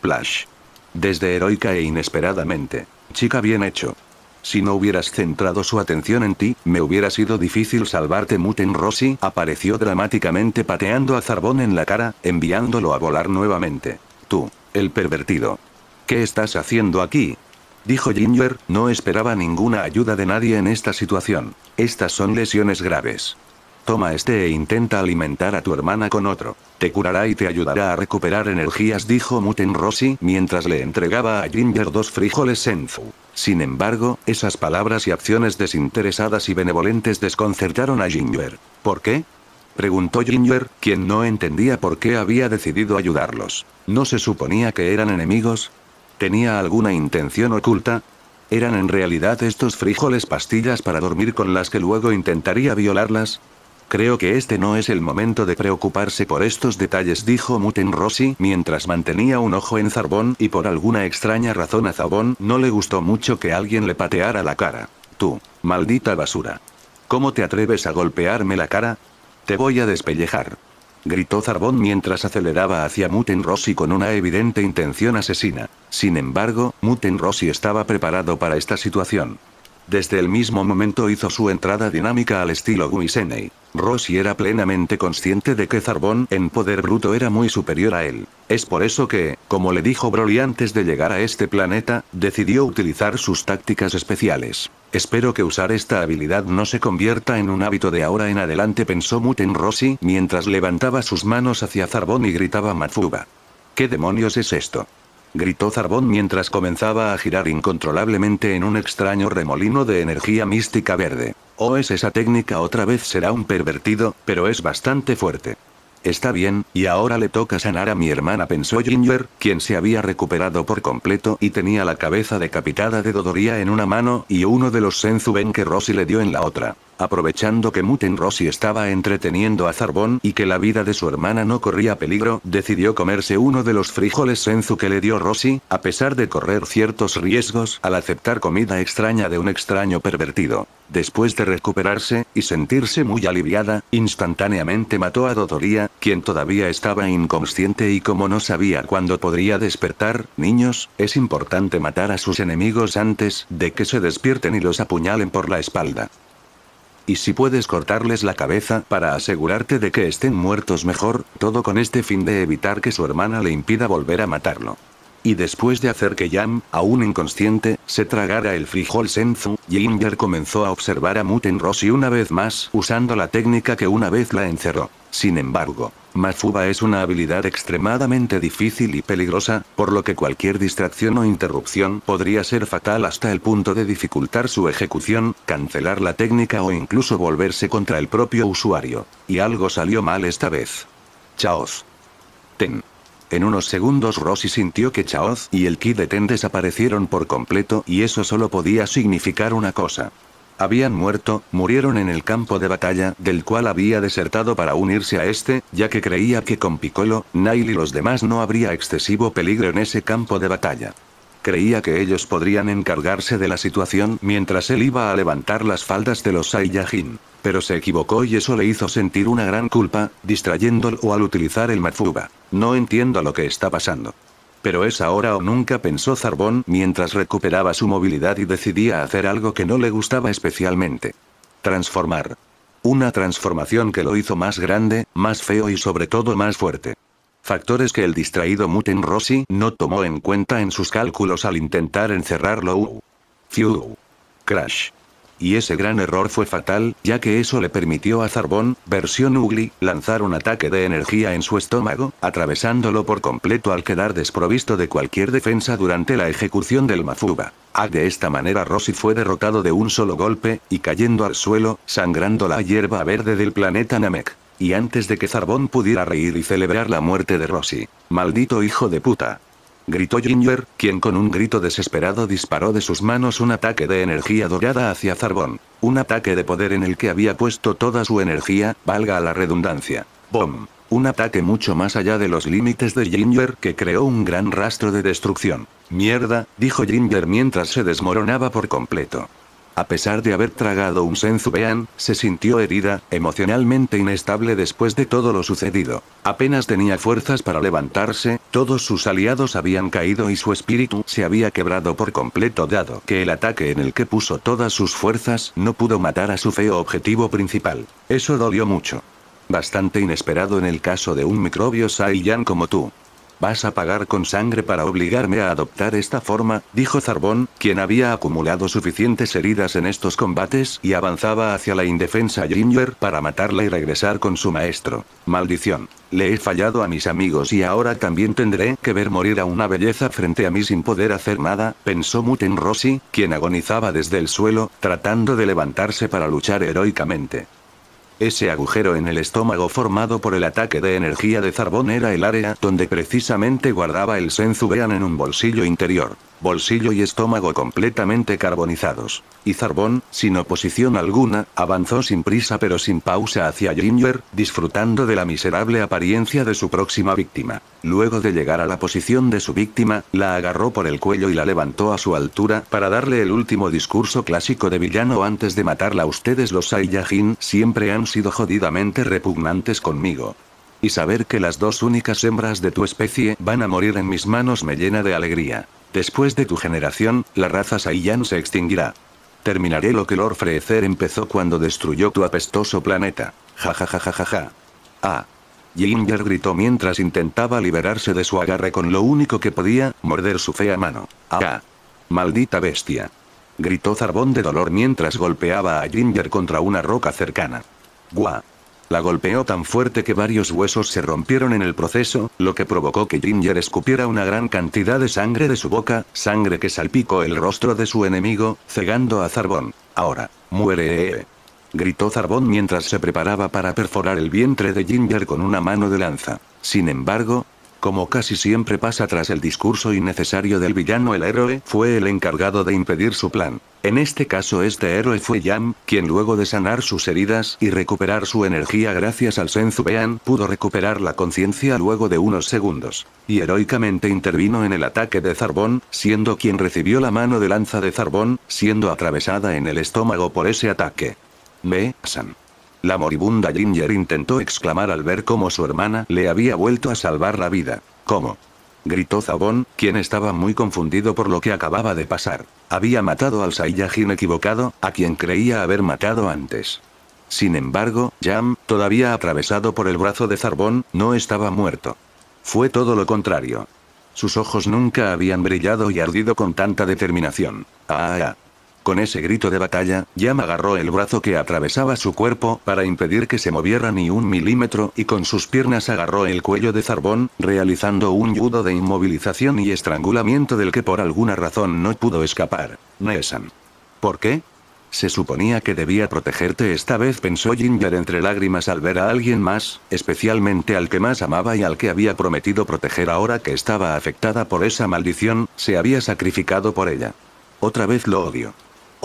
[SPEAKER 1] Plash. Desde heroica e inesperadamente. Chica bien hecho. Si no hubieras centrado su atención en ti, me hubiera sido difícil salvarte. Muten Rossi apareció dramáticamente pateando a Zarbón en la cara, enviándolo a volar nuevamente. Tú. El pervertido. ¿Qué estás haciendo aquí? Dijo Ginger, no esperaba ninguna ayuda de nadie en esta situación. Estas son lesiones graves. Toma este e intenta alimentar a tu hermana con otro. Te curará y te ayudará a recuperar energías, dijo Muten Rossi mientras le entregaba a Ginger dos frijoles Senzu. Sin embargo, esas palabras y acciones desinteresadas y benevolentes desconcertaron a Ginger. ¿Por qué? Preguntó Ginger, quien no entendía por qué había decidido ayudarlos. ¿No se suponía que eran enemigos? ¿Tenía alguna intención oculta? ¿Eran en realidad estos frijoles pastillas para dormir con las que luego intentaría violarlas? Creo que este no es el momento de preocuparse por estos detalles, dijo Muten Rossi mientras mantenía un ojo en Zarbón y por alguna extraña razón a Zabón no le gustó mucho que alguien le pateara la cara. Tú, maldita basura. ¿Cómo te atreves a golpearme la cara? Te voy a despellejar. Gritó Zarbón mientras aceleraba hacia Muten Rossi con una evidente intención asesina. Sin embargo, Muten Rossi estaba preparado para esta situación. Desde el mismo momento hizo su entrada dinámica al estilo Guisenei. Rossi era plenamente consciente de que Zarbón en poder bruto era muy superior a él. Es por eso que, como le dijo Broly antes de llegar a este planeta, decidió utilizar sus tácticas especiales. Espero que usar esta habilidad no se convierta en un hábito de ahora en adelante pensó Muten Rossi mientras levantaba sus manos hacia Zarbón y gritaba Matsuba. ¿Qué demonios es esto? gritó Zarbón mientras comenzaba a girar incontrolablemente en un extraño remolino de energía mística verde. O oh, es esa técnica otra vez será un pervertido, pero es bastante fuerte. Está bien, y ahora le toca sanar a mi hermana, pensó Ginger, quien se había recuperado por completo y tenía la cabeza decapitada de Dodoria en una mano y uno de los Ben que Rosy le dio en la otra. Aprovechando que Muten Rossi estaba entreteniendo a Zarbón y que la vida de su hermana no corría peligro, decidió comerse uno de los frijoles senzu que le dio Rossi, a pesar de correr ciertos riesgos al aceptar comida extraña de un extraño pervertido. Después de recuperarse, y sentirse muy aliviada, instantáneamente mató a Dodoria, quien todavía estaba inconsciente y como no sabía cuándo podría despertar, niños, es importante matar a sus enemigos antes de que se despierten y los apuñalen por la espalda. Y si puedes cortarles la cabeza para asegurarte de que estén muertos mejor, todo con este fin de evitar que su hermana le impida volver a matarlo y después de hacer que Yam, aún inconsciente, se tragara el frijol senzu, Ginger comenzó a observar a Muten Rossi una vez más usando la técnica que una vez la encerró. Sin embargo, Mafuba es una habilidad extremadamente difícil y peligrosa, por lo que cualquier distracción o interrupción podría ser fatal hasta el punto de dificultar su ejecución, cancelar la técnica o incluso volverse contra el propio usuario. Y algo salió mal esta vez. Chaos. Ten. En unos segundos Rossi sintió que Chaoz y el Ki de Ten desaparecieron por completo y eso solo podía significar una cosa. Habían muerto, murieron en el campo de batalla, del cual había desertado para unirse a este, ya que creía que con Piccolo, Nail y los demás no habría excesivo peligro en ese campo de batalla. Creía que ellos podrían encargarse de la situación mientras él iba a levantar las faldas de los Saiyajin. Pero se equivocó y eso le hizo sentir una gran culpa, distrayéndolo al utilizar el Matsuba. No entiendo lo que está pasando. Pero es ahora o nunca pensó Zarbón mientras recuperaba su movilidad y decidía hacer algo que no le gustaba especialmente. Transformar. Una transformación que lo hizo más grande, más feo y sobre todo más fuerte factores que el distraído Muten Rossi no tomó en cuenta en sus cálculos al intentar encerrarlo. Fiu. Crash. Y ese gran error fue fatal, ya que eso le permitió a Zarbón, versión Ugly, lanzar un ataque de energía en su estómago, atravesándolo por completo al quedar desprovisto de cualquier defensa durante la ejecución del Mafuba. Ah, de esta manera Rossi fue derrotado de un solo golpe, y cayendo al suelo, sangrando la hierba verde del planeta Namek y antes de que Zarbón pudiera reír y celebrar la muerte de Rossi. Maldito hijo de puta. Gritó Ginger, quien con un grito desesperado disparó de sus manos un ataque de energía dorada hacia Zarbón. Un ataque de poder en el que había puesto toda su energía, valga la redundancia. ¡Bom! Un ataque mucho más allá de los límites de Ginger que creó un gran rastro de destrucción. Mierda, dijo Ginger mientras se desmoronaba por completo. A pesar de haber tragado un senzubean, se sintió herida, emocionalmente inestable después de todo lo sucedido. Apenas tenía fuerzas para levantarse, todos sus aliados habían caído y su espíritu se había quebrado por completo dado que el ataque en el que puso todas sus fuerzas no pudo matar a su feo objetivo principal. Eso dolió mucho. Bastante inesperado en el caso de un microbio Saiyan como tú. Vas a pagar con sangre para obligarme a adoptar esta forma, dijo Zarbón, quien había acumulado suficientes heridas en estos combates y avanzaba hacia la indefensa Ginger para matarla y regresar con su maestro. Maldición. Le he fallado a mis amigos y ahora también tendré que ver morir a una belleza frente a mí sin poder hacer nada, pensó Muten Rossi, quien agonizaba desde el suelo, tratando de levantarse para luchar heroicamente. Ese agujero en el estómago formado por el ataque de energía de Zarbón era el área donde precisamente guardaba el Senzu en un bolsillo interior bolsillo y estómago completamente carbonizados. Y Zarbón, sin oposición alguna, avanzó sin prisa pero sin pausa hacia Ginger, disfrutando de la miserable apariencia de su próxima víctima. Luego de llegar a la posición de su víctima, la agarró por el cuello y la levantó a su altura para darle el último discurso clásico de villano antes de matarla. Ustedes los Saiyajin siempre han sido jodidamente repugnantes conmigo y saber que las dos únicas hembras de tu especie van a morir en mis manos me llena de alegría. Después de tu generación, la raza Saiyan se extinguirá. Terminaré lo que Lord Freezer empezó cuando destruyó tu apestoso planeta. Ja ja ja ja ja ja. Ah. Ginger gritó mientras intentaba liberarse de su agarre con lo único que podía, morder su fea mano. Ah. Maldita bestia. Gritó Zarbón de dolor mientras golpeaba a Ginger contra una roca cercana. Guau. La golpeó tan fuerte que varios huesos se rompieron en el proceso, lo que provocó que Ginger escupiera una gran cantidad de sangre de su boca, sangre que salpicó el rostro de su enemigo, cegando a Zarbón. Ahora, muere. Gritó Zarbón mientras se preparaba para perforar el vientre de Ginger con una mano de lanza. Sin embargo, como casi siempre pasa tras el discurso innecesario del villano el héroe fue el encargado de impedir su plan. En este caso este héroe fue Yam, quien luego de sanar sus heridas y recuperar su energía gracias al bean pudo recuperar la conciencia luego de unos segundos. Y heroicamente intervino en el ataque de Zarbón, siendo quien recibió la mano de lanza de Zarbón, siendo atravesada en el estómago por ese ataque. Me, San. La moribunda Ginger intentó exclamar al ver cómo su hermana le había vuelto a salvar la vida. ¿Cómo? gritó Zabón, quien estaba muy confundido por lo que acababa de pasar. Había matado al Saiyajin equivocado, a quien creía haber matado antes. Sin embargo, Jam, todavía atravesado por el brazo de Zabón, no estaba muerto. Fue todo lo contrario. Sus ojos nunca habían brillado y ardido con tanta determinación. ah. ah, ah. Con ese grito de batalla, Yam agarró el brazo que atravesaba su cuerpo para impedir que se moviera ni un milímetro y con sus piernas agarró el cuello de Zarbón, realizando un judo de inmovilización y estrangulamiento del que por alguna razón no pudo escapar. Neesan. ¿Por qué? Se suponía que debía protegerte esta vez, pensó Ginger entre lágrimas al ver a alguien más, especialmente al que más amaba y al que había prometido proteger ahora que estaba afectada por esa maldición, se había sacrificado por ella. Otra vez lo odio.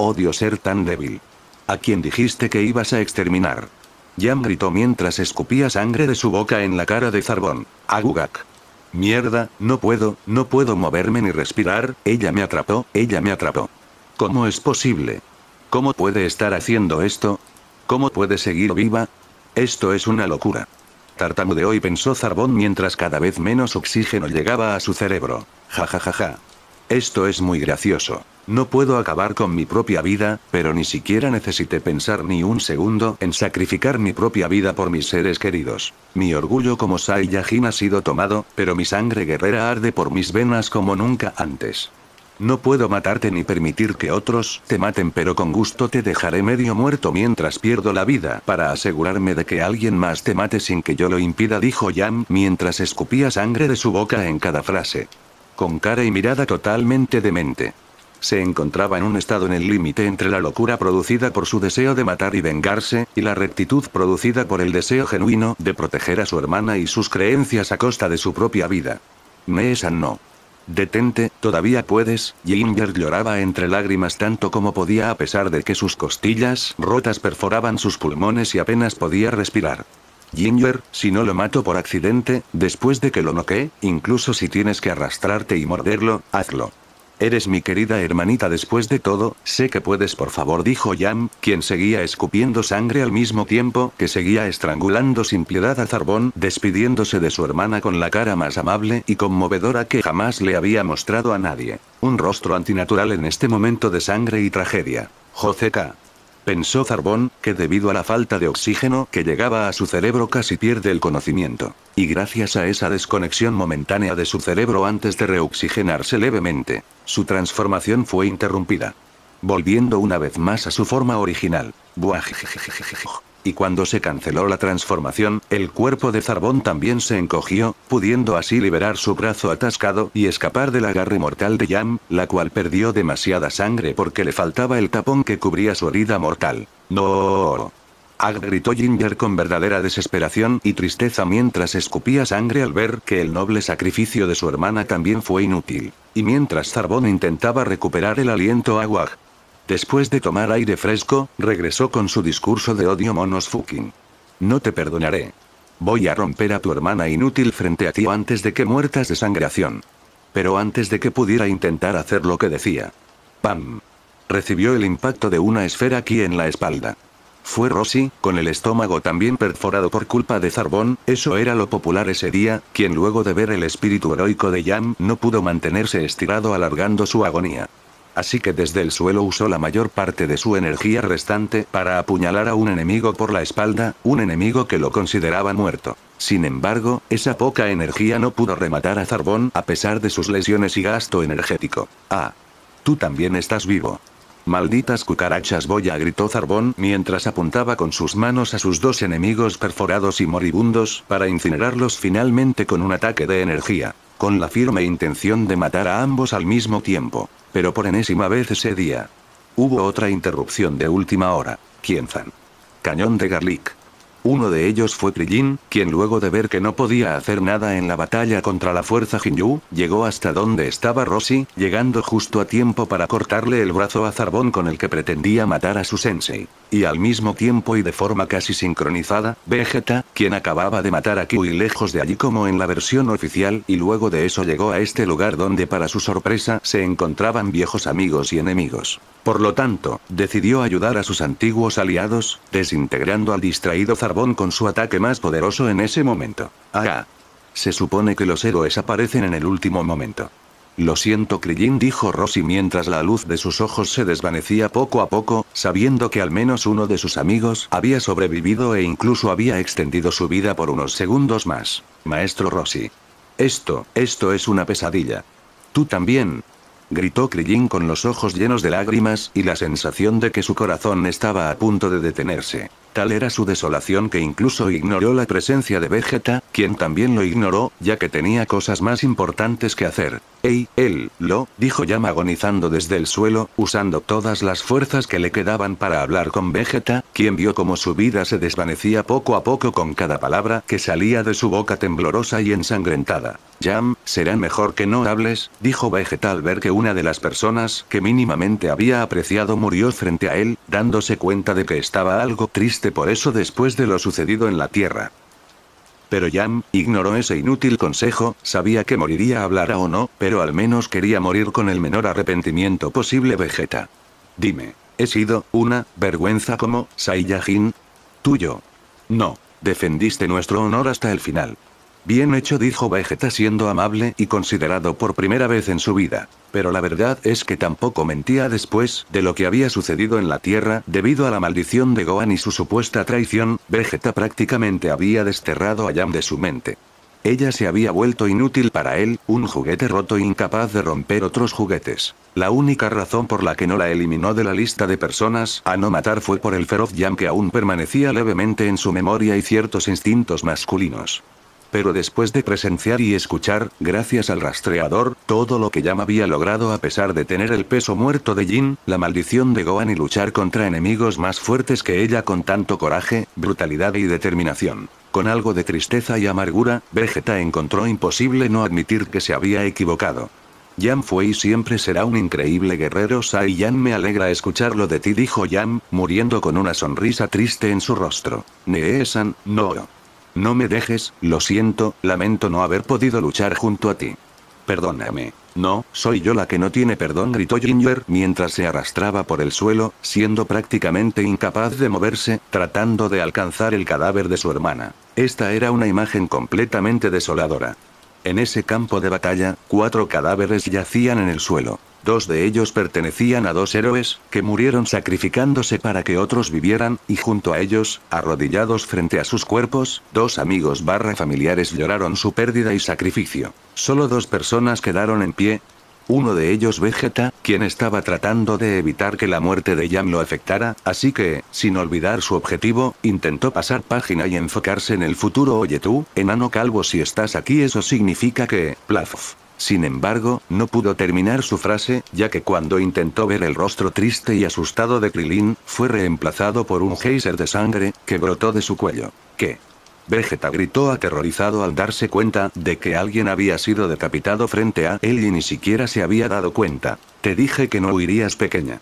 [SPEAKER 1] Odio ser tan débil. ¿A quien dijiste que ibas a exterminar? Yam gritó mientras escupía sangre de su boca en la cara de Zarbón. Agugak. Mierda, no puedo, no puedo moverme ni respirar, ella me atrapó, ella me atrapó. ¿Cómo es posible? ¿Cómo puede estar haciendo esto? ¿Cómo puede seguir viva? Esto es una locura. Tartamudeó hoy pensó Zarbón mientras cada vez menos oxígeno llegaba a su cerebro. Ja ja ja ja. Esto es muy gracioso. No puedo acabar con mi propia vida, pero ni siquiera necesité pensar ni un segundo en sacrificar mi propia vida por mis seres queridos. Mi orgullo como Saiyajin ha sido tomado, pero mi sangre guerrera arde por mis venas como nunca antes. No puedo matarte ni permitir que otros te maten, pero con gusto te dejaré medio muerto mientras pierdo la vida para asegurarme de que alguien más te mate sin que yo lo impida, dijo Yam mientras escupía sangre de su boca en cada frase con cara y mirada totalmente demente. Se encontraba en un estado en el límite entre la locura producida por su deseo de matar y vengarse, y la rectitud producida por el deseo genuino de proteger a su hermana y sus creencias a costa de su propia vida. Mesa no. Detente, todavía puedes, Ginger lloraba entre lágrimas tanto como podía a pesar de que sus costillas rotas perforaban sus pulmones y apenas podía respirar. Ginger, si no lo mato por accidente, después de que lo noqué, incluso si tienes que arrastrarte y morderlo, hazlo. Eres mi querida hermanita después de todo, sé que puedes por favor dijo Yam, quien seguía escupiendo sangre al mismo tiempo que seguía estrangulando sin piedad a Zarbón, despidiéndose de su hermana con la cara más amable y conmovedora que jamás le había mostrado a nadie. Un rostro antinatural en este momento de sangre y tragedia. Joseca, pensó Zarbón, que debido a la falta de oxígeno que llegaba a su cerebro casi pierde el conocimiento. Y gracias a esa desconexión momentánea de su cerebro antes de reoxigenarse levemente, su transformación fue interrumpida. Volviendo una vez más a su forma original y cuando se canceló la transformación, el cuerpo de Zarbón también se encogió, pudiendo así liberar su brazo atascado y escapar del agarre mortal de Yam, la cual perdió demasiada sangre porque le faltaba el tapón que cubría su herida mortal. ¡No! Ag gritó Ginger con verdadera desesperación y tristeza mientras escupía sangre al ver que el noble sacrificio de su hermana también fue inútil. Y mientras Zarbón intentaba recuperar el aliento, Aguag Después de tomar aire fresco, regresó con su discurso de odio monos fucking. No te perdonaré. Voy a romper a tu hermana inútil frente a ti antes de que muertas de sangración. Pero antes de que pudiera intentar hacer lo que decía. ¡Pam! Recibió el impacto de una esfera aquí en la espalda. Fue Rosy, con el estómago también perforado por culpa de Zarbón, eso era lo popular ese día, quien luego de ver el espíritu heroico de Jam no pudo mantenerse estirado alargando su agonía así que desde el suelo usó la mayor parte de su energía restante para apuñalar a un enemigo por la espalda, un enemigo que lo consideraba muerto. Sin embargo, esa poca energía no pudo rematar a Zarbón a pesar de sus lesiones y gasto energético. Ah. Tú también estás vivo. Malditas cucarachas boya gritó Zarbón mientras apuntaba con sus manos a sus dos enemigos perforados y moribundos para incinerarlos finalmente con un ataque de energía, con la firme intención de matar a ambos al mismo tiempo. Pero por enésima vez ese día. Hubo otra interrupción de última hora. Kienzan. Cañón de Garlic. Uno de ellos fue Krillin, quien luego de ver que no podía hacer nada en la batalla contra la fuerza Jinyu, llegó hasta donde estaba Rossi, llegando justo a tiempo para cortarle el brazo a Zarbón con el que pretendía matar a su sensei. Y al mismo tiempo y de forma casi sincronizada, Vegeta, quien acababa de matar a y lejos de allí como en la versión oficial y luego de eso llegó a este lugar donde para su sorpresa se encontraban viejos amigos y enemigos. Por lo tanto, decidió ayudar a sus antiguos aliados, desintegrando al distraído Zarbón con su ataque más poderoso en ese momento. Ah, se supone que los héroes aparecen en el último momento. Lo siento, Krillin dijo rossi mientras la luz de sus ojos se desvanecía poco a poco, sabiendo que al menos uno de sus amigos había sobrevivido e incluso había extendido su vida por unos segundos más. Maestro rossi Esto, esto es una pesadilla. Tú también. Gritó Krillin con los ojos llenos de lágrimas y la sensación de que su corazón estaba a punto de detenerse. Tal era su desolación que incluso ignoró la presencia de Vegeta, quien también lo ignoró, ya que tenía cosas más importantes que hacer. Ey, él, lo, dijo Yam agonizando desde el suelo, usando todas las fuerzas que le quedaban para hablar con Vegeta, quien vio como su vida se desvanecía poco a poco con cada palabra que salía de su boca temblorosa y ensangrentada. Yam, será mejor que no hables, dijo Vegeta al ver que una de las personas que mínimamente había apreciado murió frente a él, dándose cuenta de que estaba algo triste por eso después de lo sucedido en la Tierra. Pero Yam, ignoró ese inútil consejo, sabía que moriría hablara o no, pero al menos quería morir con el menor arrepentimiento posible Vegeta. Dime, ¿he sido, una, vergüenza como, Saiyajin? Tuyo. No, defendiste nuestro honor hasta el final. Bien hecho, dijo Vegeta siendo amable y considerado por primera vez en su vida. Pero la verdad es que tampoco mentía después de lo que había sucedido en la Tierra, debido a la maldición de Gohan y su supuesta traición, Vegeta prácticamente había desterrado a Yam de su mente. Ella se había vuelto inútil para él, un juguete roto incapaz de romper otros juguetes. La única razón por la que no la eliminó de la lista de personas a no matar fue por el feroz Yam que aún permanecía levemente en su memoria y ciertos instintos masculinos pero después de presenciar y escuchar, gracias al rastreador, todo lo que Yam había logrado a pesar de tener el peso muerto de Jin, la maldición de Gohan y luchar contra enemigos más fuertes que ella con tanto coraje, brutalidad y determinación. Con algo de tristeza y amargura, Vegeta encontró imposible no admitir que se había equivocado. Yam fue y siempre será un increíble guerrero Saiyan me alegra escucharlo de ti dijo Yam, muriendo con una sonrisa triste en su rostro. Neesan, no. No me dejes, lo siento, lamento no haber podido luchar junto a ti. Perdóname. No, soy yo la que no tiene perdón, gritó Ginger mientras se arrastraba por el suelo, siendo prácticamente incapaz de moverse, tratando de alcanzar el cadáver de su hermana. Esta era una imagen completamente desoladora. En ese campo de batalla, cuatro cadáveres yacían en el suelo. Dos de ellos pertenecían a dos héroes, que murieron sacrificándose para que otros vivieran, y junto a ellos, arrodillados frente a sus cuerpos, dos amigos barra familiares lloraron su pérdida y sacrificio. Solo dos personas quedaron en pie, uno de ellos Vegeta, quien estaba tratando de evitar que la muerte de Yam lo afectara, así que, sin olvidar su objetivo, intentó pasar página y enfocarse en el futuro. Oye tú, enano calvo si estás aquí eso significa que, plaf. Sin embargo, no pudo terminar su frase, ya que cuando intentó ver el rostro triste y asustado de Krilin, fue reemplazado por un geyser de sangre, que brotó de su cuello. ¿Qué? Vegeta gritó aterrorizado al darse cuenta de que alguien había sido decapitado frente a él y ni siquiera se había dado cuenta. Te dije que no huirías pequeña.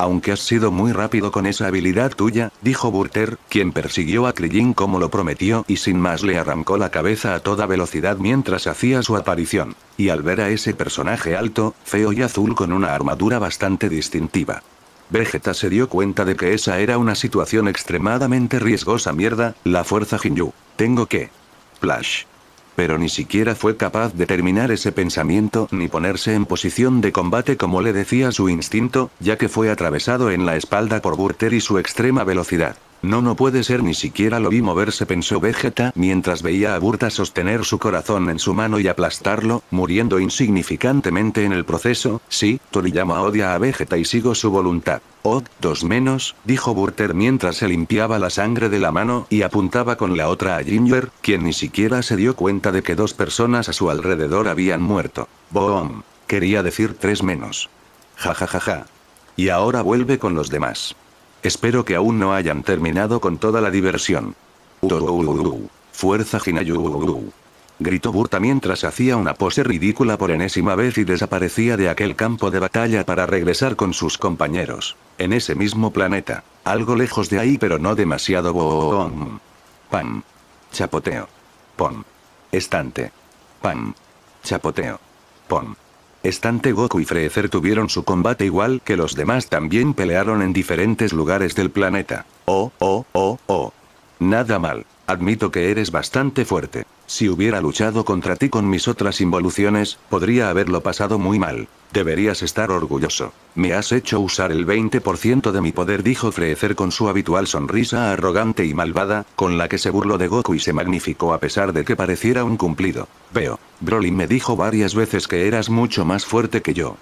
[SPEAKER 1] Aunque has sido muy rápido con esa habilidad tuya, dijo Burter, quien persiguió a Krillin como lo prometió y sin más le arrancó la cabeza a toda velocidad mientras hacía su aparición. Y al ver a ese personaje alto, feo y azul con una armadura bastante distintiva. Vegeta se dio cuenta de que esa era una situación extremadamente riesgosa mierda, la fuerza Jinju. Tengo que... Plash pero ni siquiera fue capaz de terminar ese pensamiento ni ponerse en posición de combate como le decía su instinto, ya que fue atravesado en la espalda por Burter y su extrema velocidad. No, no puede ser, ni siquiera lo vi moverse, pensó Vegeta mientras veía a Burta sostener su corazón en su mano y aplastarlo, muriendo insignificantemente en el proceso. Sí, Toriyama odia a Vegeta y sigo su voluntad. Oh, dos menos, dijo Burter mientras se limpiaba la sangre de la mano y apuntaba con la otra a Ginger, quien ni siquiera se dio cuenta de que dos personas a su alrededor habían muerto. Boom. Quería decir tres menos. Ja ja ja ja. Y ahora vuelve con los demás. Espero que aún no hayan terminado con toda la diversión. fuerza Hinayu. Gritó Burta mientras hacía una pose ridícula por enésima vez y desaparecía de aquel campo de batalla para regresar con sus compañeros. En ese mismo planeta. Algo lejos de ahí pero no demasiado. Boom. Pam. Chapoteo. Pom. Estante. Pam. Chapoteo. Pom. Estante Goku y Freezer tuvieron su combate igual que los demás también pelearon en diferentes lugares del planeta. Oh, oh, oh, oh. Nada mal. Admito que eres bastante fuerte. Si hubiera luchado contra ti con mis otras involuciones, podría haberlo pasado muy mal. Deberías estar orgulloso. Me has hecho usar el 20% de mi poder, dijo Frecer con su habitual sonrisa arrogante y malvada, con la que se burló de Goku y se magnificó a pesar de que pareciera un cumplido. Veo. Broly me dijo varias veces que eras mucho más fuerte que yo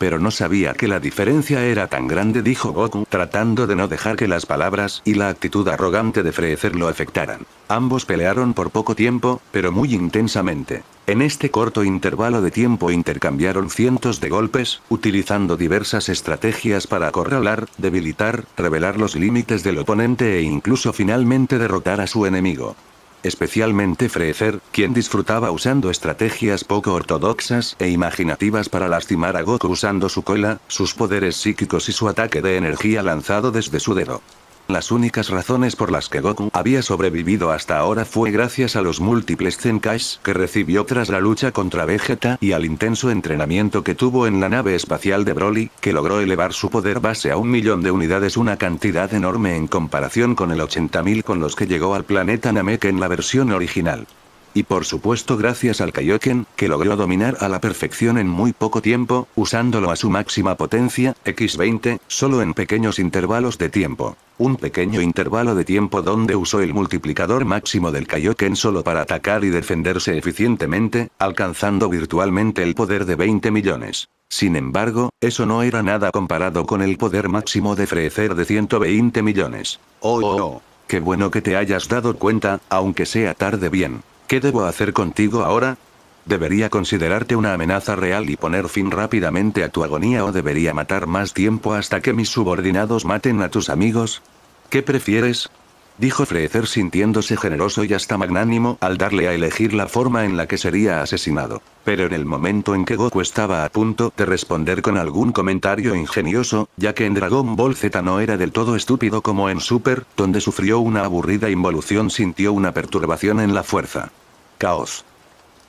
[SPEAKER 1] pero no sabía que la diferencia era tan grande, dijo Goku, tratando de no dejar que las palabras y la actitud arrogante de Freezer lo afectaran. Ambos pelearon por poco tiempo, pero muy intensamente. En este corto intervalo de tiempo intercambiaron cientos de golpes, utilizando diversas estrategias para acorralar, debilitar, revelar los límites del oponente e incluso finalmente derrotar a su enemigo especialmente Freezer, quien disfrutaba usando estrategias poco ortodoxas e imaginativas para lastimar a Goku usando su cola, sus poderes psíquicos y su ataque de energía lanzado desde su dedo. Las únicas razones por las que Goku había sobrevivido hasta ahora fue gracias a los múltiples Zenkais que recibió tras la lucha contra Vegeta y al intenso entrenamiento que tuvo en la nave espacial de Broly, que logró elevar su poder base a un millón de unidades una cantidad enorme en comparación con el 80.000 con los que llegó al planeta Namek en la versión original y por supuesto gracias al Kaioken, que logró dominar a la perfección en muy poco tiempo, usándolo a su máxima potencia, X20, solo en pequeños intervalos de tiempo. Un pequeño intervalo de tiempo donde usó el multiplicador máximo del Kaioken solo para atacar y defenderse eficientemente, alcanzando virtualmente el poder de 20 millones. Sin embargo, eso no era nada comparado con el poder máximo de frecer de 120 millones. ¡Oh, oh, oh! Qué bueno que te hayas dado cuenta, aunque sea tarde bien. ¿Qué debo hacer contigo ahora? ¿Debería considerarte una amenaza real y poner fin rápidamente a tu agonía o debería matar más tiempo hasta que mis subordinados maten a tus amigos? ¿Qué prefieres? dijo Freezer sintiéndose generoso y hasta magnánimo al darle a elegir la forma en la que sería asesinado. Pero en el momento en que Goku estaba a punto de responder con algún comentario ingenioso, ya que en Dragon Ball Z no era del todo estúpido como en Super, donde sufrió una aburrida involución sintió una perturbación en la fuerza. Caos.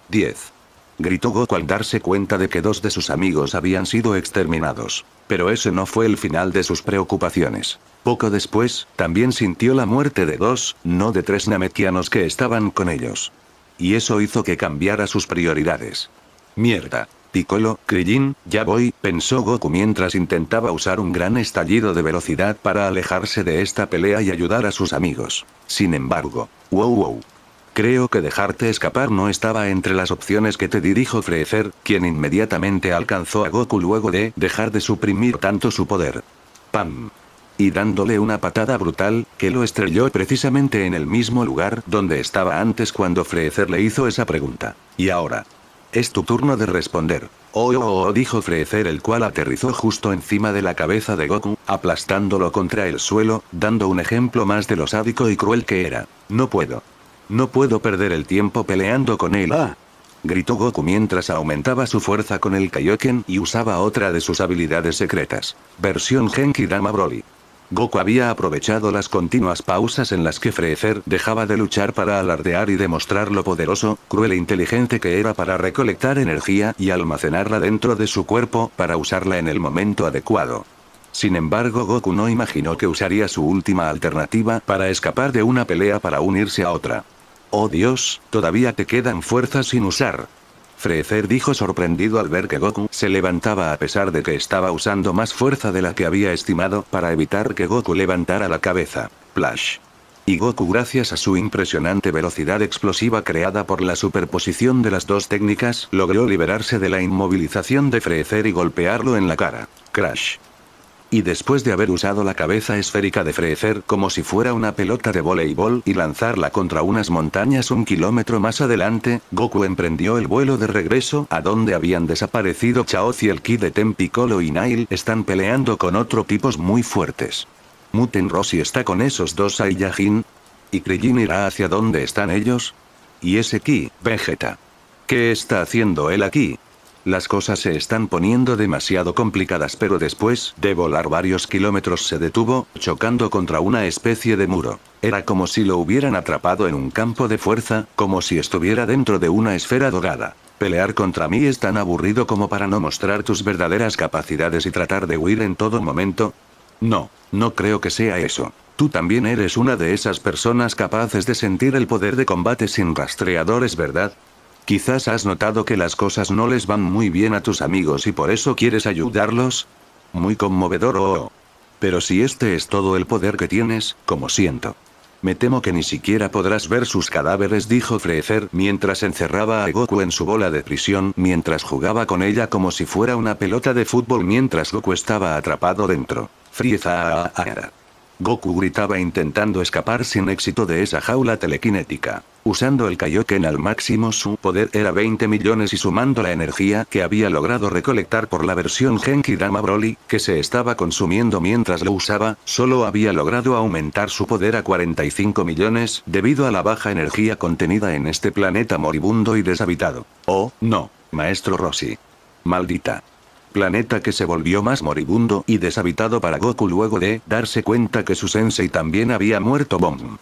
[SPEAKER 1] 10 gritó Goku al darse cuenta de que dos de sus amigos habían sido exterminados. Pero ese no fue el final de sus preocupaciones. Poco después, también sintió la muerte de dos, no de tres namekianos que estaban con ellos. Y eso hizo que cambiara sus prioridades. Mierda. Piccolo, Krillin, ya voy, pensó Goku mientras intentaba usar un gran estallido de velocidad para alejarse de esta pelea y ayudar a sus amigos. Sin embargo, wow wow, Creo que dejarte escapar no estaba entre las opciones que te dirijo Freezer, quien inmediatamente alcanzó a Goku luego de dejar de suprimir tanto su poder. ¡Pam! Y dándole una patada brutal, que lo estrelló precisamente en el mismo lugar donde estaba antes cuando Freezer le hizo esa pregunta. Y ahora. Es tu turno de responder. Oh, oh, oh, oh dijo Freezer el cual aterrizó justo encima de la cabeza de Goku, aplastándolo contra el suelo, dando un ejemplo más de lo sádico y cruel que era. No puedo. No puedo perder el tiempo peleando con él. ¡Ah! Gritó Goku mientras aumentaba su fuerza con el Kaioken y usaba otra de sus habilidades secretas. Versión Genki Dama Broly. Goku había aprovechado las continuas pausas en las que Freezer dejaba de luchar para alardear y demostrar lo poderoso, cruel e inteligente que era para recolectar energía y almacenarla dentro de su cuerpo para usarla en el momento adecuado. Sin embargo Goku no imaginó que usaría su última alternativa para escapar de una pelea para unirse a otra. Oh Dios, todavía te quedan fuerzas sin usar. Frecer dijo sorprendido al ver que Goku se levantaba a pesar de que estaba usando más fuerza de la que había estimado para evitar que Goku levantara la cabeza. Plash. Y Goku gracias a su impresionante velocidad explosiva creada por la superposición de las dos técnicas logró liberarse de la inmovilización de Freezer y golpearlo en la cara. Crash. Y después de haber usado la cabeza esférica de Freezer como si fuera una pelota de voleibol y lanzarla contra unas montañas un kilómetro más adelante, Goku emprendió el vuelo de regreso a donde habían desaparecido Chaoz y el Ki de Tempicolo y Nail. están peleando con otro tipos muy fuertes. Muten Rossi está con esos dos Saiyajin. ¿Y Krillin irá hacia donde están ellos? ¿Y ese Ki, Vegeta? ¿Qué está haciendo él aquí? Las cosas se están poniendo demasiado complicadas pero después de volar varios kilómetros se detuvo, chocando contra una especie de muro. Era como si lo hubieran atrapado en un campo de fuerza, como si estuviera dentro de una esfera dorada. Pelear contra mí es tan aburrido como para no mostrar tus verdaderas capacidades y tratar de huir en todo momento. No, no creo que sea eso. Tú también eres una de esas personas capaces de sentir el poder de combate sin rastreadores, ¿verdad? Quizás has notado que las cosas no les van muy bien a tus amigos y por eso quieres ayudarlos. Muy conmovedor oh, oh, Pero si este es todo el poder que tienes, como siento. Me temo que ni siquiera podrás ver sus cadáveres, dijo Freezer mientras encerraba a Goku en su bola de prisión, mientras jugaba con ella como si fuera una pelota de fútbol mientras Goku estaba atrapado dentro. Frieza. Ah, ah, ah. Goku gritaba intentando escapar sin éxito de esa jaula telequinética. Usando el Kaioken al máximo su poder era 20 millones y sumando la energía que había logrado recolectar por la versión Genki Dama Broly, que se estaba consumiendo mientras lo usaba, solo había logrado aumentar su poder a 45 millones debido a la baja energía contenida en este planeta moribundo y deshabitado. Oh, no, maestro Rossi. Maldita planeta que se volvió más moribundo y deshabitado para Goku luego de darse cuenta que su sensei también había muerto Bomb.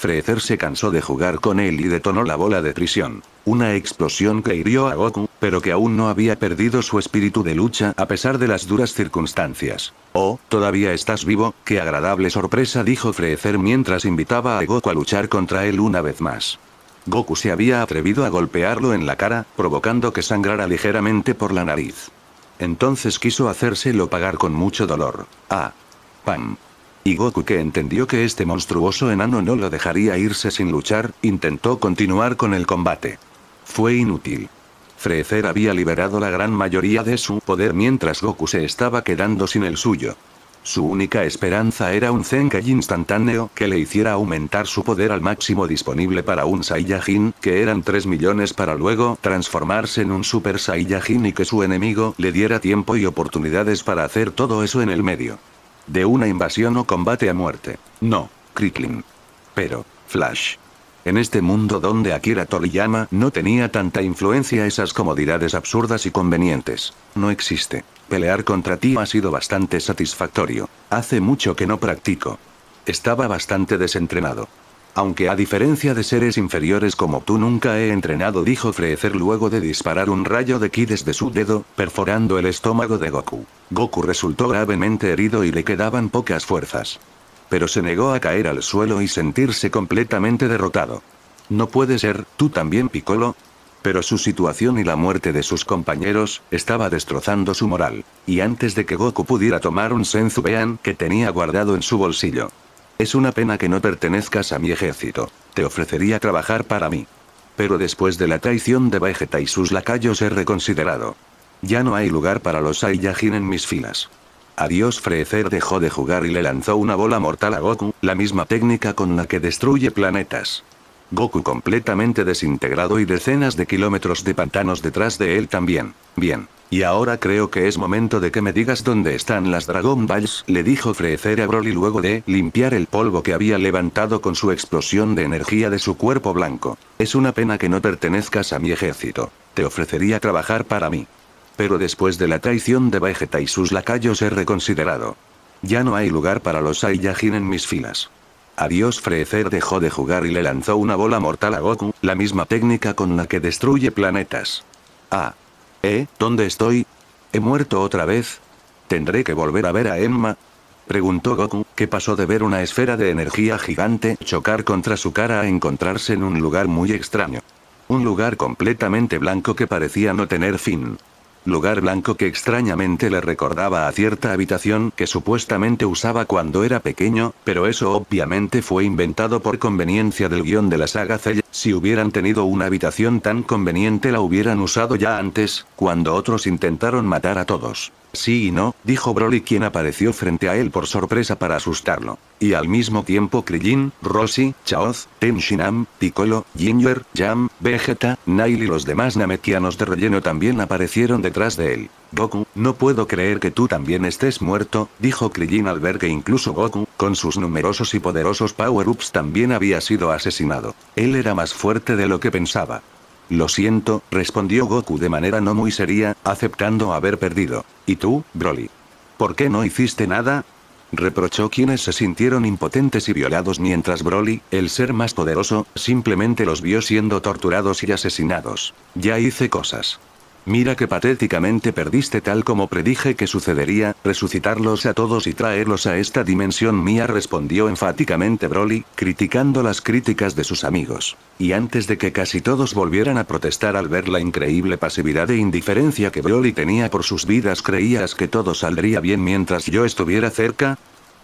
[SPEAKER 1] Freezer se cansó de jugar con él y detonó la bola de prisión. Una explosión que hirió a Goku, pero que aún no había perdido su espíritu de lucha a pesar de las duras circunstancias. Oh, todavía estás vivo, qué agradable sorpresa dijo Freezer mientras invitaba a Goku a luchar contra él una vez más. Goku se había atrevido a golpearlo en la cara, provocando que sangrara ligeramente por la nariz. Entonces quiso hacérselo pagar con mucho dolor. Ah. Pan y Goku que entendió que este monstruoso enano no lo dejaría irse sin luchar, intentó continuar con el combate. Fue inútil. Frecer había liberado la gran mayoría de su poder mientras Goku se estaba quedando sin el suyo. Su única esperanza era un Zenkai instantáneo que le hiciera aumentar su poder al máximo disponible para un Saiyajin, que eran 3 millones para luego transformarse en un Super Saiyajin y que su enemigo le diera tiempo y oportunidades para hacer todo eso en el medio. De una invasión o combate a muerte. No, Kriklin. Pero, Flash. En este mundo donde Akira Toriyama no tenía tanta influencia esas comodidades absurdas y convenientes. No existe. Pelear contra ti ha sido bastante satisfactorio. Hace mucho que no practico. Estaba bastante desentrenado. Aunque a diferencia de seres inferiores como tú nunca he entrenado, dijo Freezer luego de disparar un rayo de ki desde su dedo, perforando el estómago de Goku. Goku resultó gravemente herido y le quedaban pocas fuerzas. Pero se negó a caer al suelo y sentirse completamente derrotado. No puede ser, tú también Piccolo, pero su situación y la muerte de sus compañeros, estaba destrozando su moral. Y antes de que Goku pudiera tomar un Senzu Bean que tenía guardado en su bolsillo, es una pena que no pertenezcas a mi ejército. Te ofrecería trabajar para mí. Pero después de la traición de Vegeta y sus lacayos he reconsiderado. Ya no hay lugar para los Saiyajin en mis filas. Adiós Freezer dejó de jugar y le lanzó una bola mortal a Goku, la misma técnica con la que destruye planetas. Goku completamente desintegrado y decenas de kilómetros de pantanos detrás de él también. Bien. Y ahora creo que es momento de que me digas dónde están las Dragon Balls, le dijo frecer a Broly luego de limpiar el polvo que había levantado con su explosión de energía de su cuerpo blanco. Es una pena que no pertenezcas a mi ejército. Te ofrecería trabajar para mí. Pero después de la traición de Vegeta y sus lacayos he reconsiderado. Ya no hay lugar para los Saiyajin en mis filas. Adiós Frecer dejó de jugar y le lanzó una bola mortal a Goku, la misma técnica con la que destruye planetas. Ah. ¿Eh? ¿Dónde estoy? ¿He muerto otra vez? ¿Tendré que volver a ver a Emma? Preguntó Goku, que pasó de ver una esfera de energía gigante chocar contra su cara a encontrarse en un lugar muy extraño. Un lugar completamente blanco que parecía no tener fin lugar blanco que extrañamente le recordaba a cierta habitación que supuestamente usaba cuando era pequeño, pero eso obviamente fue inventado por conveniencia del guión de la saga Cell, si hubieran tenido una habitación tan conveniente la hubieran usado ya antes, cuando otros intentaron matar a todos. Sí y no, dijo Broly quien apareció frente a él por sorpresa para asustarlo. Y al mismo tiempo Krillin, Rossi, Chaoz, Tenshinhan, Piccolo, Ginger, Jam, Vegeta, Nail y los demás namekianos de relleno también aparecieron detrás de él. Goku, no puedo creer que tú también estés muerto, dijo Krillin al ver que incluso Goku, con sus numerosos y poderosos power-ups también había sido asesinado. Él era más fuerte de lo que pensaba. Lo siento, respondió Goku de manera no muy seria, aceptando haber perdido. ¿Y tú, Broly? ¿Por qué no hiciste nada? Reprochó quienes se sintieron impotentes y violados mientras Broly, el ser más poderoso, simplemente los vio siendo torturados y asesinados. Ya hice cosas. Mira que patéticamente perdiste tal como predije que sucedería, resucitarlos a todos y traerlos a esta dimensión mía respondió enfáticamente Broly, criticando las críticas de sus amigos. Y antes de que casi todos volvieran a protestar al ver la increíble pasividad e indiferencia que Broly tenía por sus vidas creías que todo saldría bien mientras yo estuviera cerca,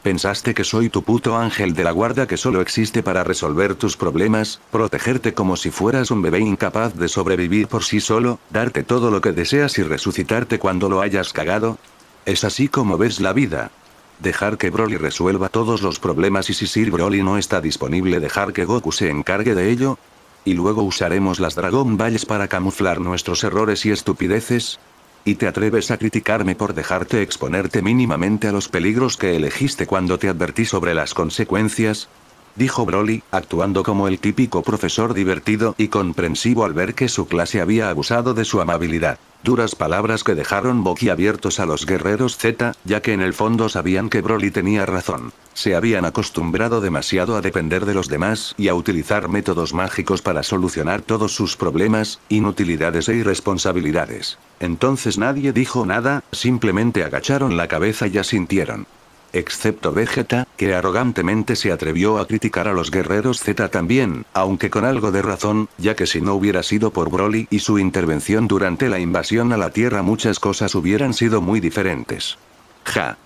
[SPEAKER 1] Pensaste que soy tu puto ángel de la guarda que solo existe para resolver tus problemas, protegerte como si fueras un bebé incapaz de sobrevivir por sí solo, darte todo lo que deseas y resucitarte cuando lo hayas cagado. Es así como ves la vida. Dejar que Broly resuelva todos los problemas y si Sir Broly no está disponible dejar que Goku se encargue de ello. Y luego usaremos las Dragon Balls para camuflar nuestros errores y estupideces, y te atreves a criticarme por dejarte exponerte mínimamente a los peligros que elegiste cuando te advertí sobre las consecuencias, dijo Broly, actuando como el típico profesor divertido y comprensivo al ver que su clase había abusado de su amabilidad. Duras palabras que dejaron boquiabiertos a los guerreros Z, ya que en el fondo sabían que Broly tenía razón. Se habían acostumbrado demasiado a depender de los demás y a utilizar métodos mágicos para solucionar todos sus problemas, inutilidades e irresponsabilidades. Entonces nadie dijo nada, simplemente agacharon la cabeza y asintieron excepto Vegeta, que arrogantemente se atrevió a criticar a los guerreros Z también, aunque con algo de razón, ya que si no hubiera sido por Broly y su intervención durante la invasión a la Tierra muchas cosas hubieran sido muy diferentes. Ja.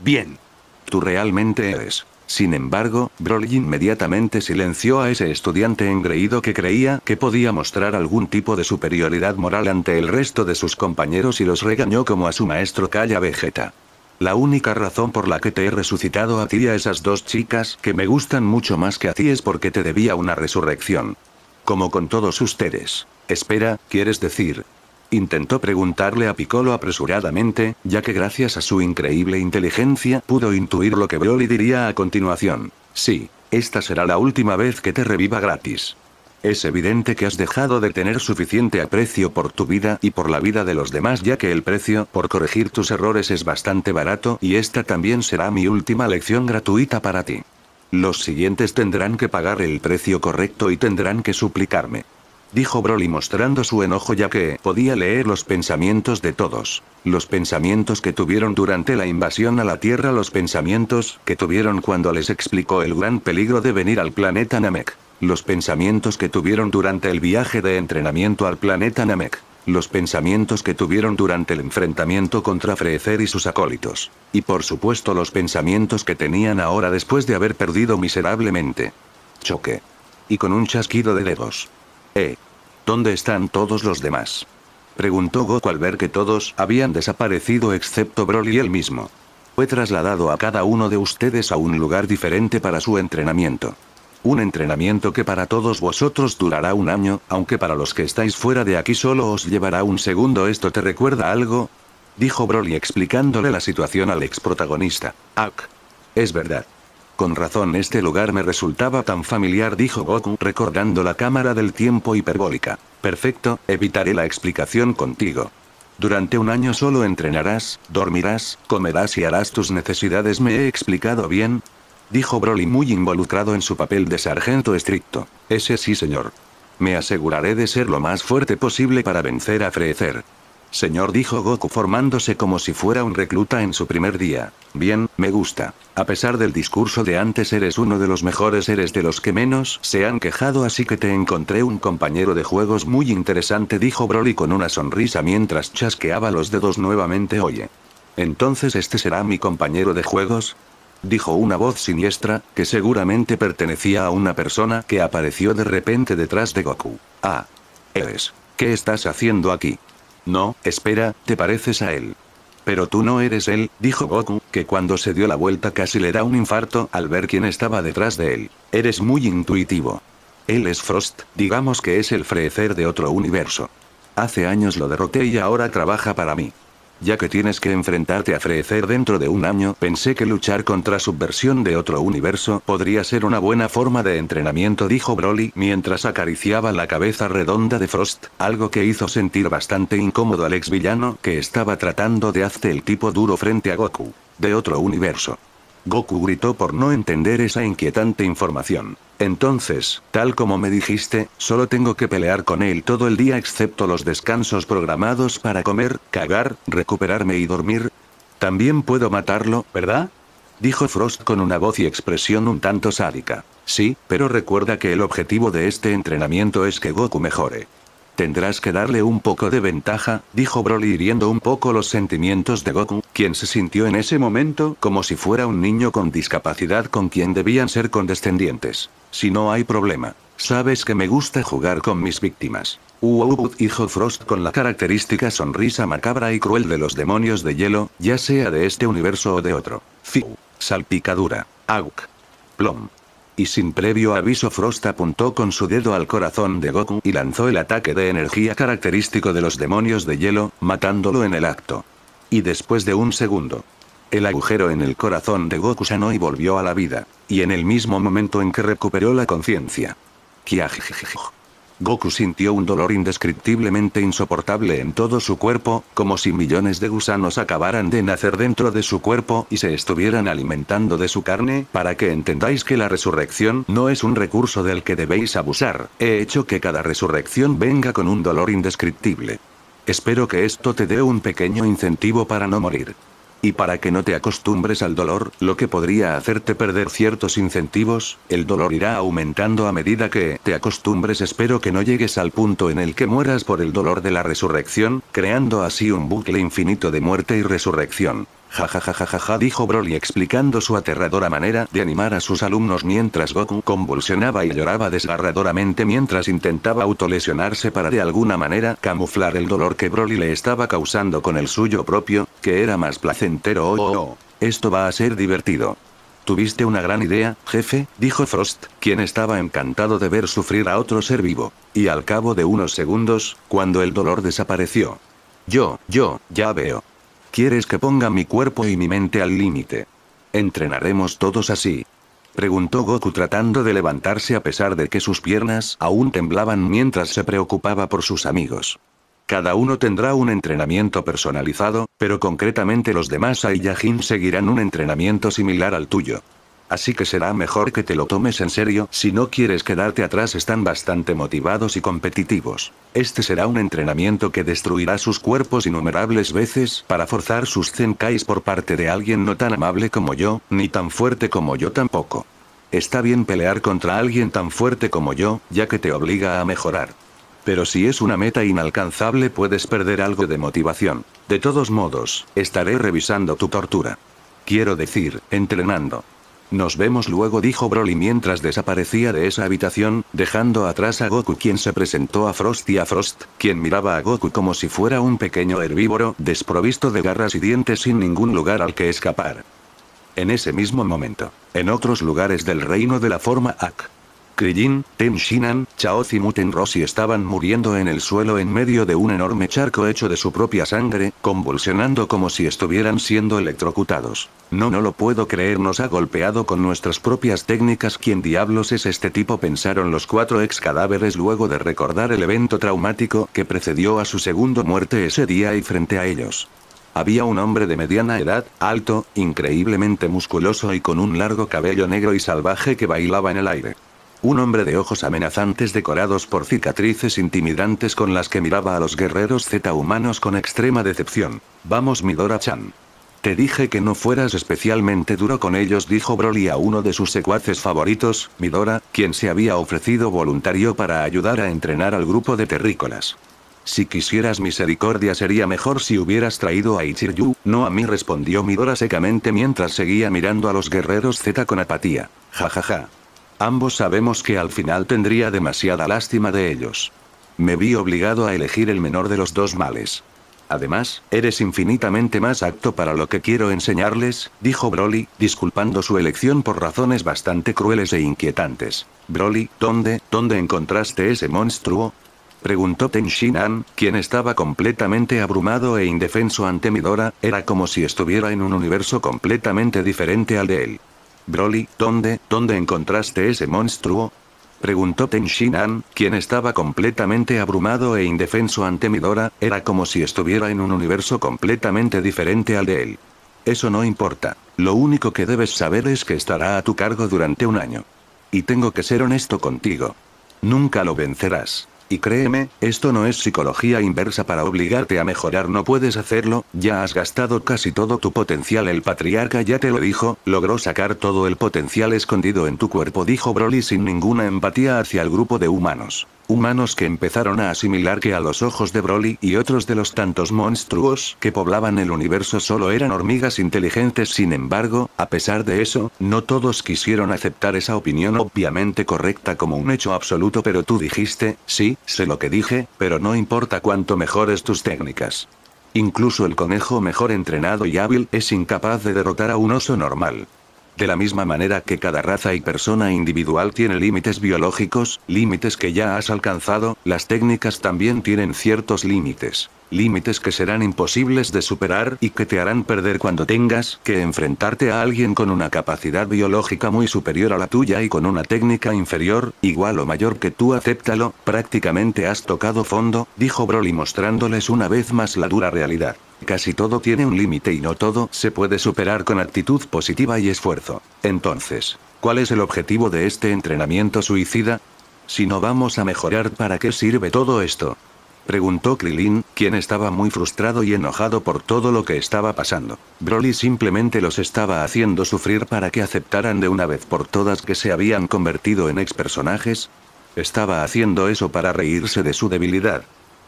[SPEAKER 1] Bien. Tú realmente eres. Sin embargo, Broly inmediatamente silenció a ese estudiante engreído que creía que podía mostrar algún tipo de superioridad moral ante el resto de sus compañeros y los regañó como a su maestro Calla Vegeta. La única razón por la que te he resucitado a ti y a esas dos chicas que me gustan mucho más que a ti es porque te debía una resurrección. Como con todos ustedes. Espera, ¿quieres decir? Intentó preguntarle a Piccolo apresuradamente, ya que gracias a su increíble inteligencia pudo intuir lo que Broly diría a continuación. Sí, esta será la última vez que te reviva gratis. Es evidente que has dejado de tener suficiente aprecio por tu vida y por la vida de los demás ya que el precio por corregir tus errores es bastante barato y esta también será mi última lección gratuita para ti. Los siguientes tendrán que pagar el precio correcto y tendrán que suplicarme. Dijo Broly mostrando su enojo ya que podía leer los pensamientos de todos. Los pensamientos que tuvieron durante la invasión a la Tierra, los pensamientos que tuvieron cuando les explicó el gran peligro de venir al planeta Namek. Los pensamientos que tuvieron durante el viaje de entrenamiento al planeta Namek. Los pensamientos que tuvieron durante el enfrentamiento contra Frecer y sus acólitos. Y por supuesto los pensamientos que tenían ahora después de haber perdido miserablemente. Choque. Y con un chasquido de dedos. Eh. ¿Dónde están todos los demás? Preguntó Goku al ver que todos habían desaparecido excepto Broly él mismo. Fue trasladado a cada uno de ustedes a un lugar diferente para su entrenamiento. Un entrenamiento que para todos vosotros durará un año, aunque para los que estáis fuera de aquí solo os llevará un segundo. ¿Esto te recuerda algo? Dijo Broly explicándole la situación al ex protagonista. Ak. Es verdad. Con razón este lugar me resultaba tan familiar dijo Goku recordando la cámara del tiempo hiperbólica. Perfecto, evitaré la explicación contigo. Durante un año solo entrenarás, dormirás, comerás y harás tus necesidades. ¿Me he explicado bien? dijo Broly muy involucrado en su papel de sargento estricto. Ese sí señor. Me aseguraré de ser lo más fuerte posible para vencer a Frecer. Señor dijo Goku formándose como si fuera un recluta en su primer día. Bien, me gusta. A pesar del discurso de antes eres uno de los mejores seres de los que menos se han quejado así que te encontré un compañero de juegos muy interesante dijo Broly con una sonrisa mientras chasqueaba los dedos nuevamente oye. Entonces este será mi compañero de juegos, dijo una voz siniestra, que seguramente pertenecía a una persona que apareció de repente detrás de Goku. Ah. Eres. ¿Qué estás haciendo aquí? No, espera, te pareces a él. Pero tú no eres él, dijo Goku, que cuando se dio la vuelta casi le da un infarto al ver quién estaba detrás de él. Eres muy intuitivo. Él es Frost, digamos que es el frecer de otro universo. Hace años lo derroté y ahora trabaja para mí. Ya que tienes que enfrentarte a Frecer dentro de un año, pensé que luchar contra subversión de otro universo podría ser una buena forma de entrenamiento, dijo Broly mientras acariciaba la cabeza redonda de Frost, algo que hizo sentir bastante incómodo al ex villano que estaba tratando de hacer el tipo duro frente a Goku. De otro universo. Goku gritó por no entender esa inquietante información. Entonces, tal como me dijiste, solo tengo que pelear con él todo el día excepto los descansos programados para comer, cagar, recuperarme y dormir. También puedo matarlo, ¿verdad? Dijo Frost con una voz y expresión un tanto sádica. Sí, pero recuerda que el objetivo de este entrenamiento es que Goku mejore. Tendrás que darle un poco de ventaja, dijo Broly hiriendo un poco los sentimientos de Goku, quien se sintió en ese momento como si fuera un niño con discapacidad con quien debían ser condescendientes. Si no hay problema. Sabes que me gusta jugar con mis víctimas. hijo Frost con la característica sonrisa macabra y cruel de los demonios de hielo, ya sea de este universo o de otro. Fiu. Salpicadura. Auk. Plom y sin previo aviso Frost apuntó con su dedo al corazón de Goku y lanzó el ataque de energía característico de los demonios de hielo, matándolo en el acto. Y después de un segundo, el agujero en el corazón de Goku sanó y volvió a la vida, y en el mismo momento en que recuperó la conciencia. Kiajijijij. Goku sintió un dolor indescriptiblemente insoportable en todo su cuerpo, como si millones de gusanos acabaran de nacer dentro de su cuerpo y se estuvieran alimentando de su carne, para que entendáis que la resurrección no es un recurso del que debéis abusar, he hecho que cada resurrección venga con un dolor indescriptible. Espero que esto te dé un pequeño incentivo para no morir. Y para que no te acostumbres al dolor, lo que podría hacerte perder ciertos incentivos, el dolor irá aumentando a medida que te acostumbres. Espero que no llegues al punto en el que mueras por el dolor de la resurrección, creando así un bucle infinito de muerte y resurrección. Ja ja ja ja ja dijo Broly explicando su aterradora manera de animar a sus alumnos mientras Goku convulsionaba y lloraba desgarradoramente mientras intentaba autolesionarse para de alguna manera camuflar el dolor que Broly le estaba causando con el suyo propio, que era más placentero oh oh oh. Esto va a ser divertido. Tuviste una gran idea, jefe, dijo Frost, quien estaba encantado de ver sufrir a otro ser vivo. Y al cabo de unos segundos, cuando el dolor desapareció. Yo, yo, ya veo. ¿Quieres que ponga mi cuerpo y mi mente al límite? Entrenaremos todos así. Preguntó Goku tratando de levantarse a pesar de que sus piernas aún temblaban mientras se preocupaba por sus amigos. Cada uno tendrá un entrenamiento personalizado, pero concretamente los demás Saiyajin seguirán un entrenamiento similar al tuyo. Así que será mejor que te lo tomes en serio si no quieres quedarte atrás. Están bastante motivados y competitivos. Este será un entrenamiento que destruirá sus cuerpos innumerables veces para forzar sus zenkais por parte de alguien no tan amable como yo, ni tan fuerte como yo tampoco. Está bien pelear contra alguien tan fuerte como yo, ya que te obliga a mejorar. Pero si es una meta inalcanzable puedes perder algo de motivación. De todos modos, estaré revisando tu tortura. Quiero decir, entrenando. Nos vemos luego dijo Broly mientras desaparecía de esa habitación, dejando atrás a Goku quien se presentó a Frost y a Frost, quien miraba a Goku como si fuera un pequeño herbívoro desprovisto de garras y dientes sin ningún lugar al que escapar. En ese mismo momento, en otros lugares del reino de la forma Ak, Krillin, Ten Shinan, Chaoz y Muten Rossi estaban muriendo en el suelo en medio de un enorme charco hecho de su propia sangre, convulsionando como si estuvieran siendo electrocutados. No, no lo puedo creer, nos ha golpeado con nuestras propias técnicas. ¿Quién diablos es este tipo? pensaron los cuatro ex cadáveres luego de recordar el evento traumático que precedió a su segundo muerte ese día y frente a ellos. Había un hombre de mediana edad, alto, increíblemente musculoso y con un largo cabello negro y salvaje que bailaba en el aire. Un hombre de ojos amenazantes decorados por cicatrices intimidantes con las que miraba a los guerreros Z humanos con extrema decepción. Vamos Midora-chan. Te dije que no fueras especialmente duro con ellos, dijo Broly a uno de sus secuaces favoritos, Midora, quien se había ofrecido voluntario para ayudar a entrenar al grupo de terrícolas. Si quisieras misericordia sería mejor si hubieras traído a Ichiryu, no a mí respondió Midora secamente mientras seguía mirando a los guerreros Z con apatía. Jajaja. Ja, ja. Ambos sabemos que al final tendría demasiada lástima de ellos. Me vi obligado a elegir el menor de los dos males. Además, eres infinitamente más apto para lo que quiero enseñarles, dijo Broly, disculpando su elección por razones bastante crueles e inquietantes. Broly, ¿dónde, dónde encontraste ese monstruo? Preguntó Ten Tenshinhan, quien estaba completamente abrumado e indefenso ante Midora, era como si estuviera en un universo completamente diferente al de él. Broly, ¿dónde, dónde encontraste ese monstruo? Preguntó Tenshinhan, quien estaba completamente abrumado e indefenso ante Midora, era como si estuviera en un universo completamente diferente al de él. Eso no importa. Lo único que debes saber es que estará a tu cargo durante un año. Y tengo que ser honesto contigo. Nunca lo vencerás. Y créeme, esto no es psicología inversa para obligarte a mejorar, no puedes hacerlo, ya has gastado casi todo tu potencial, el patriarca ya te lo dijo, logró sacar todo el potencial escondido en tu cuerpo, dijo Broly sin ninguna empatía hacia el grupo de humanos humanos que empezaron a asimilar que a los ojos de Broly y otros de los tantos monstruos que poblaban el universo solo eran hormigas inteligentes. Sin embargo, a pesar de eso, no todos quisieron aceptar esa opinión obviamente correcta como un hecho absoluto, pero tú dijiste, sí, sé lo que dije, pero no importa cuánto mejores tus técnicas. Incluso el conejo mejor entrenado y hábil es incapaz de derrotar a un oso normal. De la misma manera que cada raza y persona individual tiene límites biológicos, límites que ya has alcanzado, las técnicas también tienen ciertos límites. Límites que serán imposibles de superar y que te harán perder cuando tengas que enfrentarte a alguien con una capacidad biológica muy superior a la tuya y con una técnica inferior, igual o mayor que tú acéptalo, prácticamente has tocado fondo, dijo Broly mostrándoles una vez más la dura realidad. Casi todo tiene un límite y no todo se puede superar con actitud positiva y esfuerzo. Entonces, ¿cuál es el objetivo de este entrenamiento suicida? Si no vamos a mejorar, ¿para qué sirve todo esto? Preguntó Krilin, quien estaba muy frustrado y enojado por todo lo que estaba pasando. Broly simplemente los estaba haciendo sufrir para que aceptaran de una vez por todas que se habían convertido en ex personajes. Estaba haciendo eso para reírse de su debilidad.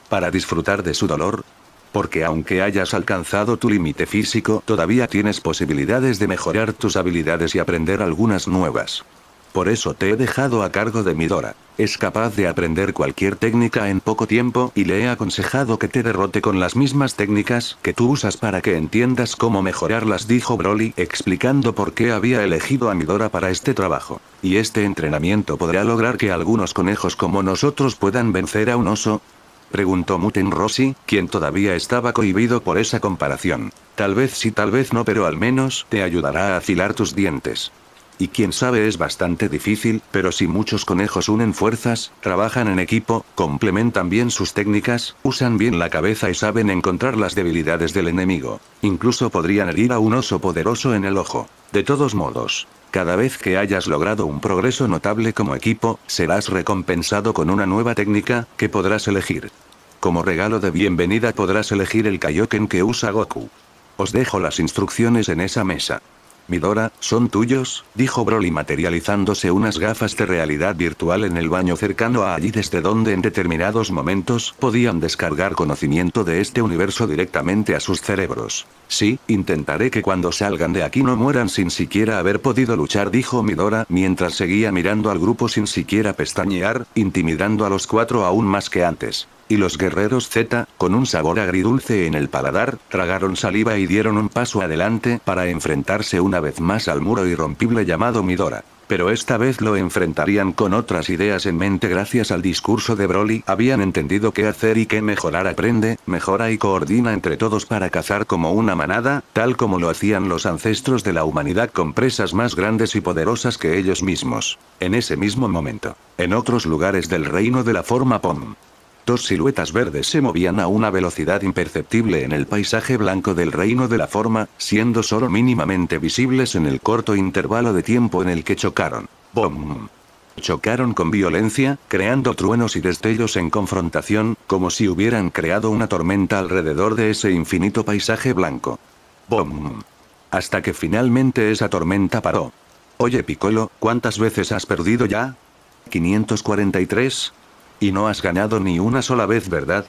[SPEAKER 1] Para disfrutar de su dolor, porque aunque hayas alcanzado tu límite físico, todavía tienes posibilidades de mejorar tus habilidades y aprender algunas nuevas. Por eso te he dejado a cargo de Midora. Es capaz de aprender cualquier técnica en poco tiempo y le he aconsejado que te derrote con las mismas técnicas que tú usas para que entiendas cómo mejorarlas, dijo Broly, explicando por qué había elegido a Midora para este trabajo. Y este entrenamiento podrá lograr que algunos conejos como nosotros puedan vencer a un oso, Preguntó Muten Rossi, quien todavía estaba cohibido por esa comparación. Tal vez sí, tal vez no, pero al menos te ayudará a afilar tus dientes. Y quién sabe es bastante difícil, pero si muchos conejos unen fuerzas, trabajan en equipo, complementan bien sus técnicas, usan bien la cabeza y saben encontrar las debilidades del enemigo. Incluso podrían herir a un oso poderoso en el ojo. De todos modos, cada vez que hayas logrado un progreso notable como equipo, serás recompensado con una nueva técnica, que podrás elegir. Como regalo de bienvenida podrás elegir el Kaioken que usa Goku. Os dejo las instrucciones en esa mesa. Midora, ¿son tuyos? dijo Broly materializándose unas gafas de realidad virtual en el baño cercano a allí desde donde en determinados momentos podían descargar conocimiento de este universo directamente a sus cerebros. Sí, intentaré que cuando salgan de aquí no mueran sin siquiera haber podido luchar dijo Midora mientras seguía mirando al grupo sin siquiera pestañear, intimidando a los cuatro aún más que antes y los guerreros Z, con un sabor agridulce en el paladar, tragaron saliva y dieron un paso adelante para enfrentarse una vez más al muro irrompible llamado Midora pero esta vez lo enfrentarían con otras ideas en mente gracias al discurso de Broly, habían entendido qué hacer y qué mejorar aprende, mejora y coordina entre todos para cazar como una manada, tal como lo hacían los ancestros de la humanidad con presas más grandes y poderosas que ellos mismos. En ese mismo momento, en otros lugares del reino de la forma POM, Dos siluetas verdes se movían a una velocidad imperceptible en el paisaje blanco del reino de la forma, siendo solo mínimamente visibles en el corto intervalo de tiempo en el que chocaron. ¡Bom! Chocaron con violencia, creando truenos y destellos en confrontación, como si hubieran creado una tormenta alrededor de ese infinito paisaje blanco. ¡Bom! Hasta que finalmente esa tormenta paró. Oye Piccolo, ¿cuántas veces has perdido ya? 543, y no has ganado ni una sola vez, ¿verdad?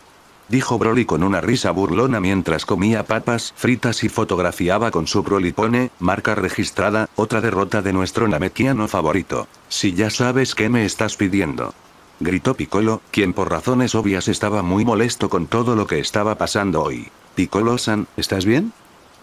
[SPEAKER 1] Dijo Broly con una risa burlona mientras comía papas fritas y fotografiaba con su Pone marca registrada, otra derrota de nuestro namekiano favorito. Si ya sabes qué me estás pidiendo gritó Piccolo, quien por razones obvias estaba muy molesto con todo lo que estaba pasando hoy. Piccolo-san, ¿estás bien?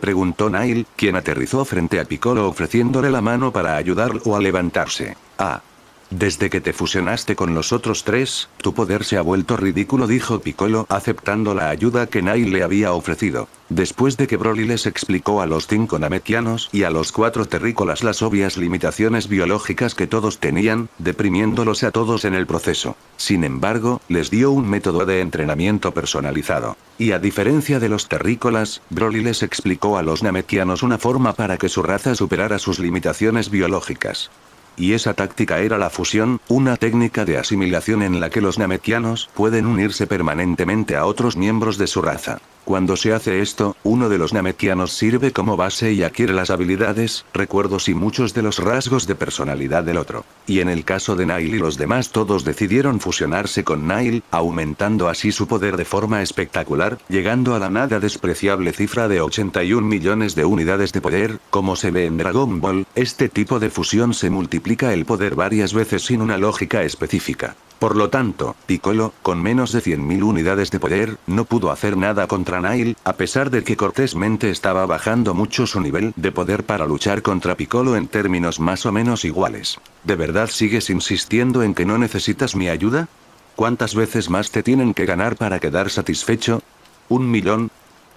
[SPEAKER 1] Preguntó Nail, quien aterrizó frente a Piccolo ofreciéndole la mano para ayudarlo a levantarse. Ah, desde que te fusionaste con los otros tres, tu poder se ha vuelto ridículo dijo Piccolo aceptando la ayuda que Nai le había ofrecido. Después de que Broly les explicó a los cinco namekianos y a los cuatro terrícolas las obvias limitaciones biológicas que todos tenían, deprimiéndolos a todos en el proceso. Sin embargo, les dio un método de entrenamiento personalizado. Y a diferencia de los terrícolas, Broly les explicó a los namekianos una forma para que su raza superara sus limitaciones biológicas y esa táctica era la fusión, una técnica de asimilación en la que los namekianos pueden unirse permanentemente a otros miembros de su raza. Cuando se hace esto, uno de los namekianos sirve como base y adquiere las habilidades, recuerdos y muchos de los rasgos de personalidad del otro. Y en el caso de Nail y los demás todos decidieron fusionarse con Nail, aumentando así su poder de forma espectacular, llegando a la nada despreciable cifra de 81 millones de unidades de poder, como se ve en Dragon Ball, este tipo de fusión se multiplica el poder varias veces sin una lógica específica. Por lo tanto, Piccolo, con menos de 100.000 unidades de poder, no pudo hacer nada contra Nail, a pesar de que cortésmente estaba bajando mucho su nivel de poder para luchar contra Piccolo en términos más o menos iguales. ¿De verdad sigues insistiendo en que no necesitas mi ayuda? ¿Cuántas veces más te tienen que ganar para quedar satisfecho? ¿Un millón?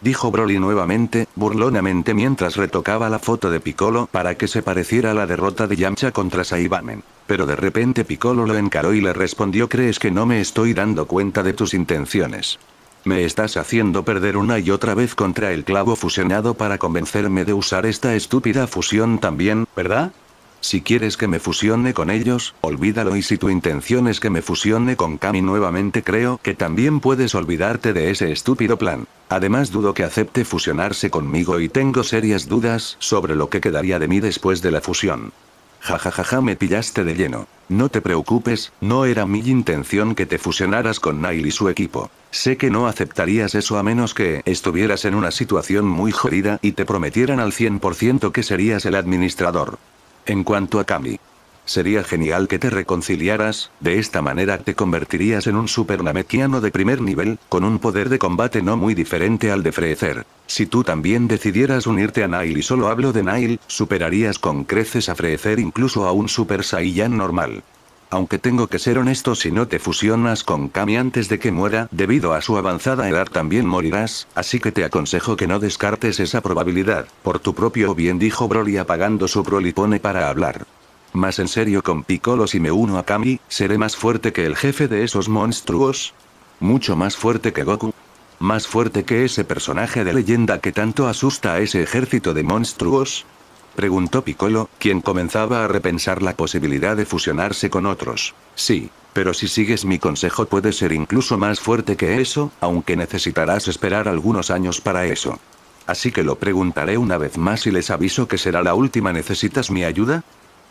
[SPEAKER 1] dijo Broly nuevamente, burlonamente mientras retocaba la foto de Piccolo para que se pareciera a la derrota de Yamcha contra Saibamen. Pero de repente Piccolo lo encaró y le respondió ¿crees que no me estoy dando cuenta de tus intenciones? Me estás haciendo perder una y otra vez contra el clavo fusionado para convencerme de usar esta estúpida fusión también, ¿verdad? Si quieres que me fusione con ellos, olvídalo y si tu intención es que me fusione con Kami nuevamente creo que también puedes olvidarte de ese estúpido plan. Además dudo que acepte fusionarse conmigo y tengo serias dudas sobre lo que quedaría de mí después de la fusión. Jajajaja ja, ja, ja, me pillaste de lleno. No te preocupes, no era mi intención que te fusionaras con Nail y su equipo. Sé que no aceptarías eso a menos que estuvieras en una situación muy jodida y te prometieran al 100% que serías el administrador. En cuanto a Kami. Sería genial que te reconciliaras, de esta manera te convertirías en un super namekiano de primer nivel, con un poder de combate no muy diferente al de Frecer. Si tú también decidieras unirte a Nail y solo hablo de Nail, superarías con creces a Frecer incluso a un super Saiyan normal aunque tengo que ser honesto si no te fusionas con Kami antes de que muera, debido a su avanzada edad también morirás, así que te aconsejo que no descartes esa probabilidad, por tu propio bien dijo Broly apagando su prolipone para hablar. Más en serio con Piccolo si me uno a Kami, ¿seré más fuerte que el jefe de esos monstruos? ¿Mucho más fuerte que Goku? ¿Más fuerte que ese personaje de leyenda que tanto asusta a ese ejército de monstruos? preguntó Piccolo, quien comenzaba a repensar la posibilidad de fusionarse con otros. Sí, pero si sigues mi consejo puede ser incluso más fuerte que eso, aunque necesitarás esperar algunos años para eso. Así que lo preguntaré una vez más y les aviso que será la última. ¿Necesitas mi ayuda?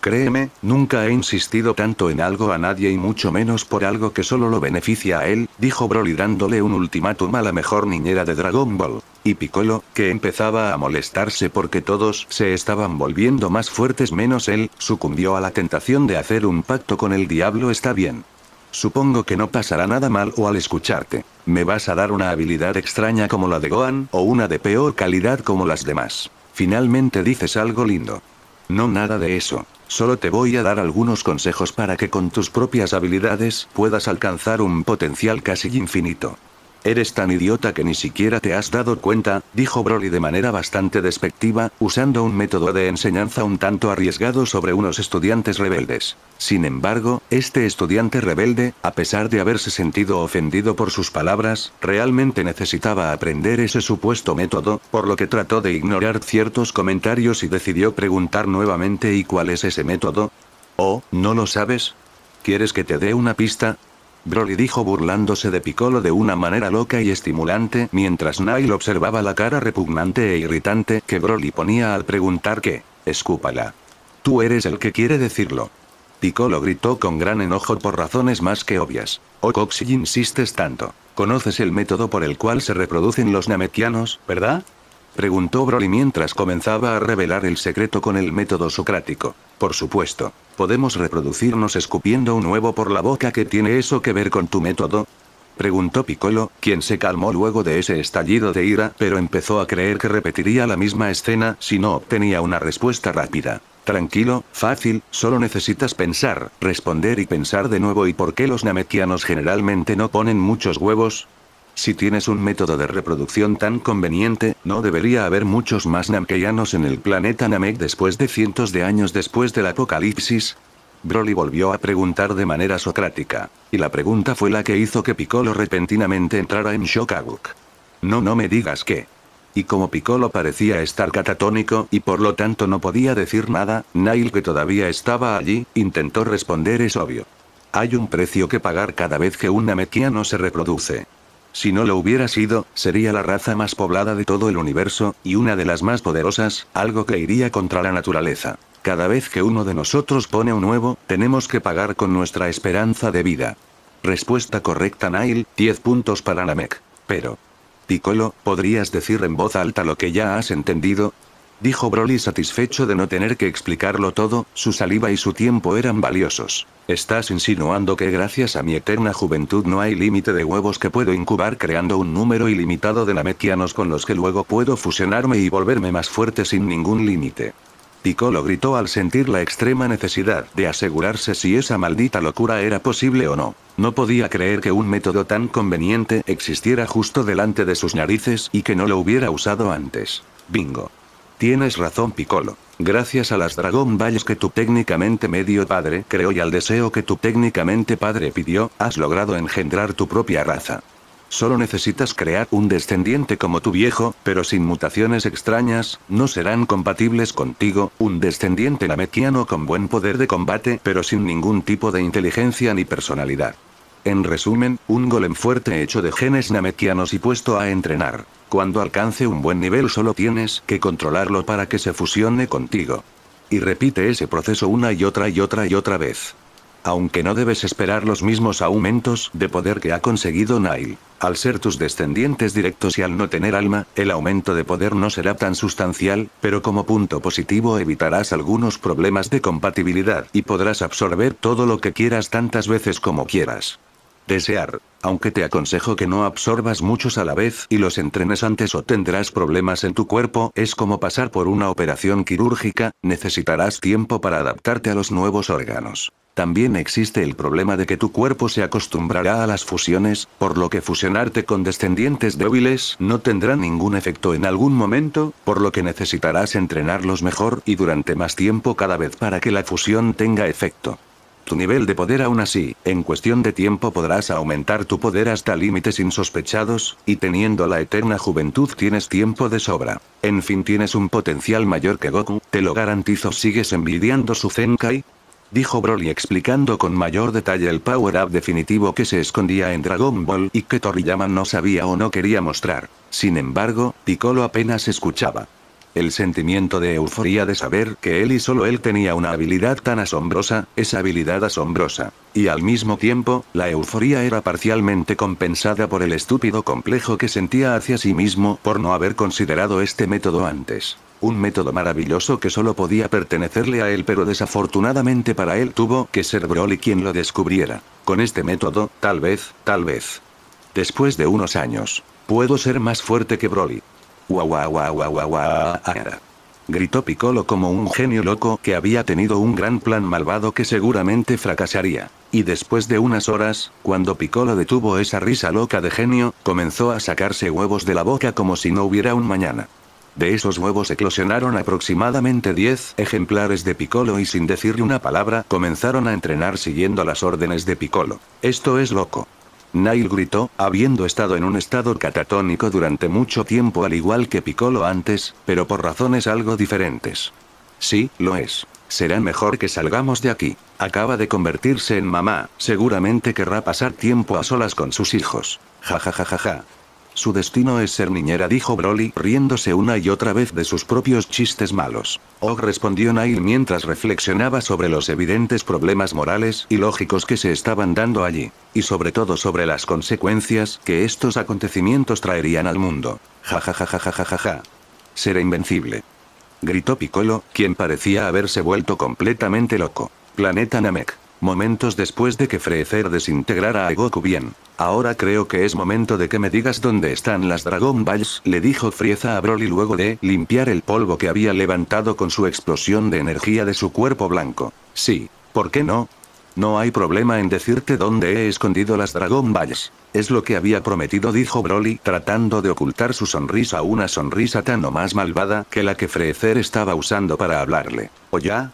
[SPEAKER 1] Créeme, nunca he insistido tanto en algo a nadie y mucho menos por algo que solo lo beneficia a él, dijo Broly dándole un ultimátum a la mejor niñera de Dragon Ball. Y Piccolo, que empezaba a molestarse porque todos se estaban volviendo más fuertes menos él, sucumbió a la tentación de hacer un pacto con el diablo está bien. Supongo que no pasará nada mal o al escucharte. Me vas a dar una habilidad extraña como la de Gohan o una de peor calidad como las demás. Finalmente dices algo lindo. No nada de eso. Solo te voy a dar algunos consejos para que con tus propias habilidades puedas alcanzar un potencial casi infinito. Eres tan idiota que ni siquiera te has dado cuenta, dijo Broly de manera bastante despectiva, usando un método de enseñanza un tanto arriesgado sobre unos estudiantes rebeldes. Sin embargo, este estudiante rebelde, a pesar de haberse sentido ofendido por sus palabras, realmente necesitaba aprender ese supuesto método, por lo que trató de ignorar ciertos comentarios y decidió preguntar nuevamente ¿y cuál es ese método? ¿O no lo sabes? ¿Quieres que te dé una pista? Broly dijo burlándose de Piccolo de una manera loca y estimulante mientras Nail observaba la cara repugnante e irritante que Broly ponía al preguntar qué. Escúpala. Tú eres el que quiere decirlo. Piccolo gritó con gran enojo por razones más que obvias. Oh Cox, insistes tanto. Conoces el método por el cual se reproducen los namekianos, ¿verdad? Preguntó Broly mientras comenzaba a revelar el secreto con el método socrático. Por supuesto. ¿Podemos reproducirnos escupiendo un huevo por la boca que tiene eso que ver con tu método? Preguntó Piccolo, quien se calmó luego de ese estallido de ira, pero empezó a creer que repetiría la misma escena si no obtenía una respuesta rápida. Tranquilo, fácil, solo necesitas pensar, responder y pensar de nuevo y por qué los namekianos generalmente no ponen muchos huevos, si tienes un método de reproducción tan conveniente, no debería haber muchos más Namekianos en el planeta Namek después de cientos de años después del apocalipsis. Broly volvió a preguntar de manera socrática. Y la pregunta fue la que hizo que Piccolo repentinamente entrara en shock No, no me digas que. Y como Piccolo parecía estar catatónico y por lo tanto no podía decir nada, Nail que todavía estaba allí, intentó responder es obvio. Hay un precio que pagar cada vez que un namekiano se reproduce. Si no lo hubiera sido, sería la raza más poblada de todo el universo, y una de las más poderosas, algo que iría contra la naturaleza. Cada vez que uno de nosotros pone un nuevo, tenemos que pagar con nuestra esperanza de vida. Respuesta correcta Nile, 10 puntos para Namek. Pero... Piccolo, ¿podrías decir en voz alta lo que ya has entendido? dijo Broly satisfecho de no tener que explicarlo todo, su saliva y su tiempo eran valiosos. Estás insinuando que gracias a mi eterna juventud no hay límite de huevos que puedo incubar creando un número ilimitado de Nametianos con los que luego puedo fusionarme y volverme más fuerte sin ningún límite. Piccolo gritó al sentir la extrema necesidad de asegurarse si esa maldita locura era posible o no. No podía creer que un método tan conveniente existiera justo delante de sus narices y que no lo hubiera usado antes. Bingo. Tienes razón, Piccolo. Gracias a las Dragon Balls que tu técnicamente medio padre creó y al deseo que tu técnicamente padre pidió, has logrado engendrar tu propia raza. Solo necesitas crear un descendiente como tu viejo, pero sin mutaciones extrañas, no serán compatibles contigo, un descendiente lamequiano con buen poder de combate, pero sin ningún tipo de inteligencia ni personalidad. En resumen, un golem fuerte hecho de genes nametianos y puesto a entrenar. Cuando alcance un buen nivel solo tienes que controlarlo para que se fusione contigo. Y repite ese proceso una y otra y otra y otra vez. Aunque no debes esperar los mismos aumentos de poder que ha conseguido Nile. Al ser tus descendientes directos y al no tener alma, el aumento de poder no será tan sustancial, pero como punto positivo evitarás algunos problemas de compatibilidad y podrás absorber todo lo que quieras tantas veces como quieras. Desear. Aunque te aconsejo que no absorbas muchos a la vez y los entrenes antes o tendrás problemas en tu cuerpo, es como pasar por una operación quirúrgica, necesitarás tiempo para adaptarte a los nuevos órganos. También existe el problema de que tu cuerpo se acostumbrará a las fusiones, por lo que fusionarte con descendientes débiles no tendrá ningún efecto en algún momento, por lo que necesitarás entrenarlos mejor y durante más tiempo cada vez para que la fusión tenga efecto tu nivel de poder aún así, en cuestión de tiempo podrás aumentar tu poder hasta límites insospechados, y teniendo la eterna juventud tienes tiempo de sobra. En fin tienes un potencial mayor que Goku, te lo garantizo sigues envidiando su Zenkai. Dijo Broly explicando con mayor detalle el power-up definitivo que se escondía en Dragon Ball y que Toriyama no sabía o no quería mostrar. Sin embargo, Piccolo apenas escuchaba. El sentimiento de euforía de saber que él y solo él tenía una habilidad tan asombrosa, esa habilidad asombrosa. Y al mismo tiempo, la euforía era parcialmente compensada por el estúpido complejo que sentía hacia sí mismo por no haber considerado este método antes. Un método maravilloso que solo podía pertenecerle a él pero desafortunadamente para él tuvo que ser Broly quien lo descubriera. Con este método, tal vez, tal vez. Después de unos años. Puedo ser más fuerte que Broly. Guau Gritó Piccolo como un genio loco que había tenido un gran plan malvado que seguramente fracasaría. Y después de unas horas, cuando Piccolo detuvo esa risa loca de genio, comenzó a sacarse huevos de la boca como si no hubiera un mañana. De esos huevos eclosionaron aproximadamente 10 ejemplares de Piccolo y sin decirle una palabra comenzaron a entrenar siguiendo las órdenes de Piccolo. Esto es loco. Nail gritó, habiendo estado en un estado catatónico durante mucho tiempo al igual que Piccolo antes, pero por razones algo diferentes. Sí, lo es. Será mejor que salgamos de aquí. Acaba de convertirse en mamá, seguramente querrá pasar tiempo a solas con sus hijos. Ja ja ja ja ja. Su destino es ser niñera, dijo Broly, riéndose una y otra vez de sus propios chistes malos. Og respondió Nail mientras reflexionaba sobre los evidentes problemas morales y lógicos que se estaban dando allí, y sobre todo sobre las consecuencias que estos acontecimientos traerían al mundo. Ja ja ja ja ja ja ja ja. Seré invencible. Gritó Piccolo, quien parecía haberse vuelto completamente loco. Planeta Namek momentos después de que Freezer desintegrara a Goku bien. Ahora creo que es momento de que me digas dónde están las Dragon Balls, le dijo Frieza a Broly luego de limpiar el polvo que había levantado con su explosión de energía de su cuerpo blanco. Sí, ¿por qué no? No hay problema en decirte dónde he escondido las Dragon Balls. Es lo que había prometido, dijo Broly, tratando de ocultar su sonrisa, una sonrisa tan o más malvada que la que Freezer estaba usando para hablarle. ¿O ya?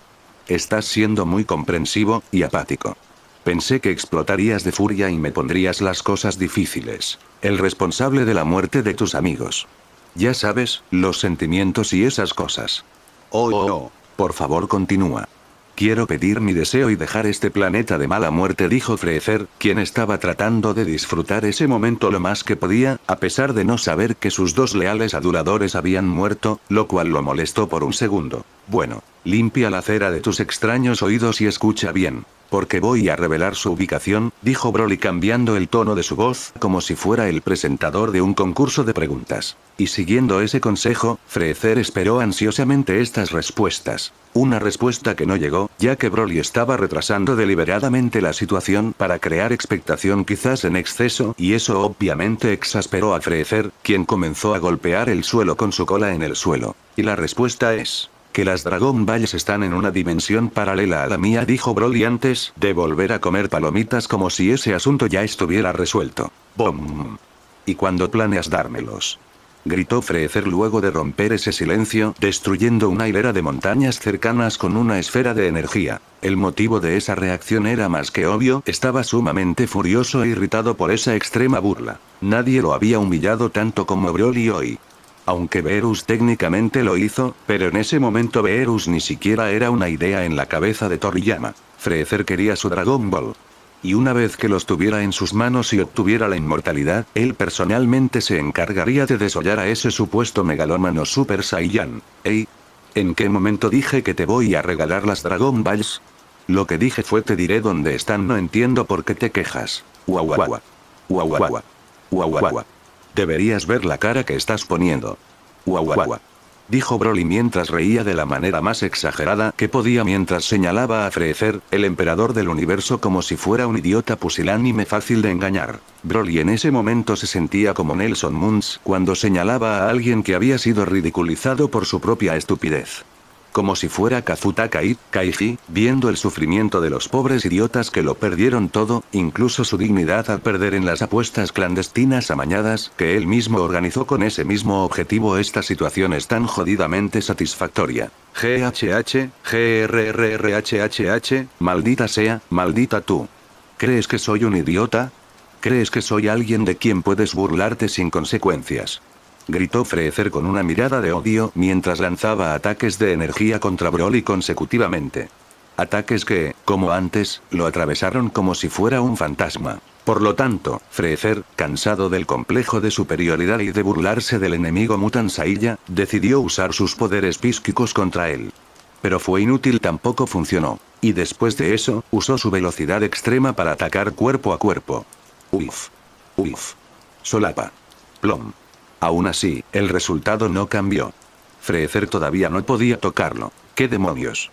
[SPEAKER 1] Estás siendo muy comprensivo, y apático. Pensé que explotarías de furia y me pondrías las cosas difíciles. El responsable de la muerte de tus amigos. Ya sabes, los sentimientos y esas cosas. Oh, oh, Por favor, continúa. Quiero pedir mi deseo y dejar este planeta de mala muerte, dijo Freecer, quien estaba tratando de disfrutar ese momento lo más que podía, a pesar de no saber que sus dos leales aduladores habían muerto, lo cual lo molestó por un segundo. Bueno, Limpia la cera de tus extraños oídos y escucha bien. Porque voy a revelar su ubicación, dijo Broly cambiando el tono de su voz como si fuera el presentador de un concurso de preguntas. Y siguiendo ese consejo, Freezer esperó ansiosamente estas respuestas. Una respuesta que no llegó, ya que Broly estaba retrasando deliberadamente la situación para crear expectación quizás en exceso, y eso obviamente exasperó a Freezer, quien comenzó a golpear el suelo con su cola en el suelo. Y la respuesta es que las Dragon Balls están en una dimensión paralela a la mía, dijo Broly antes de volver a comer palomitas como si ese asunto ya estuviera resuelto. ¡Bom! ¿Y cuando planeas dármelos? gritó Freezer luego de romper ese silencio, destruyendo una hilera de montañas cercanas con una esfera de energía. El motivo de esa reacción era más que obvio, estaba sumamente furioso e irritado por esa extrema burla. Nadie lo había humillado tanto como Broly hoy aunque Beerus técnicamente lo hizo, pero en ese momento Beerus ni siquiera era una idea en la cabeza de Toriyama. Freezer quería su Dragon Ball. Y una vez que los tuviera en sus manos y obtuviera la inmortalidad, él personalmente se encargaría de desollar a ese supuesto megalómano Super Saiyan. ¿Ey? ¿En qué momento dije que te voy a regalar las Dragon Balls? Lo que dije fue te diré dónde están, no entiendo por qué te quejas. Guau guau guau. Deberías ver la cara que estás poniendo. Guau Dijo Broly mientras reía de la manera más exagerada que podía mientras señalaba a Frecer, el emperador del universo como si fuera un idiota pusilánime fácil de engañar. Broly en ese momento se sentía como Nelson Muntz cuando señalaba a alguien que había sido ridiculizado por su propia estupidez. Como si fuera Kazuta Kai, Kaiji, viendo el sufrimiento de los pobres idiotas que lo perdieron todo, incluso su dignidad al perder en las apuestas clandestinas amañadas que él mismo organizó con ese mismo objetivo esta situación es tan jodidamente satisfactoria. GHH, GRRRHHH, maldita sea, maldita tú. ¿Crees que soy un idiota? ¿Crees que soy alguien de quien puedes burlarte sin consecuencias? gritó Freezer con una mirada de odio mientras lanzaba ataques de energía contra Broly consecutivamente. Ataques que, como antes, lo atravesaron como si fuera un fantasma. Por lo tanto, Freezer, cansado del complejo de superioridad y de burlarse del enemigo Mutan decidió usar sus poderes psíquicos contra él. Pero fue inútil tampoco funcionó. Y después de eso, usó su velocidad extrema para atacar cuerpo a cuerpo. Uf. Uf. Solapa. Plom. Aún así, el resultado no cambió. Frecer todavía no podía tocarlo. ¿Qué demonios?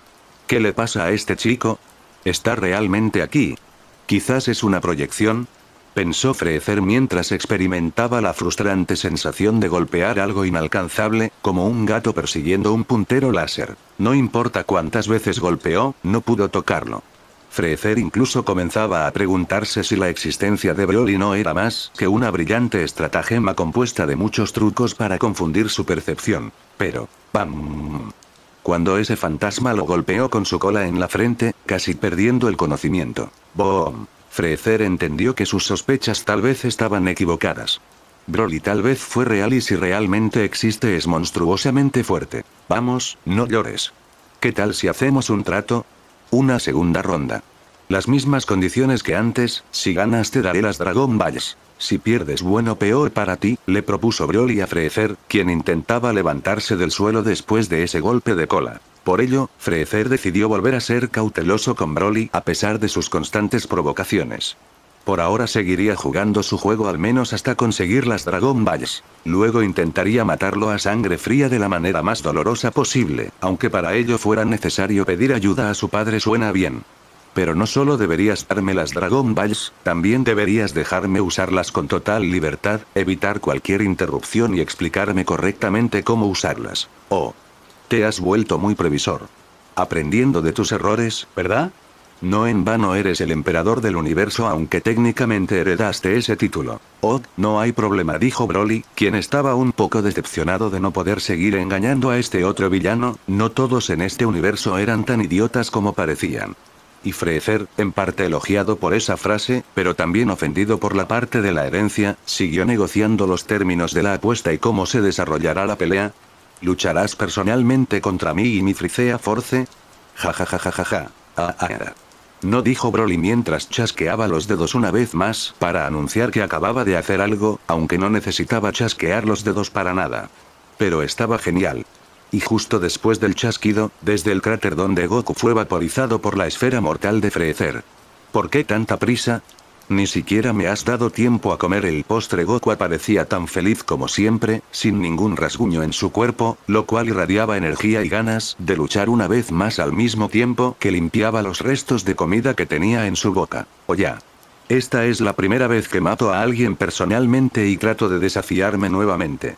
[SPEAKER 1] ¿Qué le pasa a este chico? ¿Está realmente aquí? Quizás es una proyección, pensó Frecer mientras experimentaba la frustrante sensación de golpear algo inalcanzable, como un gato persiguiendo un puntero láser. No importa cuántas veces golpeó, no pudo tocarlo. Frecer incluso comenzaba a preguntarse si la existencia de Broly no era más que una brillante estratagema compuesta de muchos trucos para confundir su percepción. Pero, ¡pam! Cuando ese fantasma lo golpeó con su cola en la frente, casi perdiendo el conocimiento. bom, Freezer entendió que sus sospechas tal vez estaban equivocadas. Broly tal vez fue real y si realmente existe es monstruosamente fuerte. Vamos, no llores. ¿Qué tal si hacemos un trato? Una segunda ronda. Las mismas condiciones que antes, si ganas te daré las Dragon Balls. Si pierdes bueno peor para ti, le propuso Broly a Freezer, quien intentaba levantarse del suelo después de ese golpe de cola. Por ello, Freezer decidió volver a ser cauteloso con Broly a pesar de sus constantes provocaciones. Por ahora seguiría jugando su juego al menos hasta conseguir las Dragon Balls. Luego intentaría matarlo a sangre fría de la manera más dolorosa posible, aunque para ello fuera necesario pedir ayuda a su padre suena bien. Pero no solo deberías darme las Dragon Balls, también deberías dejarme usarlas con total libertad, evitar cualquier interrupción y explicarme correctamente cómo usarlas. Oh. Te has vuelto muy previsor. Aprendiendo de tus errores, ¿verdad? No en vano eres el emperador del universo aunque técnicamente heredaste ese título. Oh, no hay problema dijo Broly, quien estaba un poco decepcionado de no poder seguir engañando a este otro villano, no todos en este universo eran tan idiotas como parecían. Y Freezer, en parte elogiado por esa frase, pero también ofendido por la parte de la herencia, siguió negociando los términos de la apuesta y cómo se desarrollará la pelea. ¿Lucharás personalmente contra mí y mi Frisea Force? Ja ja ja ja ja ja. ah, ah. ah no dijo Broly mientras chasqueaba los dedos una vez más para anunciar que acababa de hacer algo, aunque no necesitaba chasquear los dedos para nada. Pero estaba genial. Y justo después del chasquido, desde el cráter donde Goku fue vaporizado por la esfera mortal de Frecer. ¿Por qué tanta prisa? Ni siquiera me has dado tiempo a comer el postre. Goku aparecía tan feliz como siempre, sin ningún rasguño en su cuerpo, lo cual irradiaba energía y ganas de luchar una vez más al mismo tiempo que limpiaba los restos de comida que tenía en su boca. O ya. Esta es la primera vez que mato a alguien personalmente y trato de desafiarme nuevamente.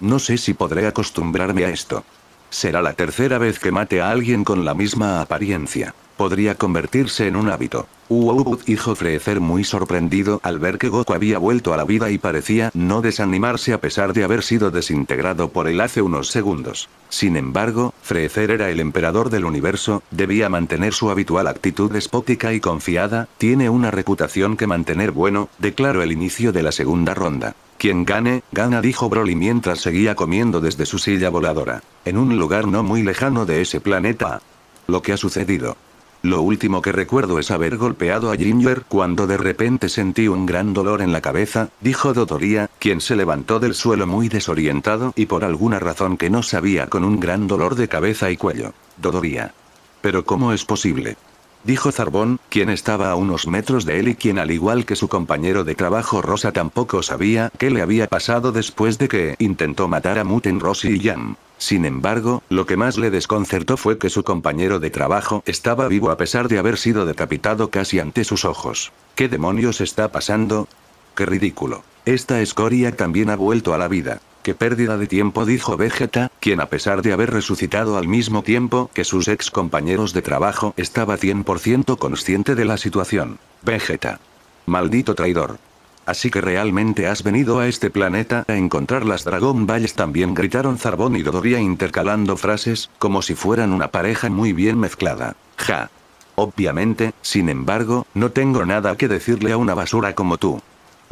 [SPEAKER 1] No sé si podré acostumbrarme a esto. Será la tercera vez que mate a alguien con la misma apariencia podría convertirse en un hábito. Uobut dijo Frecer muy sorprendido al ver que Goku había vuelto a la vida y parecía no desanimarse a pesar de haber sido desintegrado por él hace unos segundos. Sin embargo, Freezer era el emperador del universo, debía mantener su habitual actitud despótica y confiada, tiene una reputación que mantener bueno, declaró el inicio de la segunda ronda. Quien gane, gana dijo Broly mientras seguía comiendo desde su silla voladora. En un lugar no muy lejano de ese planeta. Lo que ha sucedido. Lo último que recuerdo es haber golpeado a Ginger cuando de repente sentí un gran dolor en la cabeza, dijo Dodoria, quien se levantó del suelo muy desorientado y por alguna razón que no sabía con un gran dolor de cabeza y cuello. Dodoria. Pero ¿cómo es posible? dijo Zarbón, quien estaba a unos metros de él y quien al igual que su compañero de trabajo Rosa tampoco sabía qué le había pasado después de que intentó matar a Muten Rossi y Jan. Sin embargo, lo que más le desconcertó fue que su compañero de trabajo estaba vivo a pesar de haber sido decapitado casi ante sus ojos. ¿Qué demonios está pasando? ¡Qué ridículo! Esta escoria también ha vuelto a la vida. ¡Qué pérdida de tiempo! dijo Vegeta, quien a pesar de haber resucitado al mismo tiempo que sus ex compañeros de trabajo estaba 100% consciente de la situación. Vegeta. Maldito traidor. Así que realmente has venido a este planeta a encontrar las Dragon Balls también gritaron Zarbón y Dodoria intercalando frases, como si fueran una pareja muy bien mezclada. Ja. Obviamente, sin embargo, no tengo nada que decirle a una basura como tú.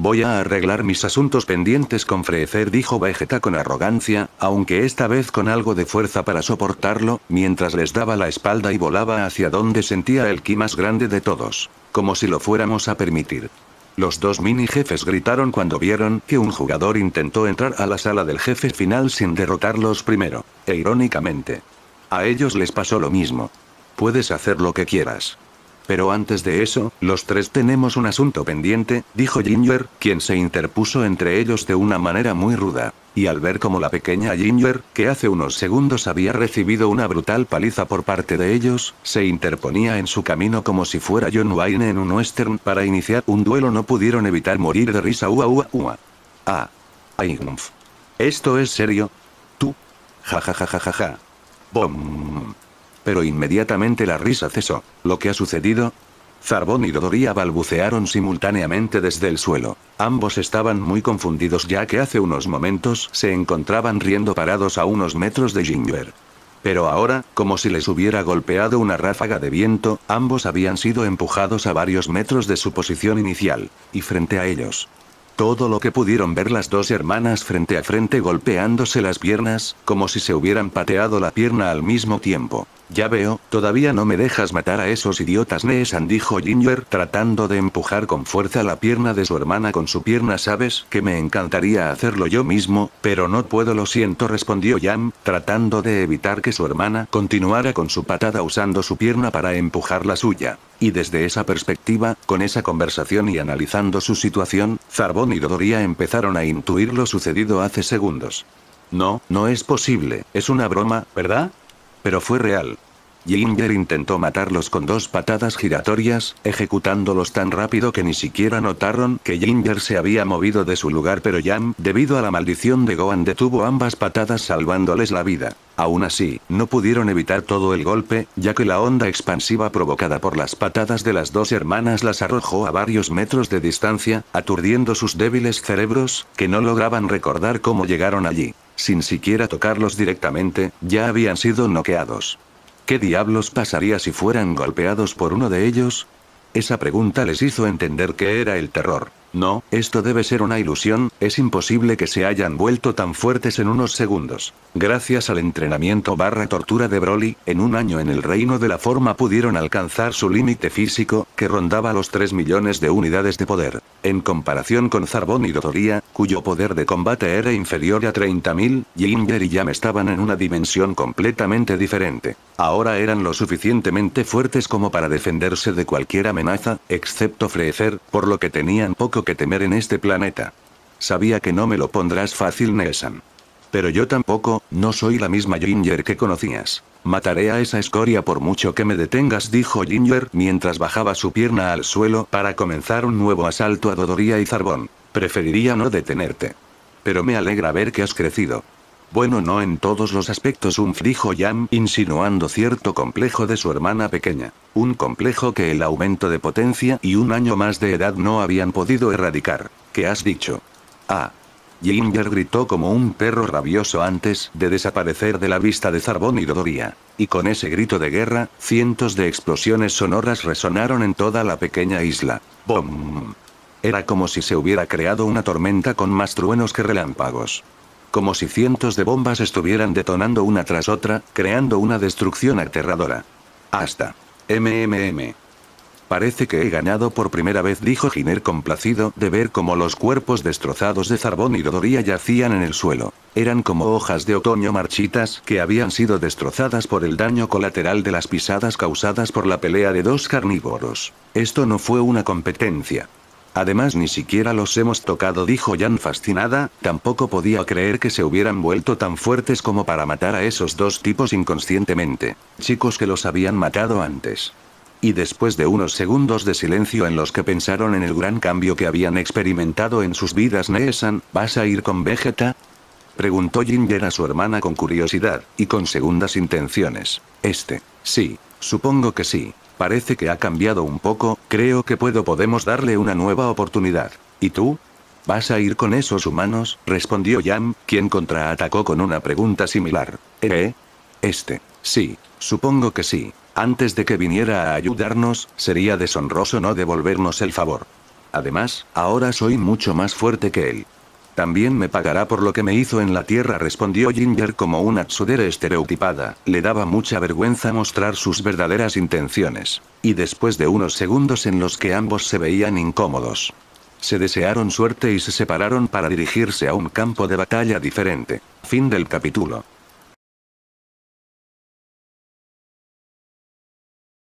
[SPEAKER 1] Voy a arreglar mis asuntos pendientes con frecer dijo Vegeta con arrogancia, aunque esta vez con algo de fuerza para soportarlo, mientras les daba la espalda y volaba hacia donde sentía el ki más grande de todos. Como si lo fuéramos a permitir. Los dos mini jefes gritaron cuando vieron que un jugador intentó entrar a la sala del jefe final sin derrotarlos primero, e irónicamente. A ellos les pasó lo mismo. Puedes hacer lo que quieras. Pero antes de eso, los tres tenemos un asunto pendiente, dijo Ginger, quien se interpuso entre ellos de una manera muy ruda. Y al ver cómo la pequeña Ginger, que hace unos segundos había recibido una brutal paliza por parte de ellos, se interponía en su camino como si fuera John Wayne en un western para iniciar un duelo, no pudieron evitar morir de risa. Ua ua ua. Ah. Ay, ¿Esto es serio? Tú. Ja ja ja ja ja ja. Bom pero inmediatamente la risa cesó. ¿Lo que ha sucedido? Zarbón y Dodoría balbucearon simultáneamente desde el suelo. Ambos estaban muy confundidos ya que hace unos momentos se encontraban riendo parados a unos metros de Ginger. Pero ahora, como si les hubiera golpeado una ráfaga de viento, ambos habían sido empujados a varios metros de su posición inicial, y frente a ellos. Todo lo que pudieron ver las dos hermanas frente a frente golpeándose las piernas, como si se hubieran pateado la pierna al mismo tiempo. Ya veo, todavía no me dejas matar a esos idiotas Neesan dijo Ginger tratando de empujar con fuerza la pierna de su hermana con su pierna sabes que me encantaría hacerlo yo mismo, pero no puedo lo siento respondió Yam, tratando de evitar que su hermana continuara con su patada usando su pierna para empujar la suya. Y desde esa perspectiva, con esa conversación y analizando su situación, Zarbón y Dodoria empezaron a intuir lo sucedido hace segundos. No, no es posible, es una broma, ¿verdad? pero fue real. Ginger intentó matarlos con dos patadas giratorias, ejecutándolos tan rápido que ni siquiera notaron que Ginger se había movido de su lugar pero Jam, debido a la maldición de Gohan detuvo ambas patadas salvándoles la vida. Aún así, no pudieron evitar todo el golpe, ya que la onda expansiva provocada por las patadas de las dos hermanas las arrojó a varios metros de distancia, aturdiendo sus débiles cerebros, que no lograban recordar cómo llegaron allí sin siquiera tocarlos directamente, ya habían sido noqueados. ¿Qué diablos pasaría si fueran golpeados por uno de ellos? Esa pregunta les hizo entender que era el terror. No, esto debe ser una ilusión, es imposible que se hayan vuelto tan fuertes en unos segundos. Gracias al entrenamiento barra tortura de Broly, en un año en el reino de la forma pudieron alcanzar su límite físico, que rondaba los 3 millones de unidades de poder. En comparación con Zarbon y Dodoria, cuyo poder de combate era inferior a 30.000, Ginger y Yam estaban en una dimensión completamente diferente. Ahora eran lo suficientemente fuertes como para defenderse de cualquier amenaza, excepto Freezer, por lo que tenían poco que temer en este planeta. Sabía que no me lo pondrás fácil, Nelson. Pero yo tampoco, no soy la misma Ginger que conocías. Mataré a esa escoria por mucho que me detengas, dijo Ginger mientras bajaba su pierna al suelo para comenzar un nuevo asalto a Dodoría y Zarbón. Preferiría no detenerte. Pero me alegra ver que has crecido. Bueno, no en todos los aspectos, un frijo Yam insinuando cierto complejo de su hermana pequeña. Un complejo que el aumento de potencia y un año más de edad no habían podido erradicar. ¿Qué has dicho? Ah. Ginger gritó como un perro rabioso antes de desaparecer de la vista de Zarbón y Dodoria. Y con ese grito de guerra, cientos de explosiones sonoras resonaron en toda la pequeña isla. ¡Bom! Era como si se hubiera creado una tormenta con más truenos que relámpagos. Como si cientos de bombas estuvieran detonando una tras otra, creando una destrucción aterradora. Hasta. MMM. Parece que he ganado por primera vez, dijo Giner complacido de ver cómo los cuerpos destrozados de Zarbón y Dodoría yacían en el suelo. Eran como hojas de otoño marchitas que habían sido destrozadas por el daño colateral de las pisadas causadas por la pelea de dos carnívoros. Esto no fue una competencia. Además ni siquiera los hemos tocado, dijo Jan fascinada, tampoco podía creer que se hubieran vuelto tan fuertes como para matar a esos dos tipos inconscientemente, chicos que los habían matado antes. Y después de unos segundos de silencio en los que pensaron en el gran cambio que habían experimentado en sus vidas, Neesan, ¿vas a ir con Vegeta? Preguntó Ginger a su hermana con curiosidad, y con segundas intenciones. Este, sí, supongo que sí, Parece que ha cambiado un poco, creo que puedo podemos darle una nueva oportunidad. ¿Y tú? ¿Vas a ir con esos humanos? respondió Yam, quien contraatacó con una pregunta similar. ¿Eh? eh este. Sí, supongo que sí. Antes de que viniera a ayudarnos, sería deshonroso no devolvernos el favor. Además, ahora soy mucho más fuerte que él. También me pagará por lo que me hizo en la tierra, respondió Ginger como una tsudere estereotipada. Le daba mucha vergüenza mostrar sus verdaderas intenciones. Y después de unos segundos en los que ambos se veían incómodos. Se desearon suerte y se separaron para dirigirse a un campo de batalla diferente. Fin del capítulo.